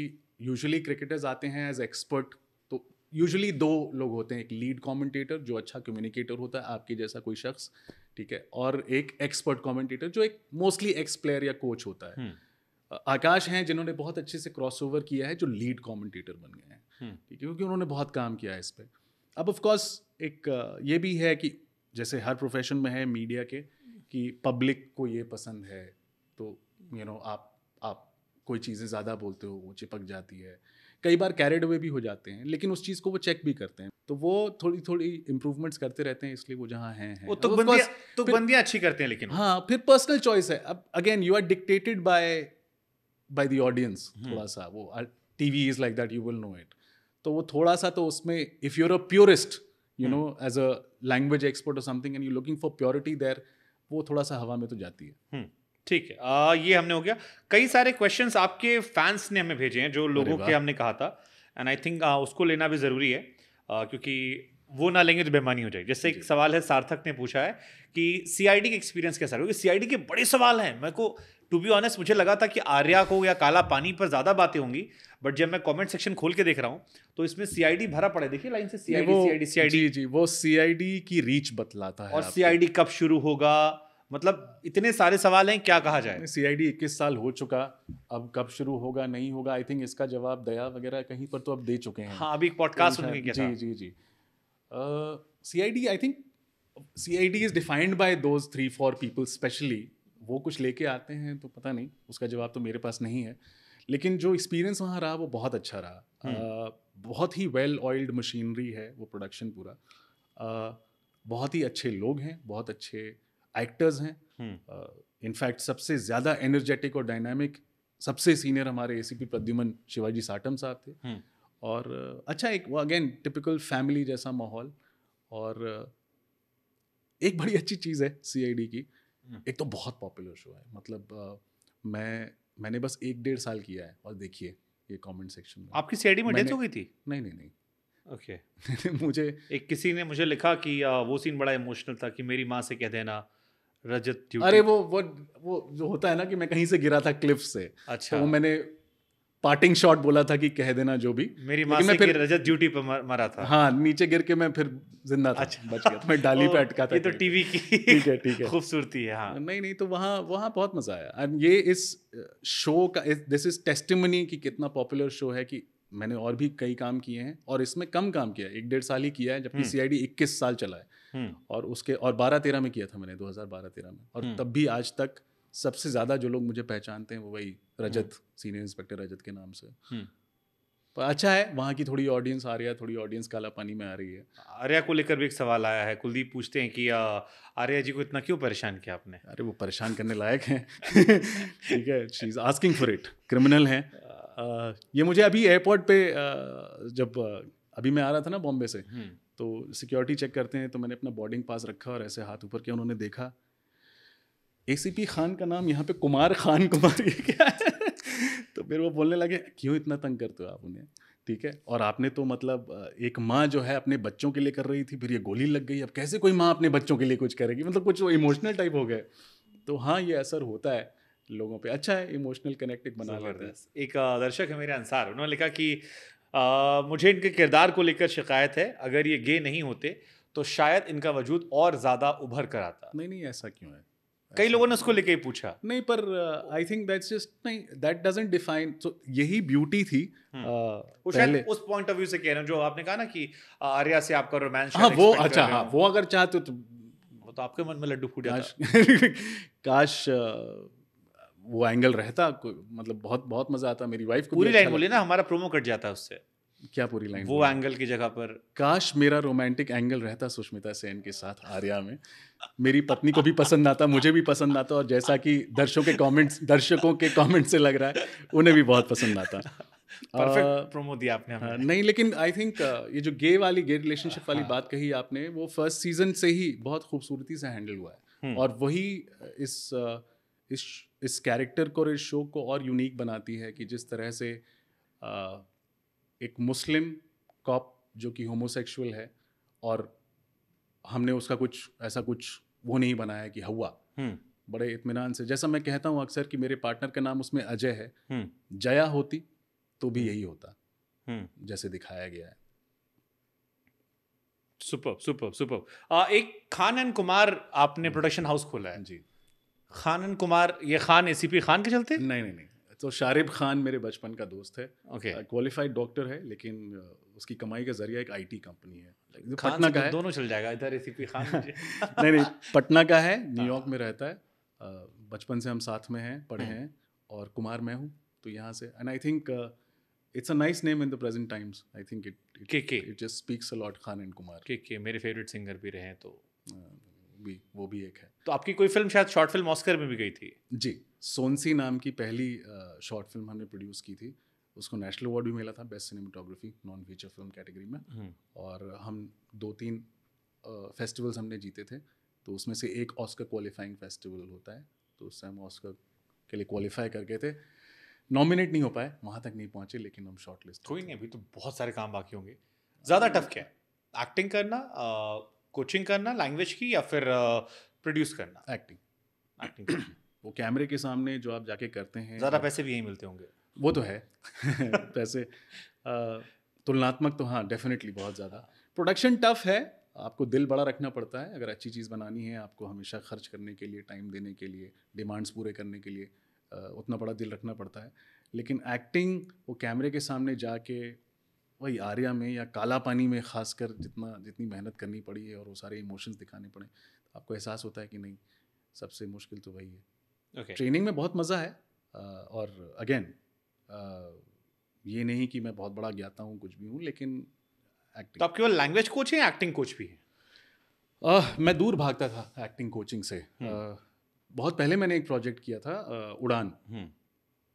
यूजुअली क्रिकेटर्स आते हैं एज एक्सपर्ट यूजुअली दो लोग होते हैं एक लीड कमेंटेटर जो अच्छा कम्युनिकेटर होता है आपके जैसा कोई शख्स ठीक है और एक एक्सपर्ट कमेंटेटर जो एक मोस्टली एक्स प्लेयर या कोच होता है हम्म। आकाश हैं जिन्होंने बहुत अच्छे से क्रॉसओवर किया है जो लीड कमेंटेटर बन गए हैं हम्म। ठीक है क्योंकि उन्होंने बहुत काम किया है इस पर अब ऑफकोर्स एक ये भी है कि जैसे हर प्रोफेशन में है मीडिया के कि पब्लिक को ये पसंद है तो यू you नो know, आप आप कोई चीज़ें ज़्यादा बोलते हो वो चिपक जाती है कई बार कैरेड अवे भी हो जाते हैं लेकिन उस चीज़ को वो चेक भी करते हैं तो वो थोड़ी थोड़ी इंप्रूवमेंट्स करते रहते हैं इसलिए वो जहाँ हैं है। तो बंदियाँ तो अच्छी करते हैं लेकिन हाँ फिर पर्सनल चॉइस है अब again you are dictated by by the audience थोड़ा सा वो we is like that you will know it तो वो थोड़ा सा तो उसमें if you're a purist you know as a language expert और something and you looking for purity there वो थोड़ा सा हवा में तो जाती है हम्म। ठीक है ये हमने हो गया कई सारे क्वेश्चन आपके फैंस ने हमें भेजे हैं जो लोगों के हमने कहा था एंड आई थिंक उसको लेना भी ज़रूरी है आ, क्योंकि वो ना लेंगे तो बेमानी हो जाएगी जैसे एक सवाल है सार्थक ने पूछा है कि सी आई डी का एक्सपीरियंस कैसा क्योंकि सी आई डी के बड़े सवाल हैं मेरे को टू बी ऑनेस्ट मुझे लगा था कि आर्या को या काला पानी पर ज़्यादा बातें होंगी बट जब मैं कमेंट सेक्शन खोल के देख रहा हूँ तो इसमें सी आई डी भरा पड़े देखिए लाइन से C I D C I D C I D जी वो सी आई डी की रीच बतलाता है और सी आई डी कब शुरू होगा मतलब इतने सारे सवाल हैं क्या कहा जाए सी आई डी इक्कीस साल हो चुका अब कब शुरू होगा नहीं होगा आई थिंक इसका जवाब दया वगैरह कहीं पर तो अब दे चुके हैं हाँ अभी एक पॉडकास्ट सुनेंगे जी जी जी C I D I think C I D is defined by दो थ्री फोर पीपल स्पेशली वो कुछ लेके आते हैं तो पता नहीं उसका जवाब तो मेरे पास नहीं है लेकिन जो एक्सपीरियंस वहाँ रहा वो बहुत अच्छा रहा हम्म। बहुत ही वेल ऑयल्ड मशीनरी है वो प्रोडक्शन पूरा बहुत ही अच्छे लोग हैं बहुत अच्छे एक्टर्स हैं इनफैक्ट हम्म। सबसे ज़्यादा एनर्जेटिक और डायनामिक सबसे सीनियर हमारे ए प्रद्युमन शिवाजी साटम साहब थे हम्म। और अच्छा एक वो अगेन टिपिकल फैमिली जैसा माहौल और एक बड़ी अच्छी चीज़ है सी की हम्म। एक तो बहुत पॉपुलर शो है मतलब मैं मैंने बस एक डेढ़ साल किया है और देखिए ये कमेंट सेक्शन में आपकी सी में डेथ हो गई थी नहीं नहीं नहीं ओके okay. मुझे एक किसी ने मुझे लिखा कि वो सीन बड़ा इमोशनल था कि मेरी माँ से कह देना रजत अरे वो वो वो जो होता है ना कि मैं कहीं से गिरा था क्लिफ से अच्छा तो वो मैंने पार्टिंग शॉट बोला था कि कह देना जो भी मेरी मां से फिर रजत ड्यूटी पर मर, मरा था हाँ नीचे गिर के मैं फिर जिंदा था अच्छा बच गया तो मैं डाली पे अटका था ये तो टीवी की ठीक है ठीक है खूबसूरती है हाँ नहीं नहीं तो वहाँ वहाँ बहुत मज़ा आया एंड ये इस शो का दिस इज टेस्टिमनी कि कितना पॉपुलर शो है कि मैंने और भी कई काम किए हैं और इसमें कम काम किया है एक डेढ़ साल ही किया है जबकि सी आई डी इक्कीस साल चला है हम्म। और उसके और बारह तेरह में किया था मैंने दो हज़ार बारह तेरह में और हम्म। तब भी आज तक सबसे ज़्यादा जो लोग मुझे पहचानते हैं वो वही रजत हम्म। सीनियर इंस्पेक्टर रजत के नाम से पर अच्छा है वहाँ की थोड़ी ऑडियंस आ रही है थोड़ी ऑडियंस काला पानी में आ रही है आर्या को लेकर भी एक सवाल आया है कुलदीप पूछते हैं कि आर्या जी को इतना क्यों परेशान किया आपने अरे वो परेशान करने लायक हैं ठीक है she is asking for it criminal हैं ये मुझे अभी एयरपोर्ट पे आ, जब अभी मैं आ रहा था ना बॉम्बे से तो सिक्योरिटी चेक करते हैं तो मैंने अपना बोर्डिंग पास रखा और ऐसे हाथ ऊपर किया उन्होंने देखा ए खान का नाम यहाँ पे कुमार खान कुमार ये क्या है तो फिर वो बोलने लगे क्यों इतना तंग करते हो आप उन्हें ठीक है और आपने तो मतलब एक माँ जो है अपने बच्चों के लिए कर रही थी फिर ये गोली लग गई अब कैसे कोई माँ अपने बच्चों के लिए कुछ करेगी मतलब कुछ इमोशनल टाइप हो गए तो हाँ ये असर होता है लोगों पे अच्छा है इमोशनल कनेक्ट बना लेते हैं एक दर्शक है मेरे अनुसार उन्होंने लिखा कि आ, मुझे इनके किरदार को लेकर शिकायत है अगर ये गे नहीं होते तो शायद इनका वजूद और ज़्यादा उभर कर आता नहीं नहीं ऐसा क्यों है कई लोगों ने उसको लेके ही पूछा नहीं पर आई थिंक दैट्स जस्ट नहीं दैट डजंट डिफाइन तो यही ब्यूटी थी uh, पहले उस पॉइंट ऑफ व्यू से कह रहे हैं जो आपने कहा ना कि आर्या से आपका रोमांस हाँ वो अच्छा हाँ वो अगर चाहते तो, तो आपके मन में लड्डू फूट काश काश वो एंगल रहता मतलब बहुत बहुत मजा आता मेरी वाइफ को पूरी लाइन अच्छा बोली ना हमारा प्रोमो कट जाता है उससे क्या पूरी लाइन वो एंगल की जगह पर काश मेरा रोमांटिक एंगल रहता सुष्मिता सेन के साथ आर्या में मेरी पत्नी को भी पसंद आता मुझे भी पसंद आता और जैसा कि दर्शकों के कमेंट्स दर्शकों के कमेंट से लग रहा है उन्हें भी बहुत पसंद आता परफेक्ट प्रोमो दिया आपने हमें हाँ, नहीं लेकिन आई थिंक ये जो गे वाली गे रिलेशनशिप वाली बात कही आपने वो फर्स्ट सीजन से ही बहुत खूबसूरती से हैंडल हुआ है हम्म। और वही इस इस इस कैरेक्टर को और इस शो को और यूनिक बनाती है कि जिस तरह से आ, एक मुस्लिम कॉप जो कि होमोसेक्सुअल है और हमने उसका कुछ ऐसा कुछ वो नहीं बनाया कि हवा हम्म। बड़े इतमान से जैसा मैं कहता हूँ अक्सर कि मेरे पार्टनर का नाम उसमें अजय है हम्म। जया होती तो भी हम्म। यही होता जैसे दिखाया गया है सुपर सुपर सुपर एक खान एंड कुमार आपने प्रोडक्शन हाउस खोला है जी खानन कुमार ये खान ए खान के चलते नहीं नहीं नहीं तो शारिब खान मेरे बचपन का दोस्त है ओके क्वालिफाइड डॉक्टर है लेकिन उसकी कमाई का जरिया एक आईटी कंपनी है पटना का है दोनों चल जाएगा इधर ए खान नहीं नहीं पटना का है न्यूयॉर्क हाँ। में रहता है बचपन से हम साथ में हैं पढ़े हाँ। हैं और कुमार मैं हूँ तो यहाँ से and I think it's a nice name in the present times I think it के के it just speaks a lot Khan and Kumar के के मेरे फेवरेट सिंगर भी रहे हैं तो भी वो भी एक है तो आपकी कोई फिल्म शायद शॉर्ट फिल्म ऑस्कर में भी गई थी जी सोनसी नाम की पहली शॉर्ट फिल्म हमने प्रोड्यूस की थी उसको नेशनल अवार्ड भी मिला था best cinematography non feature film category में हम्म। और हम दो तीन फेस्टिवल्स हमने जीते थे तो उसमें से एक ऑस्कर क्वालिफाइंग फेस्टिवल होता है तो उससे हम ऑस्कर के लिए क्वालिफाई कर गए थे नॉमिनेट नहीं हो पाए वहाँ तक नहीं पहुँचे लेकिन हम शॉर्ट लिस्ट कोई नहीं अभी तो बहुत सारे काम बाकी होंगे ज़्यादा टफ हाँ। क्या है एक्टिंग करना कोचिंग करना लैंग्वेज की या फिर प्रोड्यूस करना एक्टिंग एक्टिंग वो कैमरे के सामने जो आप जाके करते हैं ज़्यादा पैसे भी यहीं मिलते होंगे वो तो है पैसे तुलनात्मक तो हाँ डेफिनेटली बहुत ज़्यादा प्रोडक्शन टफ है आपको दिल बड़ा रखना पड़ता है अगर अच्छी चीज़ बनानी है आपको हमेशा खर्च करने के लिए टाइम देने के लिए डिमांड्स पूरे करने के लिए उतना बड़ा दिल रखना पड़ता है लेकिन एक्टिंग वो कैमरे के सामने जाके वही आर्या में या काला पानी में खासकर जितना जितनी मेहनत करनी पड़ी है और वो सारे इमोशंस दिखाने पड़े आपको एहसास होता है कि नहीं सबसे मुश्किल तो वही है okay. ट्रेनिंग में बहुत मज़ा है और अगेन ये नहीं कि मैं बहुत बड़ा ज्ञाता हूँ कुछ भी हूँ लेकिन एक्टिंग तो आप केवल लैंग्वेज कोच हैं एक्टिंग कोच भी हैं uh, मैं दूर भागता था एक्टिंग कोचिंग से uh, बहुत पहले मैंने एक प्रोजेक्ट किया था uh, उड़ान हम्म।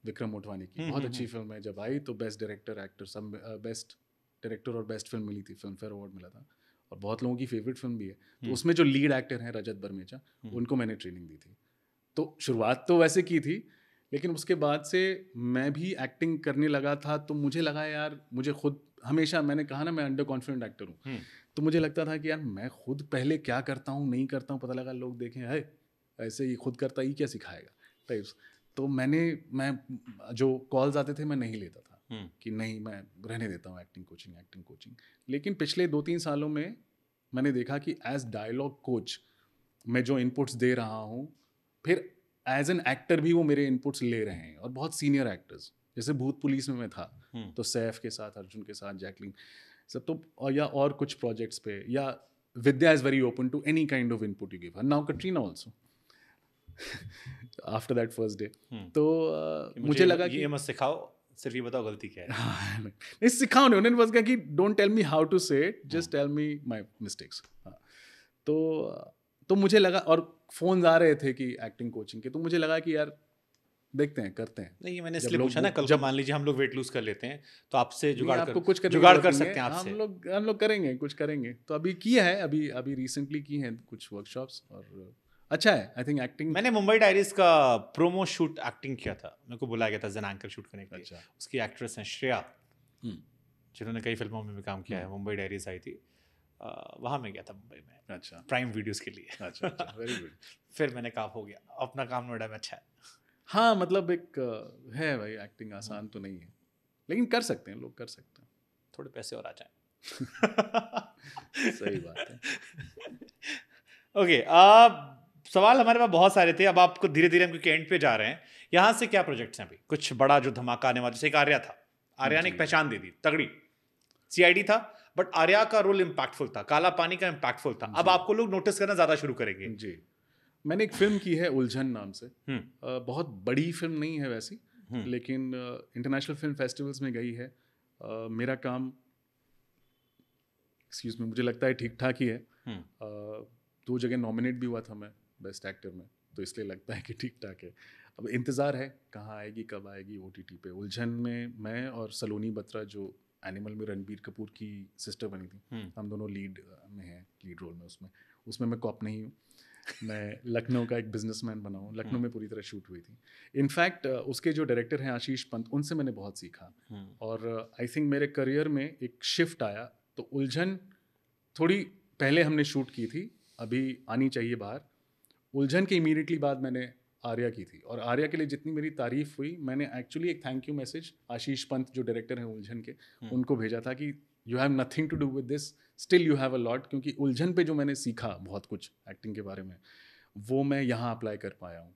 विक्रम मोटवानी की हम्म, बहुत अच्छी फिल्म है जब आई तो बेस्ट डायरेक्टर एक्टर सब बेस्ट डायरेक्टर और बेस्ट फिल्म मिली थी फिल्म फेयर अवार्ड मिला था और बहुत लोगों की फेवरेट फिल्म भी है तो हम्म। उसमें जो लीड एक्टर हैं रजत बर्मेचा हम्म। उनको मैंने ट्रेनिंग दी थी तो शुरुआत तो वैसे की थी लेकिन उसके बाद से मैं भी एक्टिंग करने लगा था तो मुझे लगा यार मुझे खुद हमेशा मैंने कहा ना मैं अंडर कॉन्फिडेंट एक्टर हूँ हम्म। तो मुझे लगता था कि यार मैं खुद पहले क्या करता हूँ नहीं करता हूँ पता लगा लोग देखें है ऐसे ही खुद करता ही क्या सिखाएगा टाइप्स तो मैंने मैं जो कॉल्स आते थे मैं नहीं लेता था हम्म। कि नहीं मैं रहने देता हूँ एक्टिंग कोचिंग एक्टिंग कोचिंग लेकिन पिछले दो तीन सालों में मैंने देखा कि एज डायलॉग कोच मैं जो इनपुट्स दे रहा हूँ फिर एज एन एक्टर भी वो मेरे इनपुट्स ले रहे हैं और बहुत सीनियर एक्टर्स जैसे भूत पुलिस में मैं था हम्म। तो सैफ के साथ अर्जुन के साथ जैकलिन सब तो या और कुछ प्रोजेक्ट्स पे या Vidya is very open to any kind of input you give now Katrina also after that first day तो uh, मुझे, मुझे लगा कि ये मत सिखाओ सिर्फ ये बताओ गलती क्या है हाँ, नहीं सिखा उन्होंने बस कहा कि don't tell me how to say just tell me my mistakes तो तो मुझे लगा और फोन आ रहे थे कि एक्टिंग कोचिंग के तो मुझे लगा कि यार देखते हैं करते हैं नहीं मैंने इसलिए पूछा ना कल जब मान लीजिए हम लोग वेट लूज कर लेते हैं तो आपसे जुगाड़ आपको कुछ कर जुगाड़ कर सकते हैं आपसे हम लोग हम लोग करेंगे कुछ करेंगे तो अभी किया है अभी अभी रिसेंटली की हैं कुछ वर्कशॉप्स और अच्छा है आई थिंक एक्टिंग मैंने मुंबई डायरीज का प्रोमो शूट एक्टिंग किया था मेरे को बुलाया गया था जन एंकर शूट करने के लिए अच्छा। उसकी एक्ट्रेस हैं श्रेया हम्म। जिन्होंने कई फिल्मों में भी काम किया है हम्म। मुंबई डायरीज आई थी वहाँ में गया था मुंबई में अच्छा प्राइम वीडियोज़ के लिए अच्छा, अच्छा वेरी गुड फिर मैंने काम हो गया अपना काम नोएडा में अच्छा है हाँ मतलब एक है भाई एक्टिंग हम्म। आसान तो नहीं है लेकिन कर सकते हैं लोग कर सकते हैं थोड़े पैसे और आ जाए सही बात है ओके okay, आप सवाल हमारे पास बहुत सारे थे अब आपको धीरे धीरे हम क्योंकि एंड पे जा रहे हैं यहाँ से क्या प्रोजेक्ट्स हैं अभी कुछ बड़ा जो धमाका आने वाला जैसे एक आर्या था आर्या ने एक पहचान दे दी तगड़ी सीआईडी था बट आर्या का रोल इम्पैक्टफुल था काला पानी का इम्पैक्टफुल था अब आपको लोग नोटिस करना ज़्यादा शुरू करेंगे जी मैंने एक फिल्म की है उलझन नाम से हम्म। बहुत बड़ी फिल्म नहीं है वैसी हम्म। लेकिन इंटरनेशनल फिल्म फेस्टिवल्स में गई है मेरा काम एक्सक्यूज में मुझे लगता है ठीक ठाक ही है हम्म। दो जगह नॉमिनेट भी हुआ था मैं बेस्ट एक्टर में तो इसलिए लगता है कि ठीक ठाक है अब इंतज़ार है कहाँ आएगी कब आएगी ओ पे उलझन में मैं और सलोनी बत्रा जो एनिमल में रणबीर कपूर की सिस्टर बनी थी हम्म। हम दोनों लीड में हैं लीड रोल में उसमें उसमें मैं कॉप नहीं हूँ मैं लखनऊ का एक बिजनेसमैन बना हूँ लखनऊ हम्म। में पूरी तरह शूट हुई थी इनफैक्ट उसके जो डायरेक्टर हैं आशीष पंत उनसे मैंने बहुत सीखा हम्म। और आई थिंक मेरे करियर में एक शिफ्ट आया तो उलझन थोड़ी पहले हमने शूट की थी अभी आनी चाहिए बाहर उलझन के इमीडिएटली बाद मैंने आर्या की थी और आर्या के लिए जितनी मेरी तारीफ हुई मैंने एक्चुअली एक thank you message Ashish Pant जो डायरेक्टर हैं उलझन के हम्म। उनको भेजा था कि you have nothing to do with this still you have a lot क्योंकि उलझन पे जो मैंने सीखा बहुत कुछ एक्टिंग के बारे में वो मैं यहाँ अप्लाई कर पाया हूँ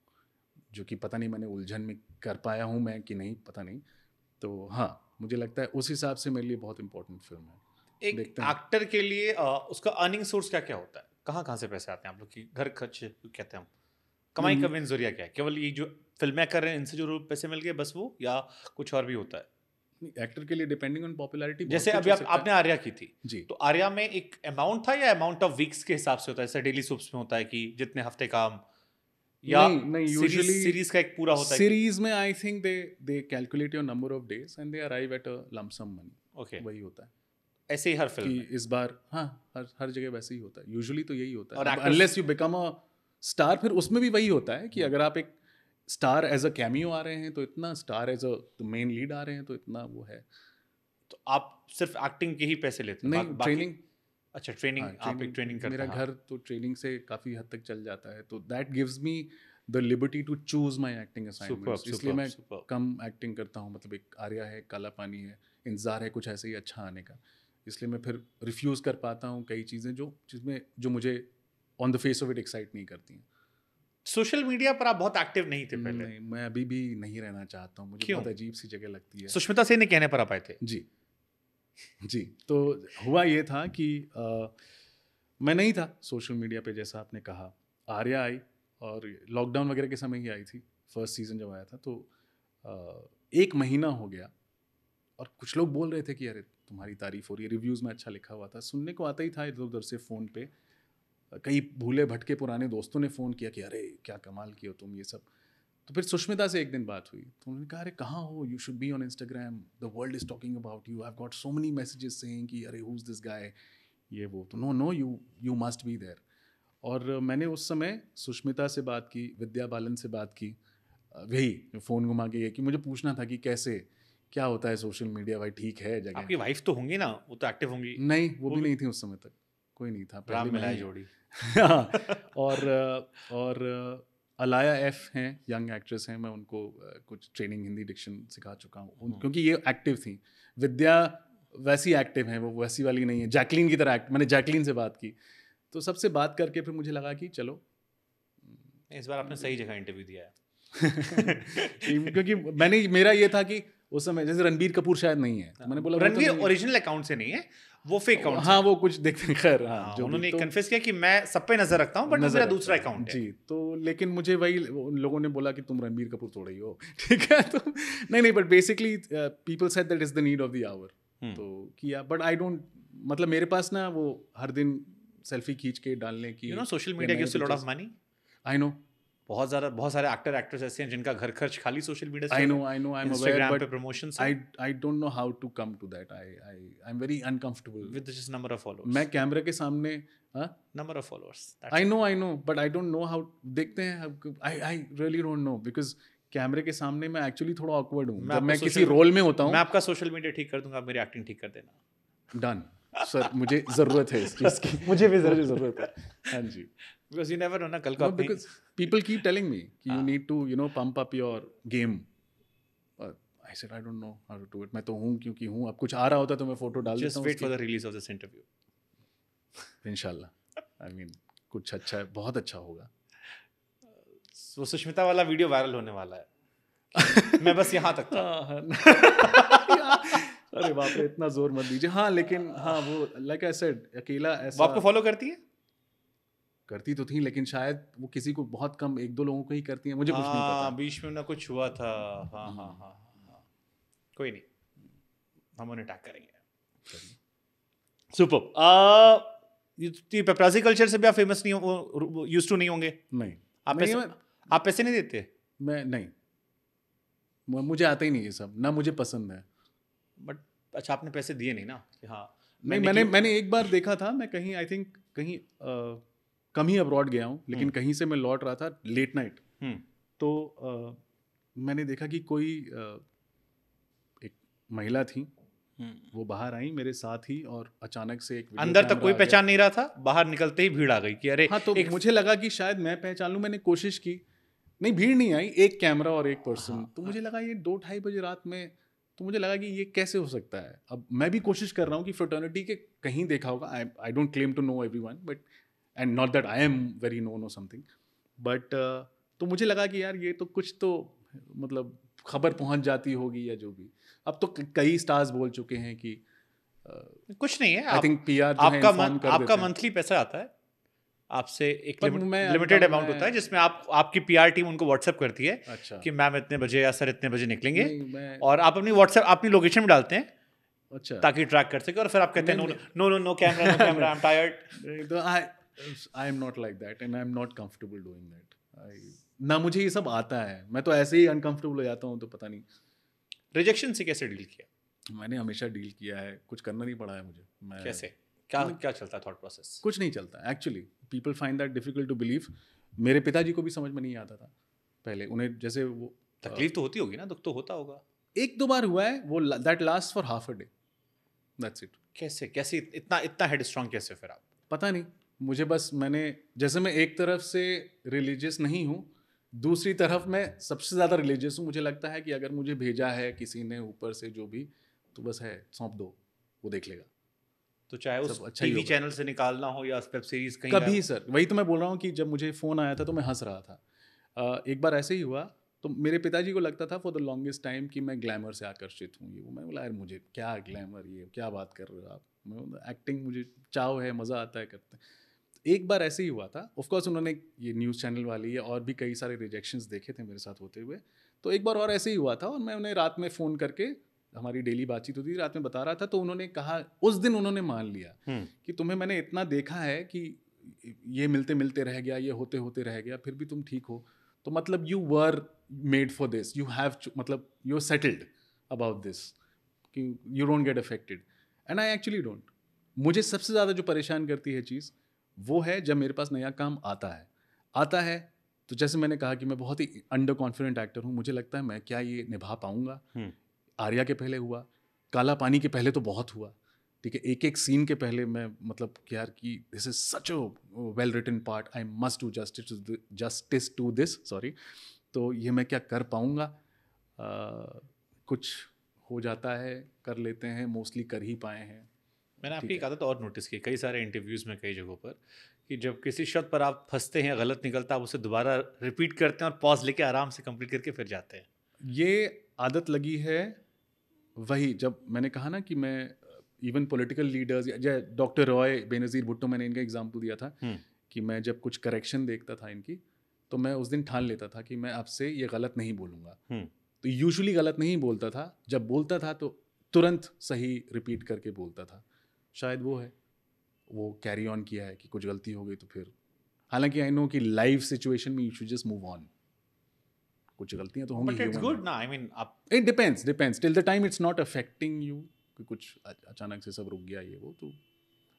जो कि पता नहीं मैंने उलझन में कर पाया हूँ मैं कि नहीं पता नहीं तो हाँ मुझे लगता है उस हिसाब से मेरे लिए बहुत इंपॉर्टेंट फिल्म है एक एक्टर के लिए आ, उसका अर्निंग सोर्स क्या क्या होता है कहाँ कहाँ से पैसे आते हैं आप लोग की घर खर्च कहते हैं हम कमाई हम्म। का मेन जरिया क्या है केवल ये जो फिल्में कर रहे हैं इनसे जो पैसे मिल गए बस वो या कुछ और भी होता है एक्टर के लिए डिपेंडिंग ऑन पॉपुलैरिटी जैसे अभी आप, आपने आर्या की थी जी तो आर्या में एक अमाउंट था या अमाउंट ऑफ वीक्स के हिसाब से होता है जैसे डेली सुप्स में होता है कि जितने हफ्ते काम या नहीं, नहीं usually, सीरीज का एक पूरा होता है सीरीज में I think they they calculate your number of days and they arrive at a lump sum money okay वही होता है ऐसे ही हर फिल्म कि इस बार हाँ हर हर जगह वैसे ही होता है यूजुअली तो यही होता है unless you become a star फिर उसमें भी वही होता है कि अगर आप एक स्टार एज अ कैमियो आ रहे हैं तो इतना star as a main lead आ रहे हैं तो इतना वो है तो आप सिर्फ एक्टिंग के ही पैसे लेते हैं नहीं ट्रेनिंग अच्छा ट्रेनिंग हाँ, आप एक ट्रेनिंग करते मेरा हाँ. घर तो ट्रेनिंग से काफ़ी हद तक चल जाता है तो that gives me the liberty to choose my acting assignments इसलिए मैं कम एक्टिंग करता हूँ मतलब एक आर्या है काला पानी है इंतजार है कुछ ऐसे ही अच्छा आने का इसलिए मैं फिर रिफ्यूज़ कर पाता हूँ कई चीज़ें जो जिसमें जो मुझे on the face of it excite नहीं करती हैं सोशल मीडिया पर आप बहुत एक्टिव नहीं थे पहले नहीं मैं अभी भी नहीं रहना चाहता हूँ मुझे बहुत अजीब सी जगह लगती है सुष्मिता सेन ने कहने पर आप आए थे जी जी तो हुआ ये था कि आ, मैं नहीं था सोशल मीडिया पे जैसा आपने कहा आर्या आई और लॉकडाउन वगैरह के समय ही आई थी फर्स्ट सीज़न जब आया था तो आ, एक महीना हो गया और कुछ लोग बोल रहे थे कि अरे तुम्हारी तारीफ हो रही है रिव्यूज़ में अच्छा लिखा हुआ था सुनने को आता ही था इधर उधर से फ़ोन पे कई भूले भटके पुराने दोस्तों ने फ़ोन किया कि अरे क्या कमाल किया तुम ये सब तो फिर सुष्मिता से एक दिन बात हुई तो उन्होंने कहा अरे कहाँ हो you should be on Instagram the world is talking about you have got so many messages saying कि अरे हु इज़ दिस गाय ये वो तो no no you you must be there और मैंने उस समय सुष्मिता से बात की विद्या बालन से बात की वही फ़ोन घुमा के ये कि मुझे पूछना था कि कैसे क्या होता है सोशल मीडिया भाई ठीक है जगह आपकी वाइफ तो होंगी ना वो तो एक्टिव होंगी नहीं वो, वो भी, भी नहीं थी उस समय तक कोई नहीं था राम मिलाया जोड़ी और और अलाया एफ हैं यंग एक्ट्रेस हैं मैं उनको कुछ ट्रेनिंग हिंदी डिक्शन सिखा चुका हूँ हाँ। क्योंकि ये एक्टिव थी विद्या वैसी एक्टिव है वो वैसी वाली नहीं है जैकलिन की तरह एक्ट मैंने जैकलिन से बात की तो सबसे बात करके फिर मुझे लगा कि चलो इस बार आपने सही जगह इंटरव्यू दिया है क्योंकि मैंने मेरा ये था कि उस समय जैसे रणबीर कपूर शायद नहीं है हाँ, मैंने बोला तो रणबीर ओरिजिनल अकाउंट से नहीं है वो फेक अकाउंट हाँ वो कुछ देखते हैं खैर हाँ, हाँ जो उन्होंने तो, कन्फेस किया कि मैं सब पे नजर रखता हूँ बट मेरा दूसरा अकाउंट जी तो लेकिन मुझे वही उन लोगों ने बोला कि तुम रणबीर कपूर तोड़ रही हो ठीक है तो नहीं नहीं but basically people said that is the need of the hour तो किया बट आई डोंट मतलब मेरे पास ना वो हर दिन सेल्फी खींच के डालने की यू नो सोशल मीडिया की a lot of money I know बहुत ज़्यादा बहुत सारे एक्टर एक्ट्रेस ऐसे हैं जिनका घर खर्च खाली social media I know I know I am aware but promotion don't know how to come to that I I I am very uncomfortable with this number of followers मैं कैमरे के सामने number of followers I know I know but I don't know how देखते हैं I I really don't know because कैमरे के सामने मैं एक्चुअली थोड़ा ऑकवर्ड हूँ मैं, किसी रोल में होता हूँ मैं आपका सोशल मीडिया ठीक कर दूंगा मेरी एक्टिंग ठीक कर देना डन सर मुझे जरूरत है इस चीज़ की मुझे भी जरूरत है हाँ जी बिकॉज यू नेवर नो ना कल को people keep telling me you uh, need to you know pump up your game I said I don't know how to do it मैं तो हूँ क्योंकि हूँ अब कुछ आ रहा होता तो मैं फोटो डाल देता हूँ wait for the release of this interview इंशाल्लाह आई मीन कुछ अच्छा है बहुत अच्छा होगा सो सुष्मिता वाला वीडियो वायरल होने वाला है मैं बस यहाँ तक था हाँ, हाँ। अरे बाप रे इतना जोर मत दीजिए हाँ लेकिन हाँ वो लाइक आई सेड अकेला ऐसा वो आपको फॉलो करती है करती तो थी लेकिन शायद वो किसी को बहुत कम एक दो लोगों को ही करती है मुझे हाँ, कुछ नहीं पता हाँ, बीच में ना कुछ हुआ था हाँ हम्म। हाँ हाँ, हाँ, हाँ। कोई नहीं हम उन्हें टैग करेंगे सुपर पेपराजी कल्चर से भी आप फेमस नहीं हो यूज टू नहीं होंगे नहीं आप पैसे आप पैसे नहीं देते मैं नहीं मुझे आता ही नहीं ये सब ना मुझे पसंद है बट अच्छा आपने पैसे दिए नहीं ना हाँ नहीं मैंने मैंने एक बार देखा था मैं कहीं आई थिंक कहीं कम ही अब्रॉड गया हूँ लेकिन हम्म। कहीं से मैं लौट रहा था लेट नाइट हम्म। तो आ, मैंने देखा कि कोई आ, एक महिला थी हम्म। वो बाहर आई मेरे साथ ही और अचानक से एक अंदर तक कोई पहचान नहीं रहा था बाहर निकलते ही भीड़ आ गई कि अरे हाँ तो एक... मुझे लगा कि शायद मैं पहचान लूँ मैंने कोशिश की नहीं भीड़ नहीं आई एक कैमरा और एक पर्सन हाँ, तो हाँ। मुझे हाँ. लगा ये दो ढाई बजे रात में तो मुझे लगा कि ये कैसे हो सकता है अब मैं भी कोशिश कर रहा हूँ कि फ्रोटर्निटी के कहीं देखा होगा I I don't claim to know every but and not that I am very known और समथिंग बट तो मुझे लगा कि यार ये तो कुछ तो मतलब खबर पहुंच जाती होगी या जो भी अब तो कई स्टार्स बोल चुके हैं कि आ, uh, कुछ नहीं है आई थिंक पी आर आपका मन, आपका मंथली पैसा आता है आपसे एक लिमिटेड अमाउंट होता है जिसमें आप आपकी पीआर टीम उनको व्हाट्सएप करती है अच्छा। कि मैम इतने बजे या सर इतने बजे निकलेंगे और आप अपनी व्हाट्सएप अपनी लोकेशन में डालते हैं अच्छा ताकि ट्रैक कर सके और फिर आप कहते हैं no no no camera camera I am tired I am not like that and I am not comfortable doing that ना मुझे ये सब आता है मैं तो ऐसे ही अनकम्फर्टेबल हो जाता हूँ तो पता नहीं रिजेक्शन से कैसे डील किया मैंने हमेशा डील किया है कुछ करना नहीं पड़ा है मुझे मैं कैसे क्या मैं, क्या चलता है थॉट प्रोसेस कुछ नहीं चलता actually people find that difficult to believe मेरे पिताजी को भी समझ में नहीं आता था पहले उन्हें जैसे वो तकलीफ तो होती होगी ना दुख तो होता होगा एक दो बार हुआ है वो that last for half a day that's it कैसे कैसे इतना इतना हेड स्ट्रांग कैसे फिर आप पता नहीं मुझे बस मैंने जैसे मैं एक तरफ से रिलीजियस नहीं हूँ दूसरी तरफ मैं सबसे ज़्यादा रिलीजियस हूँ मुझे लगता है कि अगर मुझे भेजा है किसी ने ऊपर से जो भी तो बस है सौंप दो वो देख लेगा तो चाहे उस अच्छा टीवी चैनल से निकालना हो या वेब सीरीज कहीं कभी सर वही तो मैं बोल रहा हूँ कि जब मुझे फ़ोन आया था तो मैं हंस रहा था एक बार ऐसे ही हुआ तो मेरे पिताजी को लगता था फॉर द लॉन्गेस्ट टाइम कि मैं ग्लैमर से आकर्षित हूँ ये वो मैं बोला यार मुझे क्या ग्लैमर ये क्या बात कर रहे हो आप एक्टिंग मुझे चाव है मज़ा आता है करते हैं एक बार ऐसे ही हुआ था ऑफकोर्स उन्होंने ये न्यूज़ चैनल वाली या और भी कई सारे रिजेक्शन देखे थे मेरे साथ होते हुए तो एक बार और ऐसे ही हुआ था और मैं उन्हें रात में फ़ोन करके हमारी डेली बातचीत होती थी रात में बता रहा था तो उन्होंने कहा उस दिन उन्होंने मान लिया हम्म। कि तुम्हें मैंने इतना देखा है कि ये मिलते मिलते रह गया ये होते होते रह गया फिर भी तुम ठीक हो तो मतलब you were made for this you have मतलब you are settled about this कि you don't get affected and I actually don't मुझे सबसे ज़्यादा जो परेशान करती है चीज़ वो है जब मेरे पास नया काम आता है आता है तो जैसे मैंने कहा कि मैं बहुत ही अंडर कॉन्फिडेंट एक्टर हूँ मुझे लगता है मैं क्या ये निभा पाऊँगा हम्म। आर्या के पहले हुआ काला पानी के पहले तो बहुत हुआ ठीक है एक एक सीन के पहले मैं मतलब यार कि this is such a well written part I must do justice justice to this sorry तो ये मैं क्या कर पाऊँगा कुछ हो जाता है कर लेते हैं मोस्टली कर ही पाए हैं मैंने आपकी एक आदत और नोटिस की कई सारे इंटरव्यूज़ में कई जगहों पर कि जब किसी शब्द पर आप फंसते हैं गलत निकलता आप उसे दोबारा रिपीट करते हैं और पॉज लेके आराम से कंप्लीट करके फिर जाते हैं ये आदत लगी है वही जब मैंने कहा ना कि मैं इवन पॉलिटिकल लीडर्स या डॉक्टर रॉय बेनज़ीर भुट्टो मैंने इनका एग्जाम्पल दिया था हम्म। कि मैं जब कुछ करेक्शन देखता था इनकी तो मैं उस दिन ठान लेता था कि मैं आपसे ये गलत नहीं बोलूँगा हम्म। तो यूजली गलत नहीं बोलता था जब बोलता था तो तुरंत सही रिपीट करके बोलता था शायद वो है वो कैरी ऑन किया है कि कुछ गलती हो गई तो फिर हालांकि आई नो कि लाइफ सिचुएशन में you should just move on कुछ गलतियां तो होंगी इट्स गुड ना I mean it depends depends till the time it's not affecting you कि कुछ अचानक से सब रुक गया ये वो तो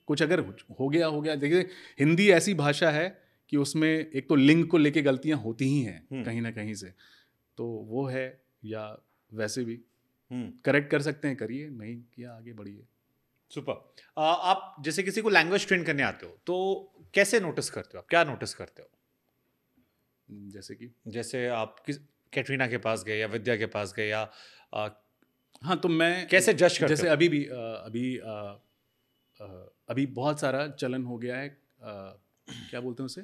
कुछ अगर हो गया हो गया देखिए हिंदी ऐसी भाषा है कि उसमें एक तो लिंग को लेके गलतियां होती ही हैं हम्म। कहीं ना कहीं से तो वो है या वैसे भी करेक्ट हम्म। कर सकते हैं करिए नहीं किया आगे बढ़िए सुपर uh, आप जैसे किसी को लैंग्वेज ट्रेन करने आते हो तो कैसे नोटिस करते हो आप क्या नोटिस करते हो जैसे कि जैसे आप किस कैटरीना के पास गए या विद्या के पास गए या आ, uh, हाँ तो मैं कैसे जज कर जैसे अभी भी आ, uh, अभी आ, आ, अभी बहुत सारा चलन हो गया है आ, क्या बोलते हैं उसे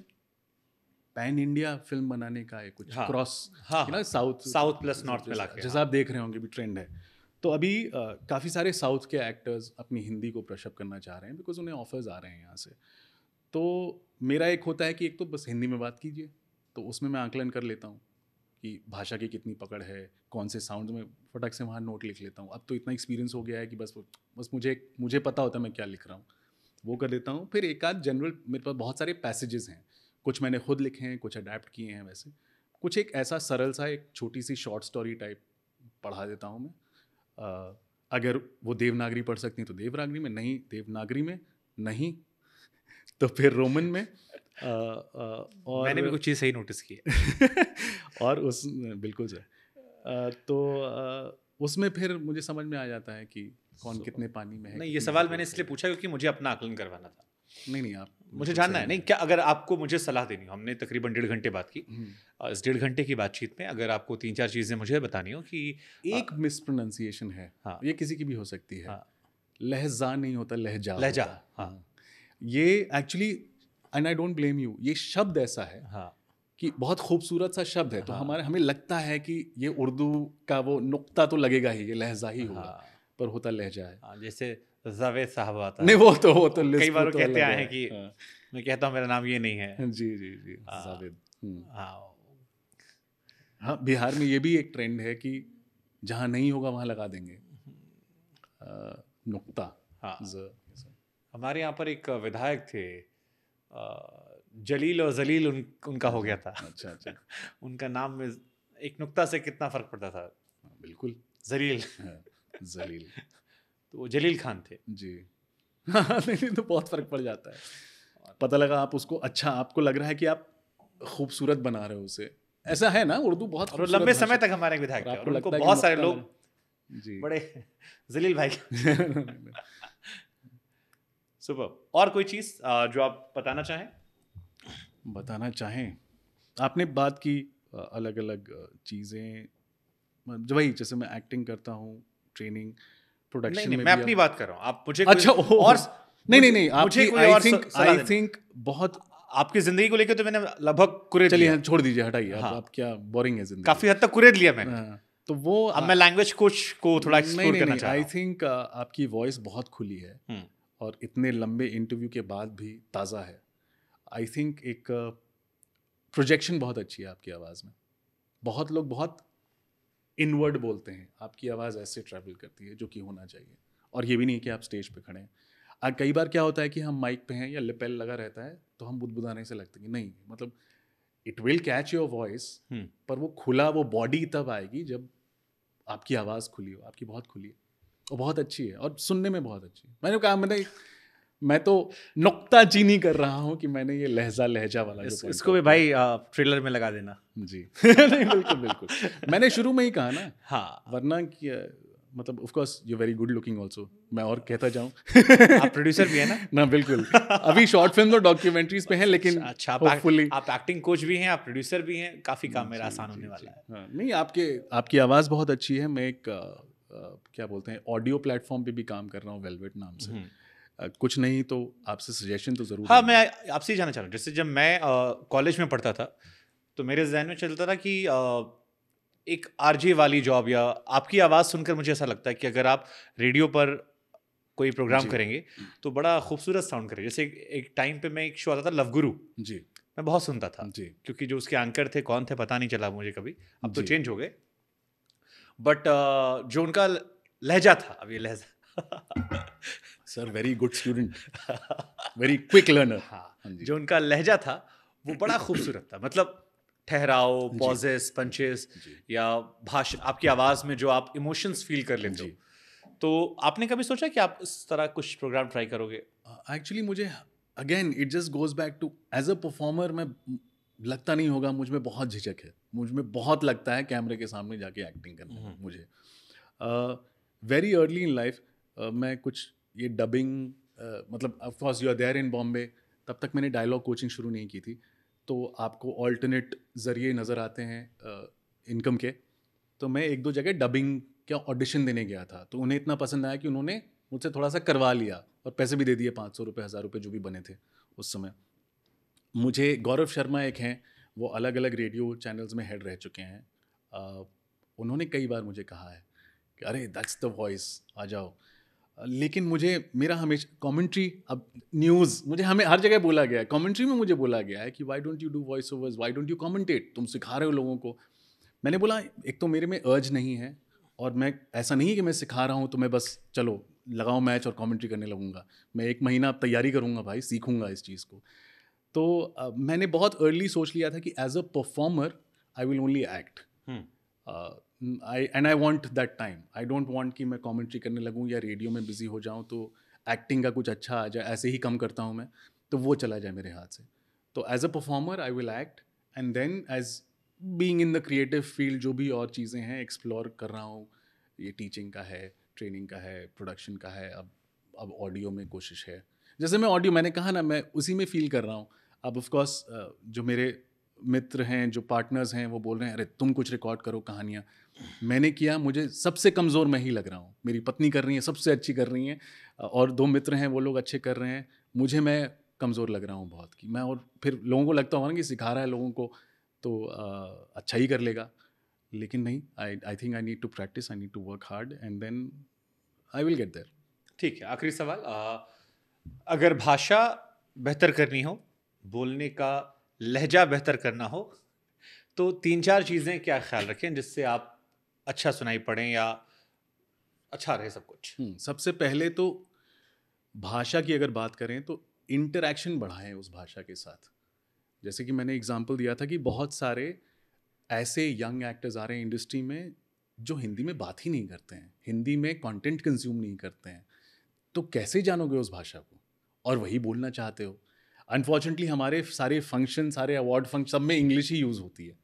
पैन इंडिया फिल्म बनाने का है कुछ हाँ, क्रॉस हाँ, ना साउथ साउथ प्लस नॉर्थ जैसा आप देख रहे होंगे भी ट्रेंड है तो अभी काफ़ी सारे साउथ के एक्टर्स अपनी हिंदी को प्रशअप करना चाह रहे हैं बिकॉज उन्हें ऑफर्स आ रहे हैं यहाँ से तो मेरा एक होता है कि एक तो बस हिंदी में बात कीजिए तो उसमें मैं आंकलन कर लेता हूँ कि भाषा की कितनी पकड़ है कौन से साउंड में फटक से वहाँ नोट लिख लेता हूँ अब तो इतना एक्सपीरियंस हो गया है कि बस बस मुझे मुझे पता होता है मैं क्या लिख रहा हूँ वो कर देता हूँ फिर एक आध जनरल मेरे पास बहुत सारे पैसेजेस हैं कुछ मैंने खुद लिखे हैं कुछ अडेप्ट किए हैं वैसे कुछ एक ऐसा सरल सा एक छोटी सी शॉर्ट स्टोरी टाइप पढ़ा देता हूँ मैं अगर वो देवनागरी पढ़ सकती हैं तो देवनागरी में नहीं देवनागरी में नहीं तो फिर रोमन में आ, आ, और मैंने भी कुछ चीज़ सही नोटिस की और उस बिल्कुल सर तो उसमें फिर मुझे समझ में आ जाता है कि कौन कितने पानी में है नहीं ये सवाल मैंने इसलिए पूछा क्योंकि मुझे अपना आकलन करवाना था नहीं नहीं आप मुझे जानना है नहीं क्या अगर आपको मुझे सलाह देनी हो हमने तकरीबन डेढ़ घंटे बात की हम्म। इस डेढ़ घंटे की बातचीत में अगर आपको तीन चार चीज़ें मुझे बतानी हो कि एक मिसप्रोनाउंसिएशन है हाँ ये किसी की भी हो सकती है हाँ, लहजा नहीं होता लहजा लहजा हाँ ये actually and I don't blame you ये शब्द ऐसा है हाँ कि बहुत खूबसूरत सा शब्द है तो हाँ। हमारे हमें लगता है कि ये उर्दू का वो नुक्ता तो लगेगा ही ये लहजा ही हाँ। होगा पर होता लहजा है हाँ, जैसे जावेद साहब आता नहीं वो तो वो तो कई बार तो कहते आए हैं कि हाँ। मैं कहता हूँ मेरा नाम ये नहीं है हाँ, जी जी जी हाँ। जावेद हम्म। हाँ हाँ बिहार में ये भी एक ट्रेंड है कि जहाँ नहीं होगा वहाँ लगा देंगे नुक्ता हाँ हमारे यहाँ पर एक विधायक थे जलील और जलील उन उनका हो गया था अच्छा अच्छा, अच्छा। उनका नाम में एक नुक्ता से कितना फर्क पड़ता था बिल्कुल जलील जलील तो वो जलील खान थे जी तो बहुत फ़र्क पड़ जाता है पता लगा आप उसको अच्छा आपको लग रहा है कि आप खूबसूरत बना रहे हो उसे ऐसा है ना उर्दू बहुत और लंबे समय तक हमारे विधायक आपको लगता है बहुत सारे लोग जी बड़े जलील भाई सुबह और कोई चीज़ जो आप बताना चाहें बताना चाहें आपने बात की अलग अलग चीज़ें जब मतलब, भाई जैसे मैं एक्टिंग करता हूँ ट्रेनिंग प्रोडक्शन में मैं अपनी बात कर रहा हूँ आप मुझे अच्छा और नहीं नहीं नहीं मुझे आई थिंक आई थिंक बहुत आपकी जिंदगी को लेकर तो मैंने लगभग कुरेद चलिए छोड़ दीजिए हटाइए हाँ। आप, आप क्या बोरिंग है जिंदगी काफी हद तक कुरेद लिया मैंने हाँ। तो वो अब मैं लैंग्वेज कोच को थोड़ा एक्सप्लोर करना चाहता हूं आई थिंक आपकी वॉइस बहुत खुली है हम्म। और इतने लंबे इंटरव्यू के बाद भी ताज़ा है आई थिंक एक प्रोजेक्शन बहुत अच्छी है आपकी आवाज़ में बहुत लोग बहुत इनवर्ड बोलते हैं आपकी आवाज़ ऐसे ट्रैवल करती है जो कि होना चाहिए और ये भी नहीं कि आप स्टेज पे खड़े हैं कई बार क्या होता है कि हम माइक पे हैं या लिपेल लगा रहता है तो हम बुदबुदाने से लगते हैं नहीं मतलब it will catch your voice पर वो खुला वो बॉडी तब आएगी जब आपकी आवाज़ खुली हो आपकी बहुत खुली है और बहुत अच्छी है और सुनने में बहुत अच्छी है मैंने कहा मैंने मैं तो नुकता चीनी कर रहा हूँ कि मैंने ये लहजा लहजा वाला इस, जो इसको भी भाई ट्रेलर में लगा देना जी नहीं बिल्कुल बिल्कुल मैंने शुरू में ही कहा ना हाँ वरना कि मतलब of course you very good looking also मैं और कहता जाऊं आप प्रोड्यूसर भी है ना ना बिल्कुल अभी शॉर्ट फिल्म और डॉक्यूमेंट्रीज पे हैं लेकिन अच्छा होपफुली अच्छा, आप एक्टिंग कोच भी हैं आप प्रोड्यूसर भी हैं काफी काम मेरा आसान होने वाला है हाँ, नहीं आपके आपकी आवाज़ बहुत अच्छी है मैं एक क्या बोलते हैं ऑडियो प्लेटफॉर्म पे भी काम कर रहा हूँ वेलवेट नाम से हम्म। कुछ नहीं तो आपसे सजेशन तो ज़रूर हाँ मैं आपसे ही जाना चाह रहा हूँ जैसे जब मैं कॉलेज में पढ़ता था तो मेरे जहन में चलता था कि एक आरजे वाली जॉब या आपकी आवाज़ सुनकर मुझे ऐसा लगता है कि अगर आप रेडियो पर कोई प्रोग्राम करेंगे तो बड़ा खूबसूरत साउंड करेंगे जैसे एक टाइम पे मैं एक शो आता था लव गुरु जी मैं बहुत सुनता था जी क्योंकि जो उसके एंकर थे कौन थे पता नहीं चला मुझे कभी अब तो चेंज हो गए बट जो उनका लहजा था अब ये लहजा sir very good student very quick learner हाँ, हाँ जो उनका लहजा था वो बड़ा खूबसूरत था मतलब ठहराओ पॉजेस पंचेस या भाषण आपकी आवाज़ में जो आप इमोशंस फील कर लेते हो तो आपने कभी सोचा कि आप इस तरह कुछ प्रोग्राम ट्राई करोगे एक्चुअली uh, मुझे again it just goes back to as a performer मैं लगता नहीं होगा मुझ में बहुत झिझक है मुझ में बहुत लगता है कैमरे के सामने जाके एक्टिंग करना हम्म। मुझे वेरी अर्ली इन लाइफ मैं कुछ ये डबिंग uh, मतलब of course you are there in Bombay तब तक मैंने डायलॉग कोचिंग शुरू नहीं की थी तो आपको ऑल्टरनेट ज़रिए नज़र आते हैं इनकम के तो मैं एक दो जगह डबिंग का ऑडिशन देने गया था तो उन्हें इतना पसंद आया कि उन्होंने मुझसे थोड़ा सा करवा लिया और पैसे भी दे दिए पाँच सौ रुपये हज़ार रुपये जो भी बने थे उस समय मुझे गौरव शर्मा एक हैं वो अलग अलग रेडियो चैनल्स में हेड रह चुके हैं uh, उन्होंने कई बार मुझे कहा है कि अरे दैट्स द वॉइस आ जाओ लेकिन मुझे मेरा हमेशा कमेंट्री अब न्यूज़ मुझे हमें हर जगह बोला गया है कमेंट्री में मुझे बोला गया है कि why don't you do voice overs why don't you commentate तुम सिखा रहे हो लोगों को मैंने बोला एक तो मेरे में अर्ज नहीं है और मैं ऐसा नहीं है कि मैं सिखा रहा हूँ तो मैं बस चलो लगाओ मैच और कॉमेंट्री करने लगूंगा मैं एक महीना अब तैयारी करूँगा भाई सीखूँगा इस चीज़ को तो मैंने बहुत अर्ली सोच लिया था कि as hmm. A performer I will only act I and I want that time I don't want कि मैं कॉमेंट्री करने लगूँ या रेडियो में बिजी हो जाऊँ तो एक्टिंग का कुछ अच्छा आ जाए ऐसे ही कम करता हूँ मैं तो वो चला जाए मेरे हाथ से तो as a performer I will act and then as being in the creative field जो भी और चीज़ें हैं एक्सप्लोर कर रहा हूँ ये टीचिंग का है ट्रेनिंग का है प्रोडक्शन का है अब अब ऑडियो में कोशिश है जैसे मैं ऑडियो मैंने कहा ना मैं उसी में फील कर रहा हूँ अब ऑफकोर्स जो मेरे मित्र हैं जो पार्टनर्स हैं वो बोल रहे हैं अरे तुम कुछ रिकॉर्ड करो कहानियाँ मैंने किया मुझे सबसे कमज़ोर मैं ही लग रहा हूँ मेरी पत्नी कर रही है सबसे अच्छी कर रही हैं और दो मित्र हैं वो लोग अच्छे कर रहे हैं मुझे मैं कमज़ोर लग रहा हूँ बहुत कि मैं और फिर लोगों को लगता होगा ना कि सिखा रहा है लोगों को तो आ, अच्छा ही कर लेगा लेकिन नहीं I I think I need to practice I need to work hard and then I will get there ठीक है आखिरी सवाल आ, अगर भाषा बेहतर करनी हो बोलने का लहजा बेहतर करना हो तो तीन चार चीज़ें क्या ख्याल रखें जिससे आप अच्छा सुनाई पड़े या अच्छा रहे सब कुछ हम्म, सबसे पहले तो भाषा की अगर बात करें तो इंटरेक्शन बढ़ाएं उस भाषा के साथ जैसे कि मैंने एग्ज़ाम्पल दिया था कि बहुत सारे ऐसे यंग एक्टर्स आ रहे हैं इंडस्ट्री में जो हिंदी में बात ही नहीं करते हैं हिंदी में कंटेंट कंज्यूम नहीं करते हैं तो कैसे जानोगे उस भाषा को और वही बोलना चाहते हो अनफॉर्चुनेटली हमारे सारे फंक्शन सारे अवार्ड फंक्शन सब में इंग्लिश ही यूज़ होती है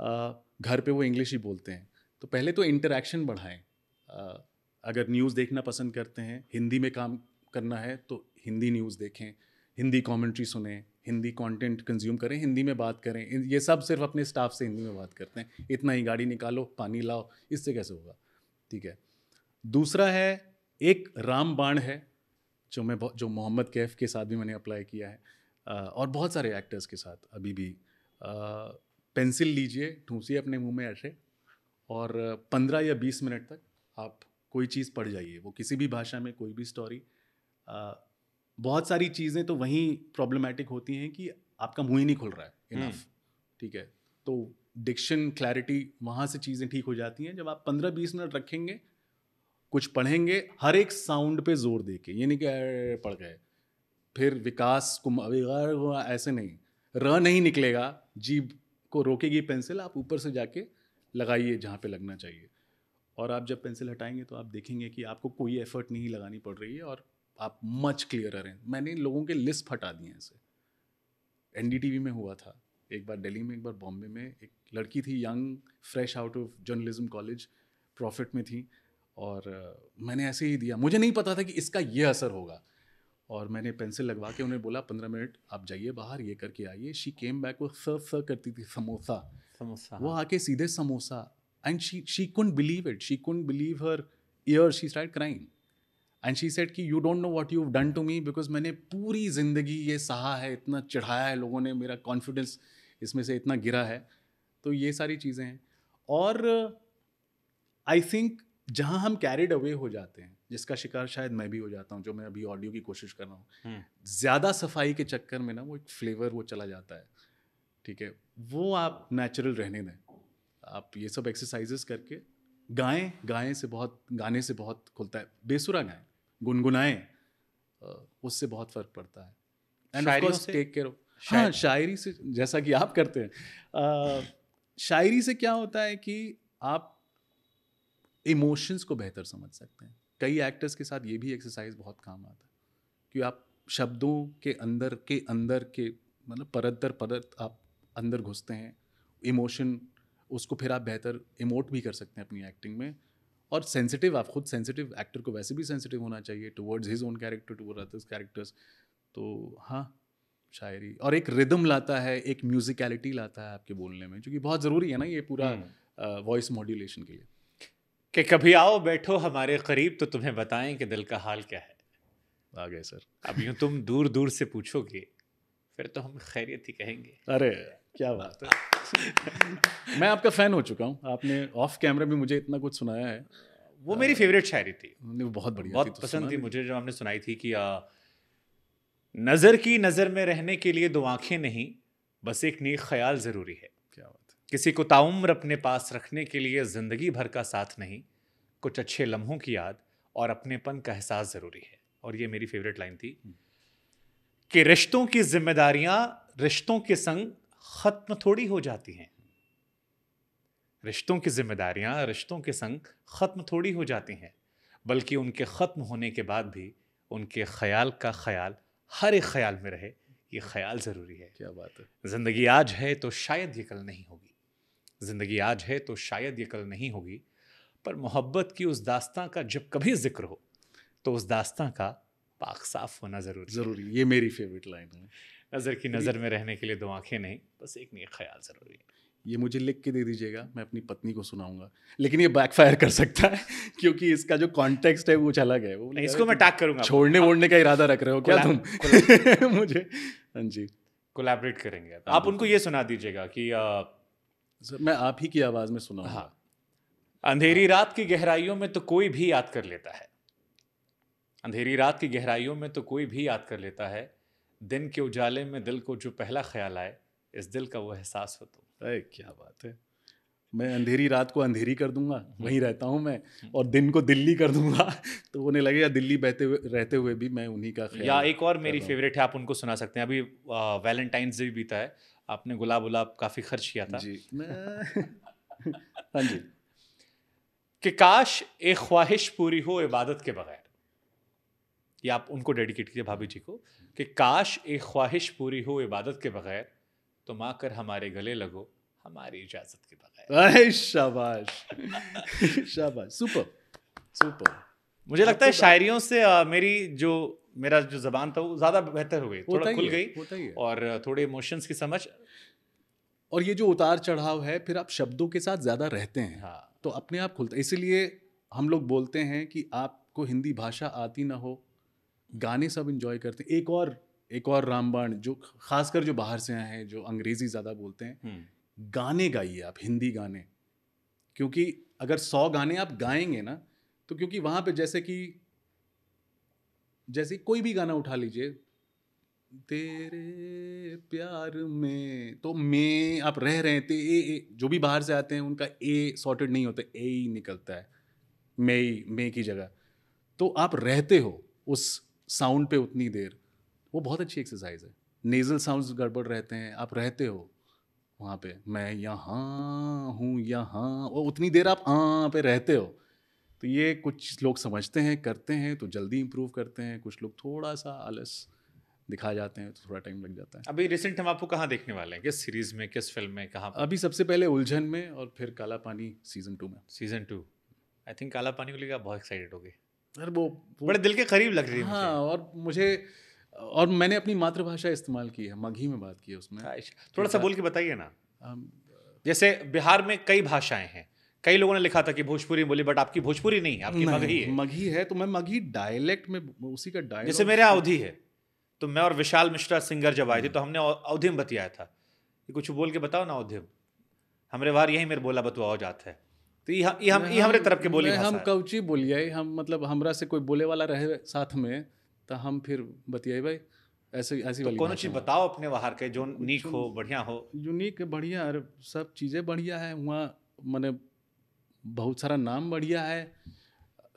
आ, घर पे वो इंग्लिश ही बोलते हैं तो पहले तो इंटरेक्शन बढ़ाएं अगर न्यूज़ देखना पसंद करते हैं हिंदी में काम करना है तो हिंदी न्यूज़ देखें हिंदी कमेंट्री सुने हिंदी कंटेंट कंज्यूम करें हिंदी में बात करें ये सब सिर्फ अपने स्टाफ से हिंदी में बात करते हैं इतना ही गाड़ी निकालो पानी लाओ इससे कैसे होगा ठीक है दूसरा है एक राम बाण है जो मैं जो मोहम्मद कैफ के साथ भी मैंने अप्लाई किया है और बहुत सारे एक्टर्स के साथ अभी भी पेंसिल लीजिए ठूसी अपने मुंह में ऐसे और पंद्रह या बीस मिनट तक आप कोई चीज़ पढ़ जाइए वो किसी भी भाषा में कोई भी स्टोरी बहुत सारी चीज़ें तो वहीं प्रॉब्लमेटिक होती हैं कि आपका मुँह ही नहीं खुल रहा है इनफ हम्म। ठीक है तो डिक्शन क्लैरिटी वहाँ से चीज़ें ठीक हो जाती हैं जब आप पंद्रह बीस मिनट रखेंगे कुछ पढ़ेंगे हर एक साउंड पे जोर दे के ये नहीं कि पढ़ गए फिर विकास कुमार ऐसे नहीं र नहीं निकलेगा जीभ को रोकेगी पेंसिल आप ऊपर से जाके लगाइए जहाँ पे लगना चाहिए और आप जब पेंसिल हटाएंगे तो आप देखेंगे कि आपको कोई एफर्ट नहीं लगानी पड़ रही है और आप मच क्लियर हैं मैंने लोगों के लिस्ट हटा दिए हैं इसे एन में हुआ था एक बार दिल्ली में एक बार बॉम्बे में एक लड़की थी young fresh out of journalism college profit में थी और मैंने ऐसे ही दिया मुझे नहीं पता था कि इसका ये असर होगा और मैंने पेंसिल लगवा के उन्हें बोला पंद्रह मिनट आप जाइए बाहर ये करके आइए शी केम बैक वो सर्व सर्व करती थी समोसा समोसा वो आके सीधे samosa and she she couldn't believe it she couldn't believe her ear she start crying and she said कि you don't know what you done to me because मैंने पूरी ज़िंदगी ये सहा है इतना चढ़ाया है लोगों ने मेरा कॉन्फिडेंस इसमें से इतना गिरा है तो ये सारी चीज़ें हैं और आई थिंक जहाँ हम कैरिड अवे हो जाते हैं जिसका शिकार शायद मैं भी हो जाता हूँ जो मैं अभी ऑडियो की कोशिश कर रहा हूँ हम्म। ज़्यादा सफाई के चक्कर में ना वो एक फ्लेवर वो चला जाता है ठीक है वो आप नेचुरल रहने दें आप ये सब एक्सरसाइजेस करके गाएं गाएं से बहुत गाने से बहुत खुलता है बेसुरा गाएं गुनगुनाएं उससे बहुत फ़र्क पड़ता है एंड ऑफ टेक केयर हाँ शायरी से जैसा कि आप करते हैं आ, शायरी से क्या होता है कि आप इमोशंस को बेहतर समझ सकते हैं कई एक्टर्स के साथ ये भी एक्सरसाइज बहुत काम आता है कि आप शब्दों के अंदर के अंदर के मतलब परत दर परत आप अंदर घुसते हैं इमोशन उसको फिर आप बेहतर इमोट भी कर सकते हैं अपनी एक्टिंग में और सेंसिटिव आप खुद सेंसिटिव एक्टर को वैसे भी सेंसिटिव होना चाहिए towards his own character toward others characters तो हाँ शायरी और एक रिदम लाता है एक म्यूजिकलिटी लाता है आपके बोलने में क्योंकि बहुत ज़रूरी है ना ये पूरा वॉइस हम्म। मॉड्यूलेशन के लिए कि कभी आओ बैठो हमारे करीब तो तुम्हें बताएं कि दिल का हाल क्या है आ गए सर अब यूँ तुम दूर दूर से पूछोगे फिर तो हम खैरियत ही कहेंगे अरे क्या बात है मैं आपका फ़ैन हो चुका हूँ आपने ऑफ कैमरा में मुझे इतना कुछ सुनाया है वो मेरी फेवरेट शायरी थी वो बहुत बढ़िया बहुत तो पसंद थी मुझे जो आपने सुनाई थी कि नज़र की नज़र में रहने के लिए दो आंखें नहीं बस एक नेक ख्याल ज़रूरी है क्या बात किसी को ताउम्र अपने पास रखने के लिए ज़िंदगी भर का साथ नहीं कुछ अच्छे लम्हों की याद और अपनेपन का एहसास ज़रूरी है और ये मेरी फेवरेट लाइन थी हम्म। कि रिश्तों की जिम्मेदारियां रिश्तों के संग ख़त्म थोड़ी हो जाती हैं रिश्तों की जिम्मेदारियां रिश्तों के संग ख़त्म थोड़ी हो जाती हैं बल्कि उनके ख़त्म होने के बाद भी उनके ख्याल का ख्याल हर एक ख्याल में रहे ये ख्याल ज़रूरी है क्या बात है ज़िंदगी आज है तो शायद ये कल नहीं होगी ज़िंदगी आज है तो शायद ये कल नहीं होगी पर मोहब्बत की उस दास्तां का जब कभी जिक्र हो तो उस दास्तां का पाक साफ होना ज़रूरी ज़रूरी ये मेरी फेवरेट लाइन है नज़र की तो नज़र में रहने के लिए दो आँखें नहीं बस एक नहीं ख्याल ज़रूरी है ये मुझे लिख के दे दीजिएगा मैं अपनी पत्नी को सुनाऊंगा लेकिन ये बैकफायर कर सकता है क्योंकि इसका जो कॉन्टेक्स्ट है वो अलग है वो नहीं इसको मैं टैग करूंगा छोड़ने वोड़ने का इरादा रख रहे हो क्या तुम मुझे हाँ जी कोलैबोरेट करेंगे आप उनको ये सुना दीजिएगा कि सर मैं आप ही की आवाज़ में सुना हाँ अंधेरी हाँ। रात की गहराइयों में तो कोई भी याद कर लेता है अंधेरी रात की गहराइयों में तो कोई भी याद कर लेता है दिन के उजाले में दिल को जो पहला ख्याल आए इस दिल का वो एहसास हो तुम अरे क्या बात है मैं अंधेरी रात को अंधेरी कर दूंगा हम्म। वहीं रहता हूँ मैं हम्म। और दिन को दिल्ली कर दूंगा तो उन्हें लगेगा दिल्ली बहते हुए रहते हुए भी मैं उन्हीं का या एक और मेरी फेवरेट है आप उनको सुना सकते हैं अभी वैलेंटाइंस डे भी बीता है आपने गुलाब गुलाब काफ़ी खर्च किया था जी हाँ जी कि काश एक ख्वाहिश पूरी हो इबादत के बगैर ये आप उनको डेडिकेट कीजिए भाभी जी को कि काश एक ख्वाहिश पूरी हो इबादत के बगैर तुम तो आकर हमारे गले लगो हमारी इजाजत के बगैर शाबाश शाबाश सुपर सुपर मुझे लगता है शायरियों से आ, मेरी जो मेरा जो जबान था वो ज़्यादा बेहतर हो गई थोड़ा खुल गई और थोड़े इमोशंस की समझ और ये जो उतार चढ़ाव है फिर आप शब्दों के साथ ज़्यादा रहते हैं हाँ। तो अपने आप खुलते इसीलिए हम लोग बोलते हैं कि आपको हिंदी भाषा आती ना हो गाने सब इन्जॉय करते हैं एक और एक और रामबाण जो खासकर जो बाहर से आए हैं जो अंग्रेज़ी ज़्यादा बोलते हैं हम्म। गाने गाइए आप हिंदी गाने क्योंकि अगर सौ गाने आप गाएंगे ना तो क्योंकि वहाँ पे जैसे कि जैसे कोई भी गाना उठा लीजिए तेरे प्यार में तो मैं आप रह रहे हैं ते ए, ए जो भी बाहर से आते हैं उनका ए सॉर्टेड नहीं होता ए ही निकलता है मई मे की जगह तो आप रहते हो उस साउंड पे उतनी देर वो बहुत अच्छी एक्सरसाइज है नेजल साउंड गड़बड़ रहते हैं आप रहते हो वहाँ पे मैं यहाँ हूँ यहाँ वो उतनी देर आप आ पे रहते हो तो ये कुछ लोग समझते हैं करते हैं तो जल्दी इम्प्रूव करते हैं कुछ लोग थोड़ा सा आलस दिखा जाते हैं तो थोड़ा टाइम लग जाता है अभी रिसेंट हम आपको कहाँ देखने वाले हैं किस सीरीज में किस फिल्म में कहाँ अभी सबसे पहले उलझन में और फिर काला पानी सीजन टू में season two I think Kaala Paani को लेकर आप बहुत एक्साइटेड हो गए यार वो, वो बड़े दिल के करीब लग रही है हाँ और मुझे और मैंने अपनी मातृभाषा इस्तेमाल की है मघी में बात की है उसमें हाँ, थोड़ा सा बोल के बताइए ना जैसे बिहार में कई भाषाएं हैं कई लोगों ने लिखा था कि भोजपुरी बोली बट आपकी भोजपुरी नहीं आपकी नहीं, मगही है मगही है तो मैं मगही डायलेक्ट में उसी का डायलेक्ट जैसे मेरे अवधि है तो मैं और विशाल मिश्रा सिंगर जब आए थे तो हमने अवधिम बतियाया था कि कुछ बोल के बताओ ना अवधि हमारे बार यही मेरे बोला बतवा हो जाता है तो ये हम ये हमरे तरफ के बोली हम कौची बोलिए हम मतलब हमरा से कोई बोले वाला रहे साथ में तो हम फिर बतियाई भाई ऐसे ऐसी तो कौन चीज़ बताओ अपने बाहर के जो नीक हो बढ़िया हो यूनिक बढ़िया अरे सब चीज़ें बढ़िया है वहाँ मैंने बहुत सारा नाम बढ़िया है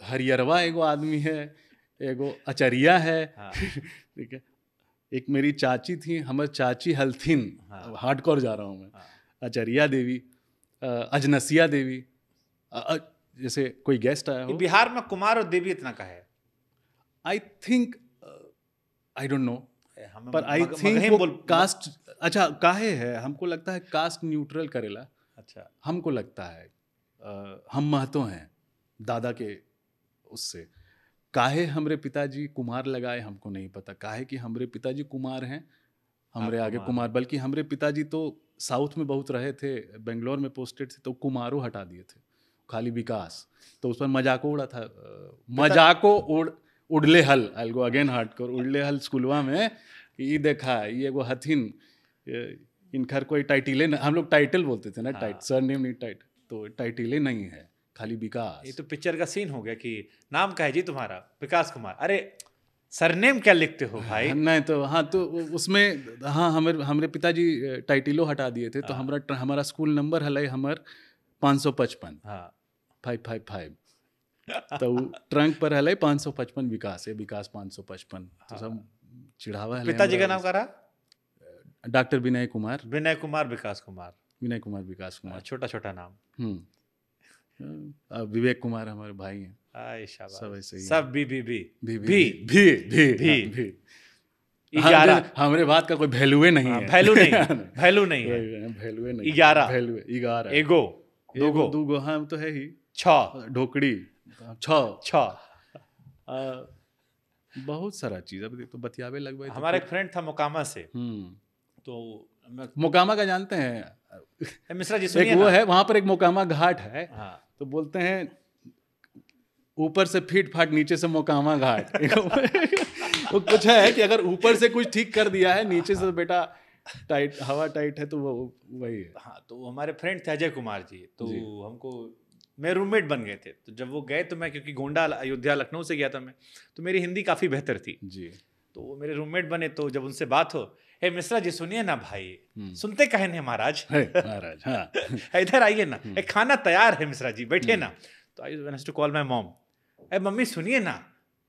हरियरवा एगो आदमी है एगो अचरिया है हाँ। ठीक है एक मेरी चाची थी हमारे चाची हल्थिन हार्डकोर जा रहा हूँ मैं हाँ। अचरिया देवी अजनसिया देवी जैसे कोई गेस्ट आया हो बिहार में कुमार और देवी इतना का है I think I don't know पर आई थिंक कास्ट अच्छा काहे है हमको लगता है कास्ट न्यूट्रल करेला अच्छा हमको लगता है आ, हम महतो हैं दादा के उससे काहे हमारे पिताजी कुमार लगाए हमको नहीं पता काहे कि हमारे पिताजी कुमार हैं हमारे हाँ, आगे कुमार, कुमार बल्कि हमारे पिताजी तो साउथ में बहुत रहे थे बेंगलोर में पोस्टेड थे तो कुमारों हटा दिए थे खाली विकास तो उस पर मजाको उड़ा था मजाको उड़ उड़ले हल आई गो अगेन हार्ट कर उड़ले हल स्कूलवा में ये देखा ये वो हथिन इन इनखर कोई टाइटिले हम लोग टाइटल बोलते थे ना हाँ। टाइट सर नेम नहीं टाइट तो टाइटिले नहीं है खाली विकास ये तो पिक्चर का सीन हो गया कि नाम का है जी तुम्हारा विकास कुमार अरे सरनेम क्या लिखते हो भाई हाँ, नहीं तो हाँ तो उसमें हाँ हमारे हमारे पिताजी टाइटिलो हटा दिए थे तो हाँ। हमारा हमारा स्कूल नंबर हल हमारे पाँच सौ पचपन हाँ। फाइव फाइव फाइव तो ट्रंक पर हल पाँच सौ पचपन विकास है विकास पाँच सौ पचपन तो हाँ। सब चिढ़ावा है पिताजी का नाम का रहा डॉक्टर विनय कुमार विनय कुमार विकास कुमार विनय कुमार विकास कुमार हाँ, छोटा छोटा नाम हम्म विवेक कुमार हमारे भाई हैं सब ऐसे ही सब भी बी बी भी भी भी भी भी ग्यारह हमारे बात का कोई वैल्यू नहीं है वैल्यू नहीं वैल्यू नहीं है वैल्यू नहीं 11 वैल्यू 11 एगो दो दूगो हाँ तो है ही छ ढोकड़ी छ छ बहुत सारा चीज अब तो बतियावे लगवाए तो हमारा एक फ्रेंड था मोकामा से हम्म। तो मोकामा का जानते हैं मिश्रा जी एक वो है वहां पर एक मोकामा घाट है हाँ। तो बोलते हैं ऊपर से फिट फाट नीचे से मोकामा घाट वो कुछ है कि अगर ऊपर से कुछ ठीक कर दिया है नीचे से तो बेटा टाइट हवा टाइट है तो वो वही है हाँ तो हमारे फ्रेंड थे अजय कुमार जी तो जी। हमको मेरे रूममेट बन गए थे तो जब वो गए तो मैं क्योंकि गोंडा अयोध्या लखनऊ से गया था मैं तो मेरी हिंदी काफ़ी बेहतर थी जी तो वो मेरे रूममेट बने तो जब उनसे बात हो हे मिश्रा जी सुनिए ना भाई हम्म। सुनते कहे ना महाराज महाराज हाँ इधर आइए ना हम्म। खाना तैयार है मिश्रा जी बैठे हम्म। ना तो I to call my mom ए मम्मी सुनिए ना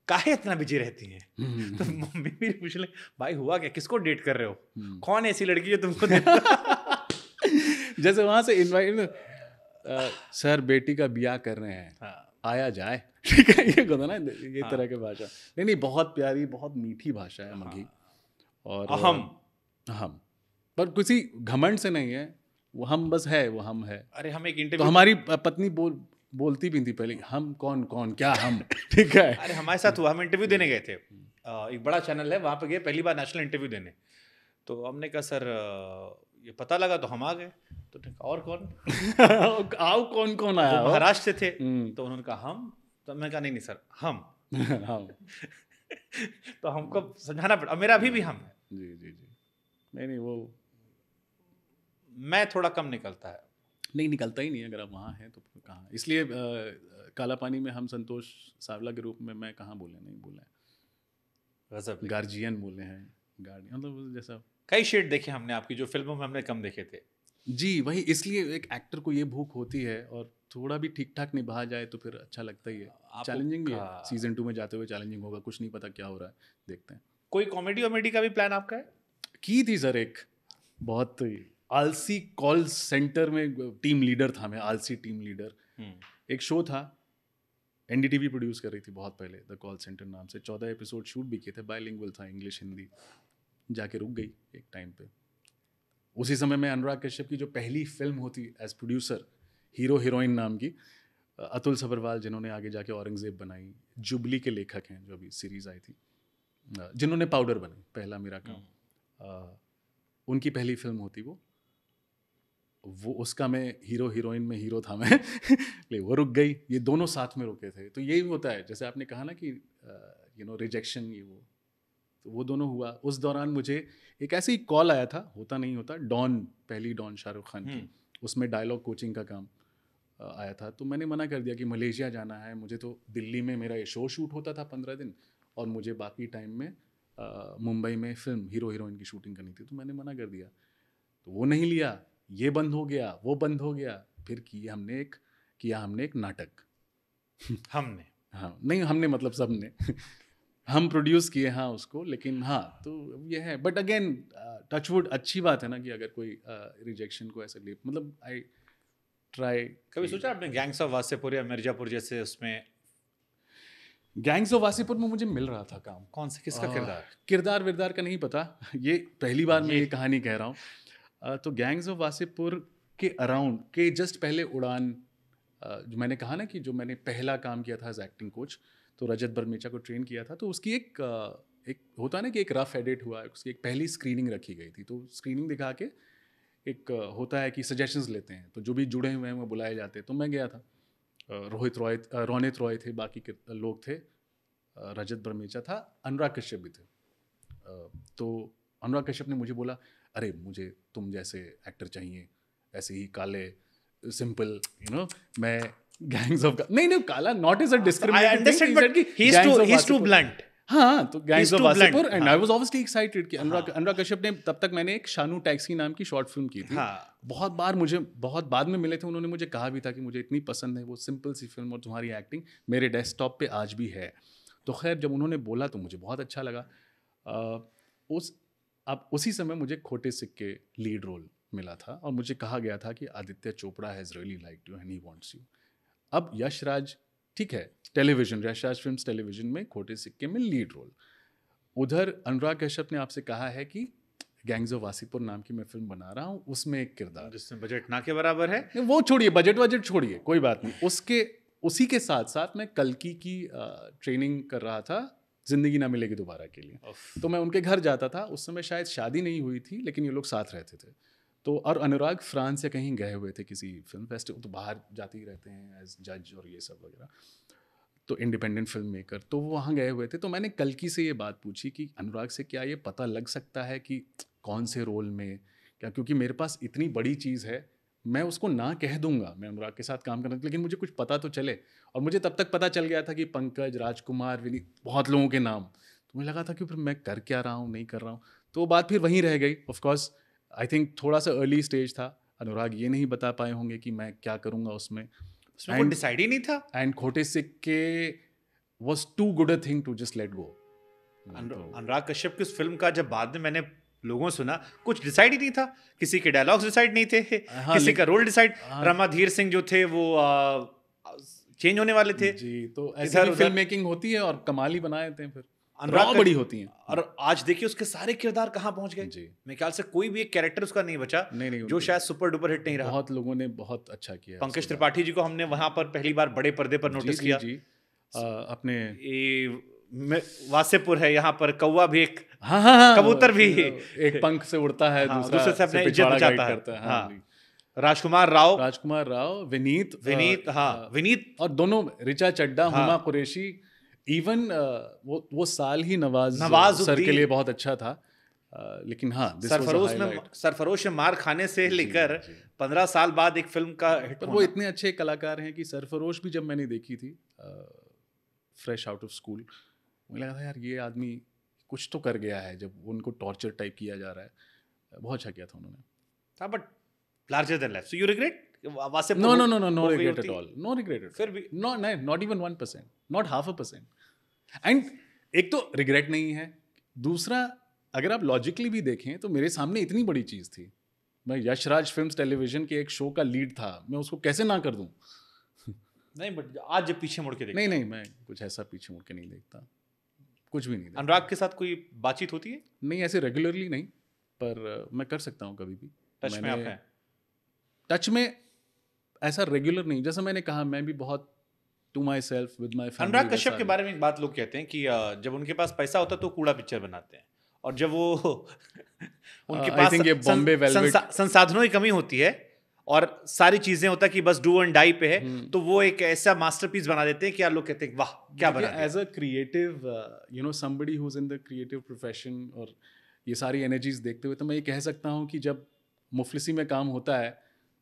काहे इतना बिजी रहती है हम्म। तो मम्मी मेरी पूछ ले भाई हुआ क्या किसको डेट कर रहे हो हम्म। कौन ऐसी लड़की जो तुमको जैसे वहां से इनवाइट सर बेटी का ब्याह कर रहे हैं हाँ। आया जाए ठीक है ये होता ना ये हाँ। तरह की भाषा नहीं नहीं बहुत प्यारी बहुत मीठी भाषा है मघी हाँ। और हम हम पर किसी घमंड से नहीं है वो हम बस है वो हम है अरे हम एक इंटरव्यू तो हमारी पत्नी बोल बोलती भी थी पहले हम कौन कौन क्या हम ठीक है अरे हमारे साथ हुआ हम इंटरव्यू देने गए थे हम्म। एक बड़ा चैनल है वहाँ पर गए पहली बार नेशनल इंटरव्यू देने तो हमने कहा सर ये पता लगा तो हम आ गए तो और कौन आओ कौन कौन आया महाराष्ट्र से थे हम्म। तो उन्होंने कहा हम तो मैंने कहा नहीं नहीं सर हम हम हाँ। तो हमको समझाना पड़ा मेरा अभी भी हम है जी जी जी नहीं नहीं वो मैं थोड़ा कम निकलता है नहीं निकलता ही नहीं अगर आप वहाँ हैं तो कहाँ इसलिए काला पानी में हम संतोष सावला के रूप में मैं कहाँ बोले नहीं बोले गजब गार्जियन बोले हैं गार्डियन मतलब जैसा कई शेड देखे हमने आपकी जो फिल्मों में हमने कम देखे थे जी वही इसलिए एक एक्टर को ये भूख होती है और थोड़ा भी ठीक ठाक निभा जाए तो फिर अच्छा लगता ही है चैलेंजिंग भी है सीजन टू में जाते हुए चैलेंजिंग होगा कुछ नहीं पता क्या हो रहा है देखते हैं कोई कॉमेडी वॉमेडी का भी प्लान आपका है की थी सर एक बहुत आलसी कॉल सेंटर में टीम लीडर था मैं आलसी टीम लीडर हम्म। एक शो था एनडीटीवी प्रोड्यूस कर रही थी बहुत पहले द कॉल सेंटर नाम से चौदह एपिसोड शूट भी किए थे बायलिंगुअल था इंग्लिश हिंदी जाके रुक गई एक टाइम पे उसी समय में अनुराग कश्यप की जो पहली फिल्म होती एज प्रोड्यूसर हीरो हीरोइन नाम की अतुल सबरवाल जिन्होंने आगे जाके औरंगजेब बनाई जुबली के लेखक हैं जो अभी सीरीज आई थी जिन्होंने पाउडर बनाई पहला मेरा काम हम्म। उनकी पहली फिल्म होती वो वो उसका मैं हीरो हीरोइन में हीरो था मैं ले वो रुक गई ये दोनों साथ में रुके थे तो यही होता है जैसे आपने कहा ना कि यू नो रिजेक्शन ये वो तो वो दोनों हुआ उस दौरान मुझे एक ऐसे ही कॉल आया था होता नहीं होता डॉन पहली डॉन शाहरुख खान की हम्म। उसमें डायलॉग कोचिंग का काम आया था तो मैंने मना कर दिया कि मलेशिया जाना है मुझे तो दिल्ली में मेरा ये शो शूट होता था पंद्रह दिन और मुझे बाकी टाइम में मुंबई में फिल्म हीरो हीरोइन की शूटिंग करनी थी तो मैंने मना कर दिया तो वो नहीं लिया ये बंद हो गया वो बंद हो गया फिर किए हमने एक किया हमने एक नाटक हमने हाँ नहीं हमने मतलब सब ने हम प्रोड्यूस किए हाँ उसको लेकिन हाँ तो ये है बट अगेन टचवुड अच्छी बात है ना कि अगर कोई रिजेक्शन uh, को ऐसा ले मतलब आई ट्राई कभी सोचा आपने गैंग्स ऑफ वासेपुर या मिर्जापुर जैसे उसमें गैंग्स ऑफ वासीपुर में मुझे मिल रहा था काम कौन सा किसका किरदार किरदार विरदार का नहीं पता ये पहली बार मैं ये कहानी कह रहा हूँ तो गैंग्स ऑफ वासीपुर के अराउंड के जस्ट पहले उड़ान जो मैंने कहा ना कि जो मैंने पहला काम किया था एज एक्टिंग कोच तो रजत बर्मेचा को ट्रेन किया था तो उसकी एक एक होता ना कि एक रफ एडिट हुआ उसकी एक पहली स्क्रीनिंग रखी गई थी तो स्क्रीनिंग दिखा के एक होता है कि सजेशंस लेते हैं तो जो भी जुड़े हुए हैं वो बुलाए जाते हैं तो मैं गया था रोहित रॉय रोनित रॉय थे बाकी के लोग थे रजत बर्मेचा था अनुराग कश्यप भी थे तो अनुराग कश्यप ने मुझे बोला अरे मुझे तुम जैसे एक्टर चाहिए ऐसे ही काले सिंपल यू नो मैं गैंग्स ऑफ नहीं नहीं काला not is a discrimination he he is is too too blunt हाँ तो gangs of Wasseypur and I was obviously excited कि अनुराग अनुराग कश्यप ने तब तक मैंने एक शानू टैक्सी नाम की शॉर्ट फिल्म की थी हाँ. बहुत बार मुझे बहुत बाद में मिले थे उन्होंने मुझे कहा भी था कि मुझे इतनी पसंद है वो सिंपल सी फिल्म और तुम्हारी एक्टिंग मेरे डेस्कटॉप पे आज भी है तो खैर जब उन्होंने बोला तो मुझे बहुत अच्छा लगा आ, उस अब उसी समय मुझे खोटे सिक्के लीड रोल मिला था और मुझे कहा गया था कि Aditya Chopra has really like you and he wants you अब यशराज ठीक है टेलीविजन यशराज फिल्म टेलीविजन में खोटे सिक्के में लीड रोल उधर अनुराग कश्यप ने आपसे कहा है कि गैंग्स ऑफ वासीपुर नाम की मैं फिल्म बना रहा हूँ उसमें एक किरदार जिसमें बजट ना के बराबर है वो छोड़िए बजट वजट छोड़िए कोई बात नहीं उसके उसी के साथ साथ मैं कलकी की ट्रेनिंग कर रहा था ज़िंदगी ना मिलेगी दोबारा के लिए तो मैं उनके घर जाता था उस समय शायद शादी नहीं हुई थी लेकिन ये लोग साथ रहते थे तो और अनुराग फ्रांस या कहीं गए हुए थे किसी फिल्म फेस्टिवल तो बाहर जाते ही रहते हैं एज जज और ये सब वगैरह तो इंडिपेंडेंट फिल्म मेकर तो वो वहाँ गए हुए थे तो मैंने कल की से ये बात पूछी कि अनुराग से क्या ये पता लग सकता है कि कौन से रोल में क्या क्योंकि मेरे पास इतनी बड़ी चीज़ है मैं उसको ना कह दूंगा मैं अनुराग के साथ काम करना लेकिन मुझे कुछ पता तो चले और मुझे तब तक पता चल गया था कि पंकज राजकुमार विनीत बहुत लोगों के नाम तो मुझे लगा था कि फिर मैं कर क्या रहा हूँ नहीं कर रहा हूँ तो वो बात फिर वहीं रह गई ऑफकोर्स आई थिंक थोड़ा सा अर्ली स्टेज था अनुराग ये नहीं बता पाए होंगे कि मैं क्या करूँगा उसमें एंड डिसाइड ही नहीं था and Khote Sikkey was too good a thing to just let go Anurag Kashyap की उस फिल्म का जब बाद में मैंने लोगों सुना कुछ डिसाइड ही नहीं था किसी के डायलॉग्स डिसाइड नहीं थे हाँ, किसी का रोल डिसाइड रमा सिंह जो थे वो चेंज होने वाले थे जी तो ऐसे फिल्म मेकिंग होती है और कमाल ही बनाए थे फिर अनुराग बड़ी होती है और आज देखिए उसके सारे किरदार कहाँ पहुंच गए जी मेरे ख्याल से कोई भी एक कैरेक्टर उसका नहीं बचा नहीं नहीं जो शायद सुपर डुपर हिट नहीं रहा बहुत लोगों ने बहुत अच्छा किया पंकज त्रिपाठी जी को हमने वहां पर पहली बार बड़े पर्दे पर नोटिस किया जी अपने वासेपुर है यहाँ पर कौवा भी एक हाँ हाँ, हाँ कबूतर भी एक पंख से उड़ता है हाँ, दूसरा से अपने इज्जत बचाता है हाँ, हाँ। राजकुमार राव राजकुमार राव विनीत विनीत हाँ विनीत और दोनों रिचा चड्डा हाँ, हुमा कुरेशी इवन वो वो साल ही नवाज नवाज सर के लिए बहुत अच्छा था लेकिन हाँ सरफरोश में सरफरोश में मार खाने से लेकर पंद्रह साल बाद एक फिल्म का हिट वो इतने अच्छे कलाकार हैं कि सरफरोश भी जब मैंने देखी थी फ्रेश आउट ऑफ स्कूल मुझे लगा था यार ये आदमी कुछ तो कर गया है जब उनको टॉर्चर टाइप किया जा रहा है बहुत अच्छा किया था उन्होंने हाँ but larger than life so you regret no no no no no regret at all no regret फिर भी no not even one percent not half a percent and एक तो रिग्रेट नहीं है दूसरा अगर आप लॉजिकली भी देखें तो मेरे सामने इतनी बड़ी चीज़ थी मैं यशराज फिल्म टेलीविजन के एक शो का लीड था मैं उसको कैसे ना कर दूँ नहीं बट आज जब पीछे मुड़ के नहीं नहीं मैं कुछ ऐसा पीछे मुड़ के नहीं देखता कुछ भी नहीं था अनुराग के साथ कोई बातचीत होती है नहीं ऐसे रेगुलरली नहीं पर मैं कर सकता हूँ कभी भी टच में आप टच में ऐसा रेगुलर नहीं जैसा मैंने कहा मैं भी बहुत to myself with my Anurag Kashyap के बारे में एक बात लोग कहते हैं कि जब उनके पास पैसा होता तो कूड़ा पिक्चर बनाते हैं और जब वो उनके uh, पास संसाधनों की कमी होती है और सारी चीजें होता कि बस डू एंड डाई पे है हम्म। तो वो एक ऐसा मास्टरपीस बना देते हैं कि यार लोग कहते हैं वाह क्या बना as a creative you know somebody who's in the creative profession और ये सारी एनर्जीज देखते हुए तो मैं ये कह सकता हूँ कि जब मुफलिसी में काम होता है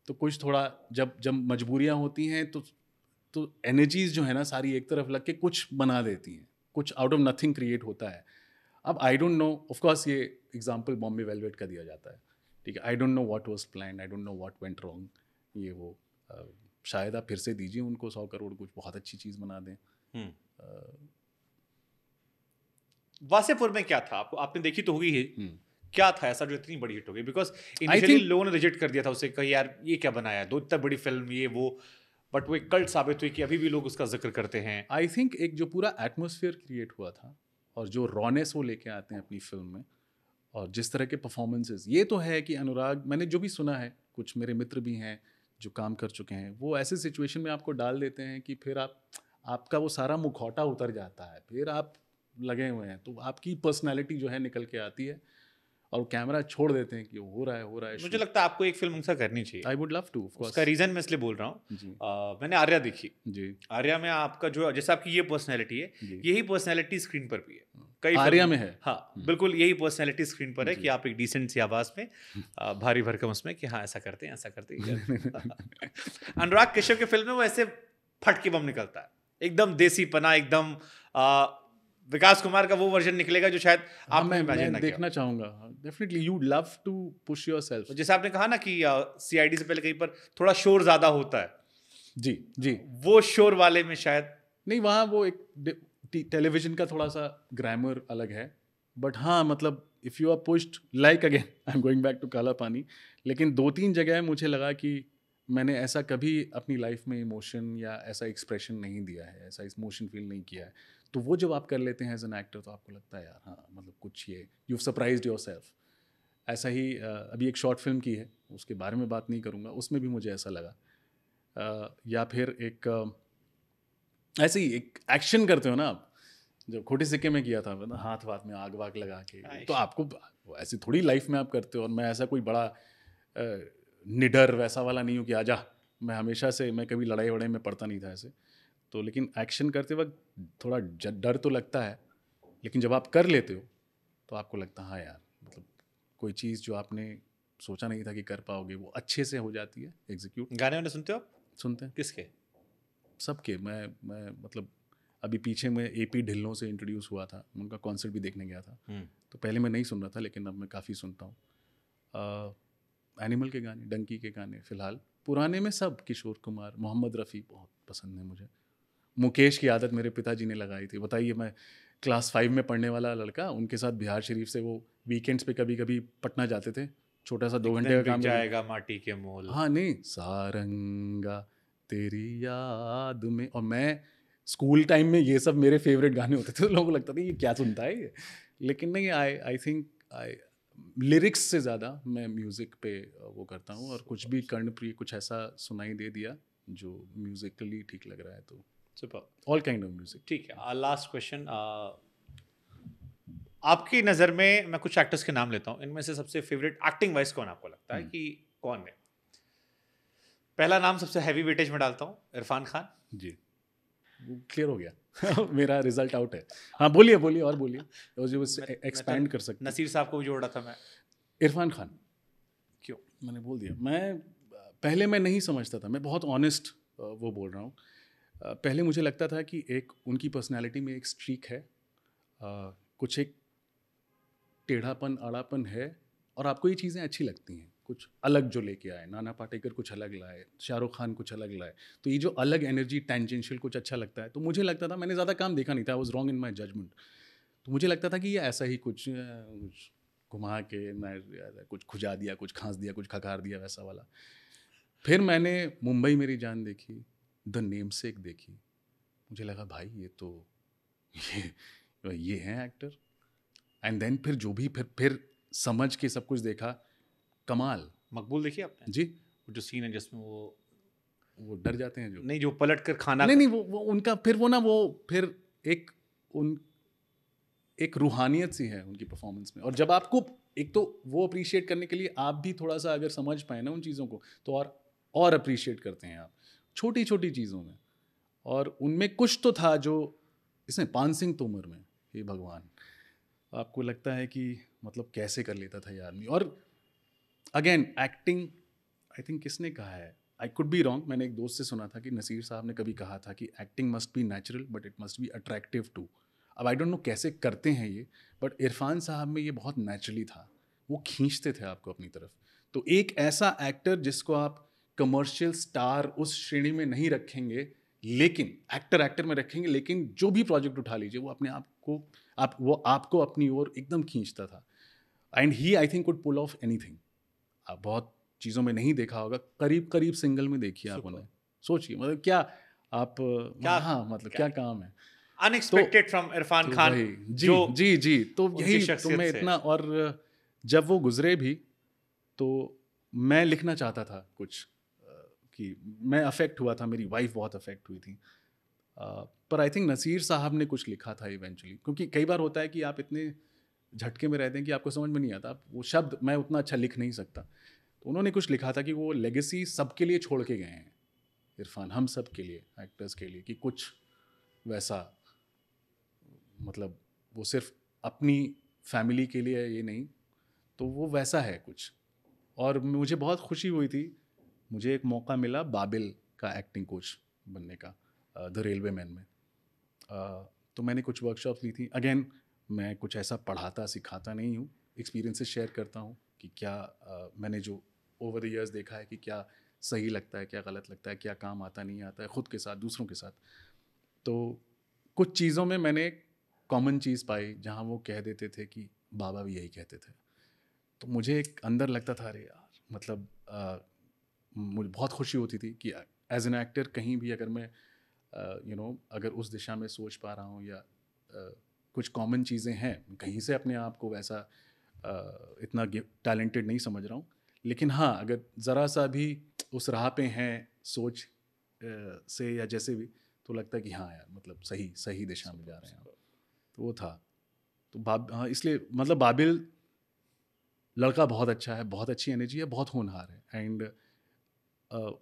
तो कुछ थोड़ा जब जब मजबूरियाँ होती हैं तो तो एनर्जीज जो है ना सारी एक तरफ लग के कुछ बना देती हैं कुछ आउट ऑफ नथिंग क्रिएट होता है अब आई डोंट नो ऑफकोर्स ये एग्जाम्पल बॉम्बे वेलवेट का दिया जाता है ठीक है I don't know what was plan I don't know what went wrong ये वो आ, शायद आप फिर से दीजिए उनको सौ करोड़ कुछ बहुत अच्छी चीज़ बना दें हम्म। वासेपुर में क्या था आपको आपने देखी तो होगी ही हम्म। क्या था ऐसा जो इतनी बड़ी हिट हो गई बिकॉज इनिशियली लोगों ने रिजेक्ट कर दिया था उसे कही यार ये क्या बनाया दो इतना बड़ी फिल्म ये वो बट वो एक कल्ट साबित हुई कि अभी भी लोग उसका जिक्र करते हैं आई थिंक एक जो पूरा एटमोसफियर क्रिएट हुआ था और जो रॉनेस वो लेके आते हैं अपनी फिल्म में और जिस तरह के परफॉर्मेंसेस ये तो है कि अनुराग मैंने जो भी सुना है कुछ मेरे मित्र भी हैं जो काम कर चुके हैं वो ऐसे सिचुएशन में आपको डाल देते हैं कि फिर आप आपका वो सारा मुखौटा उतर जाता है फिर आप लगे हुए हैं तो आपकी पर्सनैलिटी जो है निकल के आती है और कैमरा छोड़ देते हैं कि हो रहा है हो रहा है मुझे लगता है आपको एक फिल्म उनसे करनी चाहिए आई वुड लव टू उसका रीज़न मैं इसलिए बोल रहा हूँ मैंने आर्या देखी जी आर्या में आपका जो जैसे आपकी ये पर्सनैलिटी है यही पर्सनैलिटी स्क्रीन पर भी है हाँ। कई आर्या में है हाँ हम्म। बिल्कुल यही पर्सनैलिटी स्क्रीन पर है कि आप एक डिसेंट सी आवाज़ में भारी भरकम उसमें कि हाँ ऐसा करते हैं ऐसा करते हैं अनुराग कश्यप की फिल्म में वो ऐसे फट के बम निकलता है एकदम देसी पना एकदम विकास कुमार का वो वर्जन निकलेगा जो शायद हाँ, आप मैं, मैं देखना चाहूंगा definitely you love to push yourself जैसे आपने कहा ना कि सीआईडी से पहले कहीं पर थोड़ा शोर ज्यादा होता है जी जी वो शोर वाले में शायद नहीं वहाँ वो एक टेलीविजन का थोड़ा सा ग्रामर अलग है बट हाँ मतलब if you are pushed like again I am going back to Kaala Paani लेकिन दो तीन जगह मुझे लगा कि मैंने ऐसा कभी अपनी लाइफ में इमोशन या ऐसा एक्सप्रेशन नहीं दिया है ऐसा इमोशन फील नहीं किया है तो वो जब आप कर लेते हैं एज एन एक्टर तो आपको लगता है यार हाँ मतलब कुछ ये यू सरप्राइज योर सेल्फ ऐसा ही अभी एक शॉर्ट फिल्म की है उसके बारे में बात नहीं करूँगा उसमें भी मुझे ऐसा लगा या फिर एक ऐसे ही एक एक्शन करते हो ना आप जब खोटे सिक्के में किया था मतलब हाथ वाथ में आग वाग लगा के तो आपको ऐसी थोड़ी लाइफ में आप करते हो और मैं ऐसा कोई बड़ा निडर वैसा वाला नहीं हूँ कि आजा मैं हमेशा से मैं कभी लड़ाई वड़ाई में पड़ता नहीं था ऐसे तो लेकिन एक्शन करते वक्त थोड़ा डर तो लगता है लेकिन जब आप कर लेते हो तो आपको लगता है हाँ यार मतलब कोई चीज़ जो आपने सोचा नहीं था कि कर पाओगे वो अच्छे से हो जाती है एग्जीक्यूट गाने वाने सुनते हो आप सुनते हैं किसके सबके मैं मैं मतलब अभी पीछे मैं ए पी ढिल्लों से इंट्रोड्यूस हुआ था उनका कॉन्सर्ट भी देखने गया था हम्म। तो पहले मैं नहीं सुन रहा था लेकिन अब मैं काफ़ी सुनता हूँ एनिमल के गाने डंकी के गाने फ़िलहाल पुराने में सब किशोर कुमार मोहम्मद रफ़ी बहुत पसंद है मुझे मुकेश की आदत मेरे पिताजी ने लगाई थी बताइए मैं क्लास फाइव में पढ़ने वाला लड़का उनके साथ बिहार शरीफ से वो वीकेंड्स पे कभी कभी पटना जाते थे छोटा सा दो घंटे का काम जाएगा माटी के मोल हाँ नहीं सारंगा तेरी याद में और मैं स्कूल टाइम में ये सब मेरे फेवरेट गाने होते थे तो लोगों को लगता था ये क्या सुनता है ये लेकिन नहीं I I think I lyrics से ज़्यादा मैं म्यूज़िक पे वो करता हूँ और कुछ भी कर्णप्रिय कुछ ऐसा सुनाई दे दिया जो म्यूज़िकली ठीक लग रहा है तो ऑल काइंड ऑफ म्यूजिक ठीक है लास्ट क्वेश्चन आपकी नज़र में मैं कुछ एक्टर्स के नाम लेता हूँ इनमें से सबसे फेवरेट एक्टिंग वाइज कौन आपको लगता है हम्म। कि कौन है पहला नाम सबसे हैवी वेटेज में डालता हूँ इरफान खान जी क्लियर हो गया मेरा रिजल्ट आउट है हाँ बोलिए बोलिए और बोलिए तो जो एक्सपैंड कर सकते नसीर साहब को भी जोड़ रहा था मैं इरफान खान क्यों मैंने बोल दिया मैं पहले मैं नहीं समझता था मैं बहुत ऑनेस्ट वो बोल रहा हूँ पहले मुझे लगता था कि एक उनकी पर्सनैलिटी में एक स्ट्रीक है कुछ एक टेढ़ापन अड़ापन है और आपको ये चीज़ें अच्छी लगती हैं कुछ अलग जो लेके आए नाना पाटेकर कुछ अलग लाए शाहरुख खान कुछ अलग लाए तो ये जो अलग एनर्जी टेंजेंशियल कुछ अच्छा लगता है तो मुझे लगता था मैंने ज़्यादा काम देखा नहीं था I was wrong in my judgement तो मुझे लगता था कि ये ऐसा ही कुछ घुमा के मैं कुछ खुजा दिया कुछ खांस दिया कुछ खकार दिया वैसा वाला फिर मैंने मुंबई मेरी जान देखी द नेम सेक देखी मुझे लगा भाई ये तो ये ये हैं एक्टर एंड देन फिर जो भी फिर फिर समझ के सब कुछ देखा कमाल मकबूल देखिए आपने जी वो जो सीन है जिसमें वो वो डर जाते हैं जो नहीं जो पलट कर खाना नहीं नहीं वो, वो उनका फिर वो ना वो फिर एक उन एक रूहानियत सी है उनकी परफॉर्मेंस में और जब आपको एक तो वो अप्रिशिएट करने के लिए आप भी थोड़ा सा अगर समझ पाए ना उन चीज़ों को तो और और अप्रिशिएट करते हैं आप छोटी छोटी चीज़ों में और उनमें कुछ तो था जो इसमें पान सिंह तोमर में हे भगवान आपको लगता है कि मतलब कैसे कर लेता था ये आदमी और अगेन एक्टिंग आई थिंक किसने कहा है आई कुड बी रॉन्ग मैंने एक दोस्त से सुना था कि नसीर साहब ने कभी कहा था कि acting must be natural but it must be attractive too अब आई डोंट नो कैसे करते हैं ये बट इरफान साहब में ये बहुत नेचुरली था वो खींचते थे आपको अपनी तरफ तो एक ऐसा एक्टर जिसको आप कमर्शियल स्टार उस श्रेणी में नहीं रखेंगे लेकिन एक्टर एक्टर में रखेंगे लेकिन जो भी प्रोजेक्ट उठा लीजिए वो अपने आप को आप वो आपको अपनी ओर एकदम खींचता था and he I think would pull off anything बहुत चीज़ों में नहीं देखा होगा करीब करीब सिंगल में देखिए आप उन्हें सोचिए मतलब क्या आप क्या हाँ मतलब क्या, क्या काम है अनएक्सपेक्टेड फ्रॉम इरफान खान जी जी जी तो यही तो मैं इतना और जब वो गुजरे भी तो मैं लिखना चाहता था कुछ कि मैं अफेक्ट हुआ था मेरी वाइफ बहुत अफेक्ट हुई थी पर आई थिंक नसीर साहब ने कुछ लिखा था इवेंचुअली क्योंकि कई बार होता है कि आप इतने झटके में रहते हैं कि आपको समझ में नहीं आता वो शब्द मैं उतना अच्छा लिख नहीं सकता तो उन्होंने कुछ लिखा था कि वो लेगेसी सबके लिए छोड़ के गए हैं इरफान हम सब के लिए एक्टर्स के लिए कि कुछ वैसा मतलब वो सिर्फ अपनी फैमिली के लिए ये नहीं तो वो वैसा है कुछ और मुझे बहुत खुशी हुई थी मुझे एक मौका मिला बाबिल का एक्टिंग कोच बनने का द रेलवे मैन में तो मैंने कुछ वर्कशॉप्स ली थी अगेन मैं कुछ ऐसा पढ़ाता सिखाता नहीं हूँ एक्सपीरियंसेस शेयर करता हूँ कि क्या आ, मैंने जो ओवर द ईयर्स देखा है कि क्या सही लगता है क्या गलत लगता है क्या काम आता नहीं आता है ख़ुद के साथ दूसरों के साथ तो कुछ चीज़ों में मैंने कॉमन चीज़ पाई जहाँ वो कह देते थे कि बाबा भी यही कहते थे तो मुझे एक अंदर लगता था अरे यार मतलब आ, मुझे बहुत खुशी होती थी कि एज एन एक्टर कहीं भी अगर मैं यू नो you know, अगर उस दिशा में सोच पा रहा हूँ या कुछ कॉमन चीज़ें हैं कहीं से अपने आप को वैसा आ, इतना टैलेंटेड नहीं समझ रहा हूँ लेकिन हाँ अगर ज़रा सा भी उस राह पे हैं सोच आ, से या जैसे भी तो लगता है कि हाँ यार मतलब सही सही दिशा में जा रहे हैं तो वो था तो बाब हाँ इसलिए मतलब बाबिल लड़का बहुत अच्छा है बहुत अच्छी एनर्जी है बहुत होनहार है एंड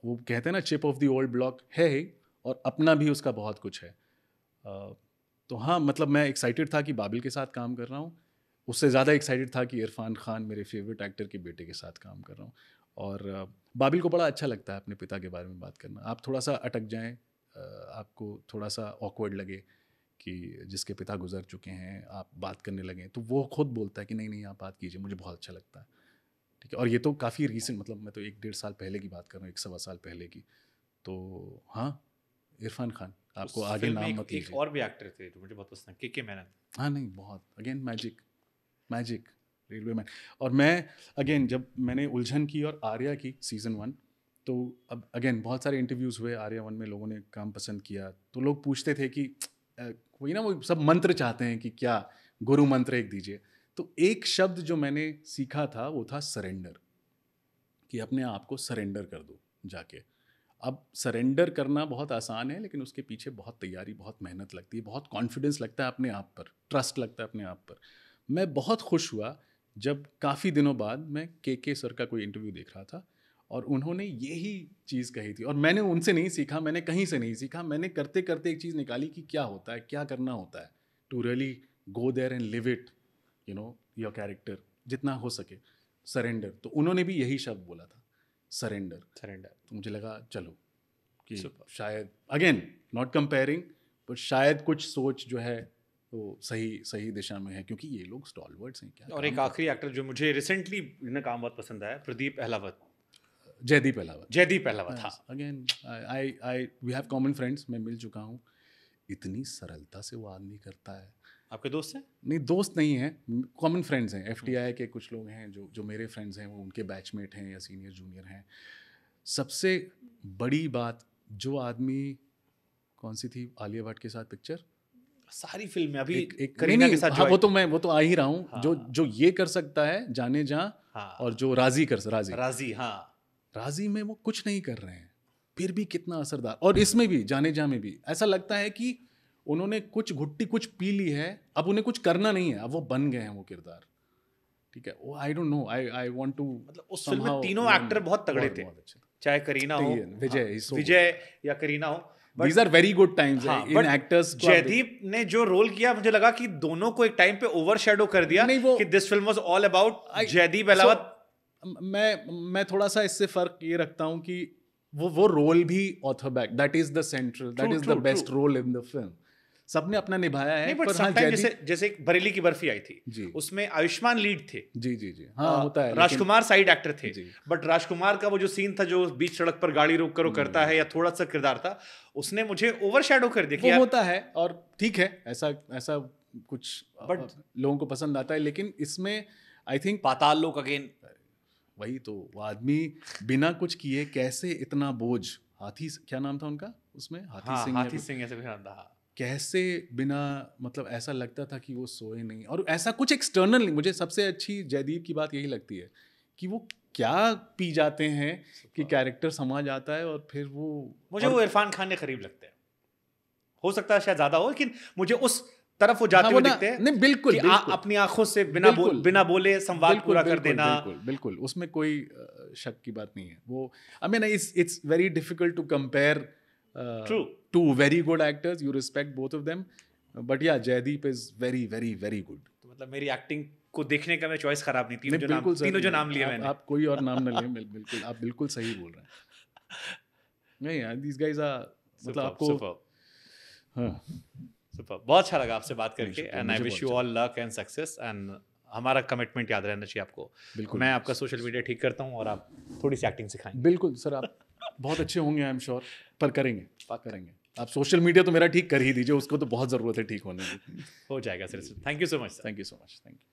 वो कहते हैं ना chip off the old block है ही और अपना भी उसका बहुत कुछ है आ, तो हाँ मतलब मैं एक्साइटेड था कि बाबिल के साथ काम कर रहा हूँ उससे ज़्यादा एक्साइटेड था कि इरफान खान मेरे फेवरेट एक्टर के बेटे के साथ काम कर रहा हूँ और बाबिल को बड़ा अच्छा लगता है अपने पिता के बारे में बात करना आप थोड़ा सा अटक जाएँ आपको थोड़ा सा ऑकवर्ड लगे कि जिसके पिता गुजर चुके हैं आप बात करने लगे तो वो खुद बोलता है कि नहीं नहीं आप बात कीजिए मुझे बहुत अच्छा लगता है ठीक है और ये तो काफ़ी रीसेंट मतलब मैं तो एक डेढ़ साल पहले की बात कर रहा हूँ एक सवा साल पहले की तो हाँ इरफान खान आपको आगे नाम मत एक और भी एक्टर थे जो मुझे बहुत पसंद है के के मैनन हाँ नहीं बहुत again magic magic railway man और मैं अगेन जब मैंने उलझन की और आर्या की सीज़न वन तो अब अगेन बहुत सारे इंटरव्यूज़ हुए आर्या वन में लोगों ने काम पसंद किया तो लोग पूछते थे कि वही ना वो सब मंत्र चाहते हैं कि क्या गुरु मंत्र एक दीजिए तो एक शब्द जो मैंने सीखा था वो था सरेंडर कि अपने आप को सरेंडर कर दो जाके अब सरेंडर करना बहुत आसान है लेकिन उसके पीछे बहुत तैयारी बहुत मेहनत लगती है बहुत कॉन्फिडेंस लगता है अपने आप पर ट्रस्ट लगता है अपने आप पर मैं बहुत खुश हुआ जब काफ़ी दिनों बाद मैं के के सर का कोई इंटरव्यू देख रहा था और उन्होंने यही चीज़ कही थी और मैंने उनसे नहीं सीखा मैंने कहीं से नहीं सीखा मैंने करते करते एक चीज़ निकाली कि क्या होता है क्या करना होता है to really go there and live it you know your character जितना हो सके सरेंडर तो उन्होंने भी यही शब्द बोला था सरेंडर सरेंडर तो मुझे लगा चलो कि शायद अगेन नॉट कंपेयरिंग बट शायद कुछ सोच जो है वो सही सही दिशा में है क्योंकि ये लोग स्टॉलवर्ड्स हैं क्या और एक आखिरी एक्टर जो मुझे रिसेंटली इन्हें काम बहुत पसंद आया प्रदीप अहलावत जयदीप अहलावत जयदीप अहलावत हाँ again I I we have common friends मैं मिल चुका हूँ इतनी सरलता से वो आदमी करता है आपके दोस्त हैं नहीं दोस्त नहीं हैं कॉमन फ्रेंड्स हैं एफ के कुछ लोग हैं जो जो मेरे फ्रेंड्स हैं वो उनके बैचमेट हैं या सीनियर जूनियर हैं सबसे बड़ी बात जो आदमी कौन सी थी आलिया भट्ट के साथ पिक्चर सारी फिल्म अभी एक, एक करीना के साथ हाँ, वो तो मैं वो तो आ ही रहा हूँ हाँ, जो जो ये कर सकता है जाने जा हाँ, और जो राजी कर राजी राजी हाँ राजी में वो कुछ नहीं कर रहे हैं फिर भी कितना असरदार और इसमें भी जाने जा में भी ऐसा लगता है कि उन्होंने कुछ घुट्टी कुछ पी ली है अब उन्हें कुछ करना नहीं है अब वो बन गए हैं वो किरदार ठीक है वो I don't know I I want to मतलब उस फिल्म में तीनों एक्टर बहुत तगड़े थे चाहे करीना हो विजय विजय हाँ, या करीना हो these are very good times in actors Jaideep ने जो रोल किया मुझे लगा कि दोनों को एक टाइम पे ओवरशैडो कर दिया नहीं वो कि this film was all about Jaideep अलावा मैं मैं थोड़ा सा इससे फर्क ये रखता हूं कि वो वो रोल भी author back that is the central that is the best role in the film सबने अपना निभाया है पर हाँ जैसे जैसे बरेली की बर्फी आई थी उसमें आयुष्मान लीड थे जी जी जी हाँ आ, हाँ, होता है राजकुमार साइड एक्टर थे बट राजकुमार का वो जो सीन था जो बीच सड़क पर गाड़ी रोक करो करता हम्म। है या थोड़ा सा किरदार था उसने मुझे ओवर शेडो कर दिया होता है और ठीक है ऐसा ऐसा कुछ बट लोगों को पसंद आता है लेकिन इसमें आई थिंक पाताल लोक अगेन वही तो वो आदमी बिना कुछ किए कैसे इतना बोझ हाथी क्या नाम था उनका उसमें हाथी हाँ, सिंह हाथी सिंह ऐसे भी हाँ कैसे बिना मतलब ऐसा लगता था कि वो सोए नहीं और ऐसा कुछ एक्सटर्नल नहीं मुझे सबसे अच्छी जयदीप की बात यही लगती है कि वो क्या पी जाते हैं कि कैरेक्टर समा जाता है और फिर वो मुझे और... वो इरफान खान के करीब लगते हैं हो सकता है शायद ज़्यादा हो लेकिन मुझे उस तरफ वो जाते हाँ, हुए दिखते हैं नहीं बिल्कुल, कि बिल्कुल आ, अपनी आंखों से बिना बिल्कुल, बो, बिना बोले संवाद पूरा कर देना बिल्कुल बिल्कुल उसमें कोई शक की बात नहीं है वो I mean it's it's very difficult to compare Uh, True. Two very good actors. You respect both of them. But yeah, Jaideep is very, very, very good. तो मतलब मेरी acting को देखने का मैं choice खराब नहीं थी तीनों तीनों जो नाम लिए मैंने आप कोई और नाम ना लें बिल्कुल आप बिल्कुल सही बोल रहे हैं नहीं यार these guys are मतलब आपको हाँ बहुत अच्छा लगा आपसे बात करके and I wish you all luck and success and हमारा कमिटमेंट याद रहना चाहिए आपको बिल्कुल मैं आपका सोशल मीडिया ठीक करता हूँ और आप थोड़ी सी एक्टिंग सिखाएं बिल्कुल सर आप बहुत अच्छे होंगे आई एम श्योर पर करेंगे करेंगे आप सोशल मीडिया तो मेरा ठीक कर ही दीजिए उसको तो बहुत ज़रूरत है ठीक होने की हो जाएगा sir thank you so much thank you so much thank you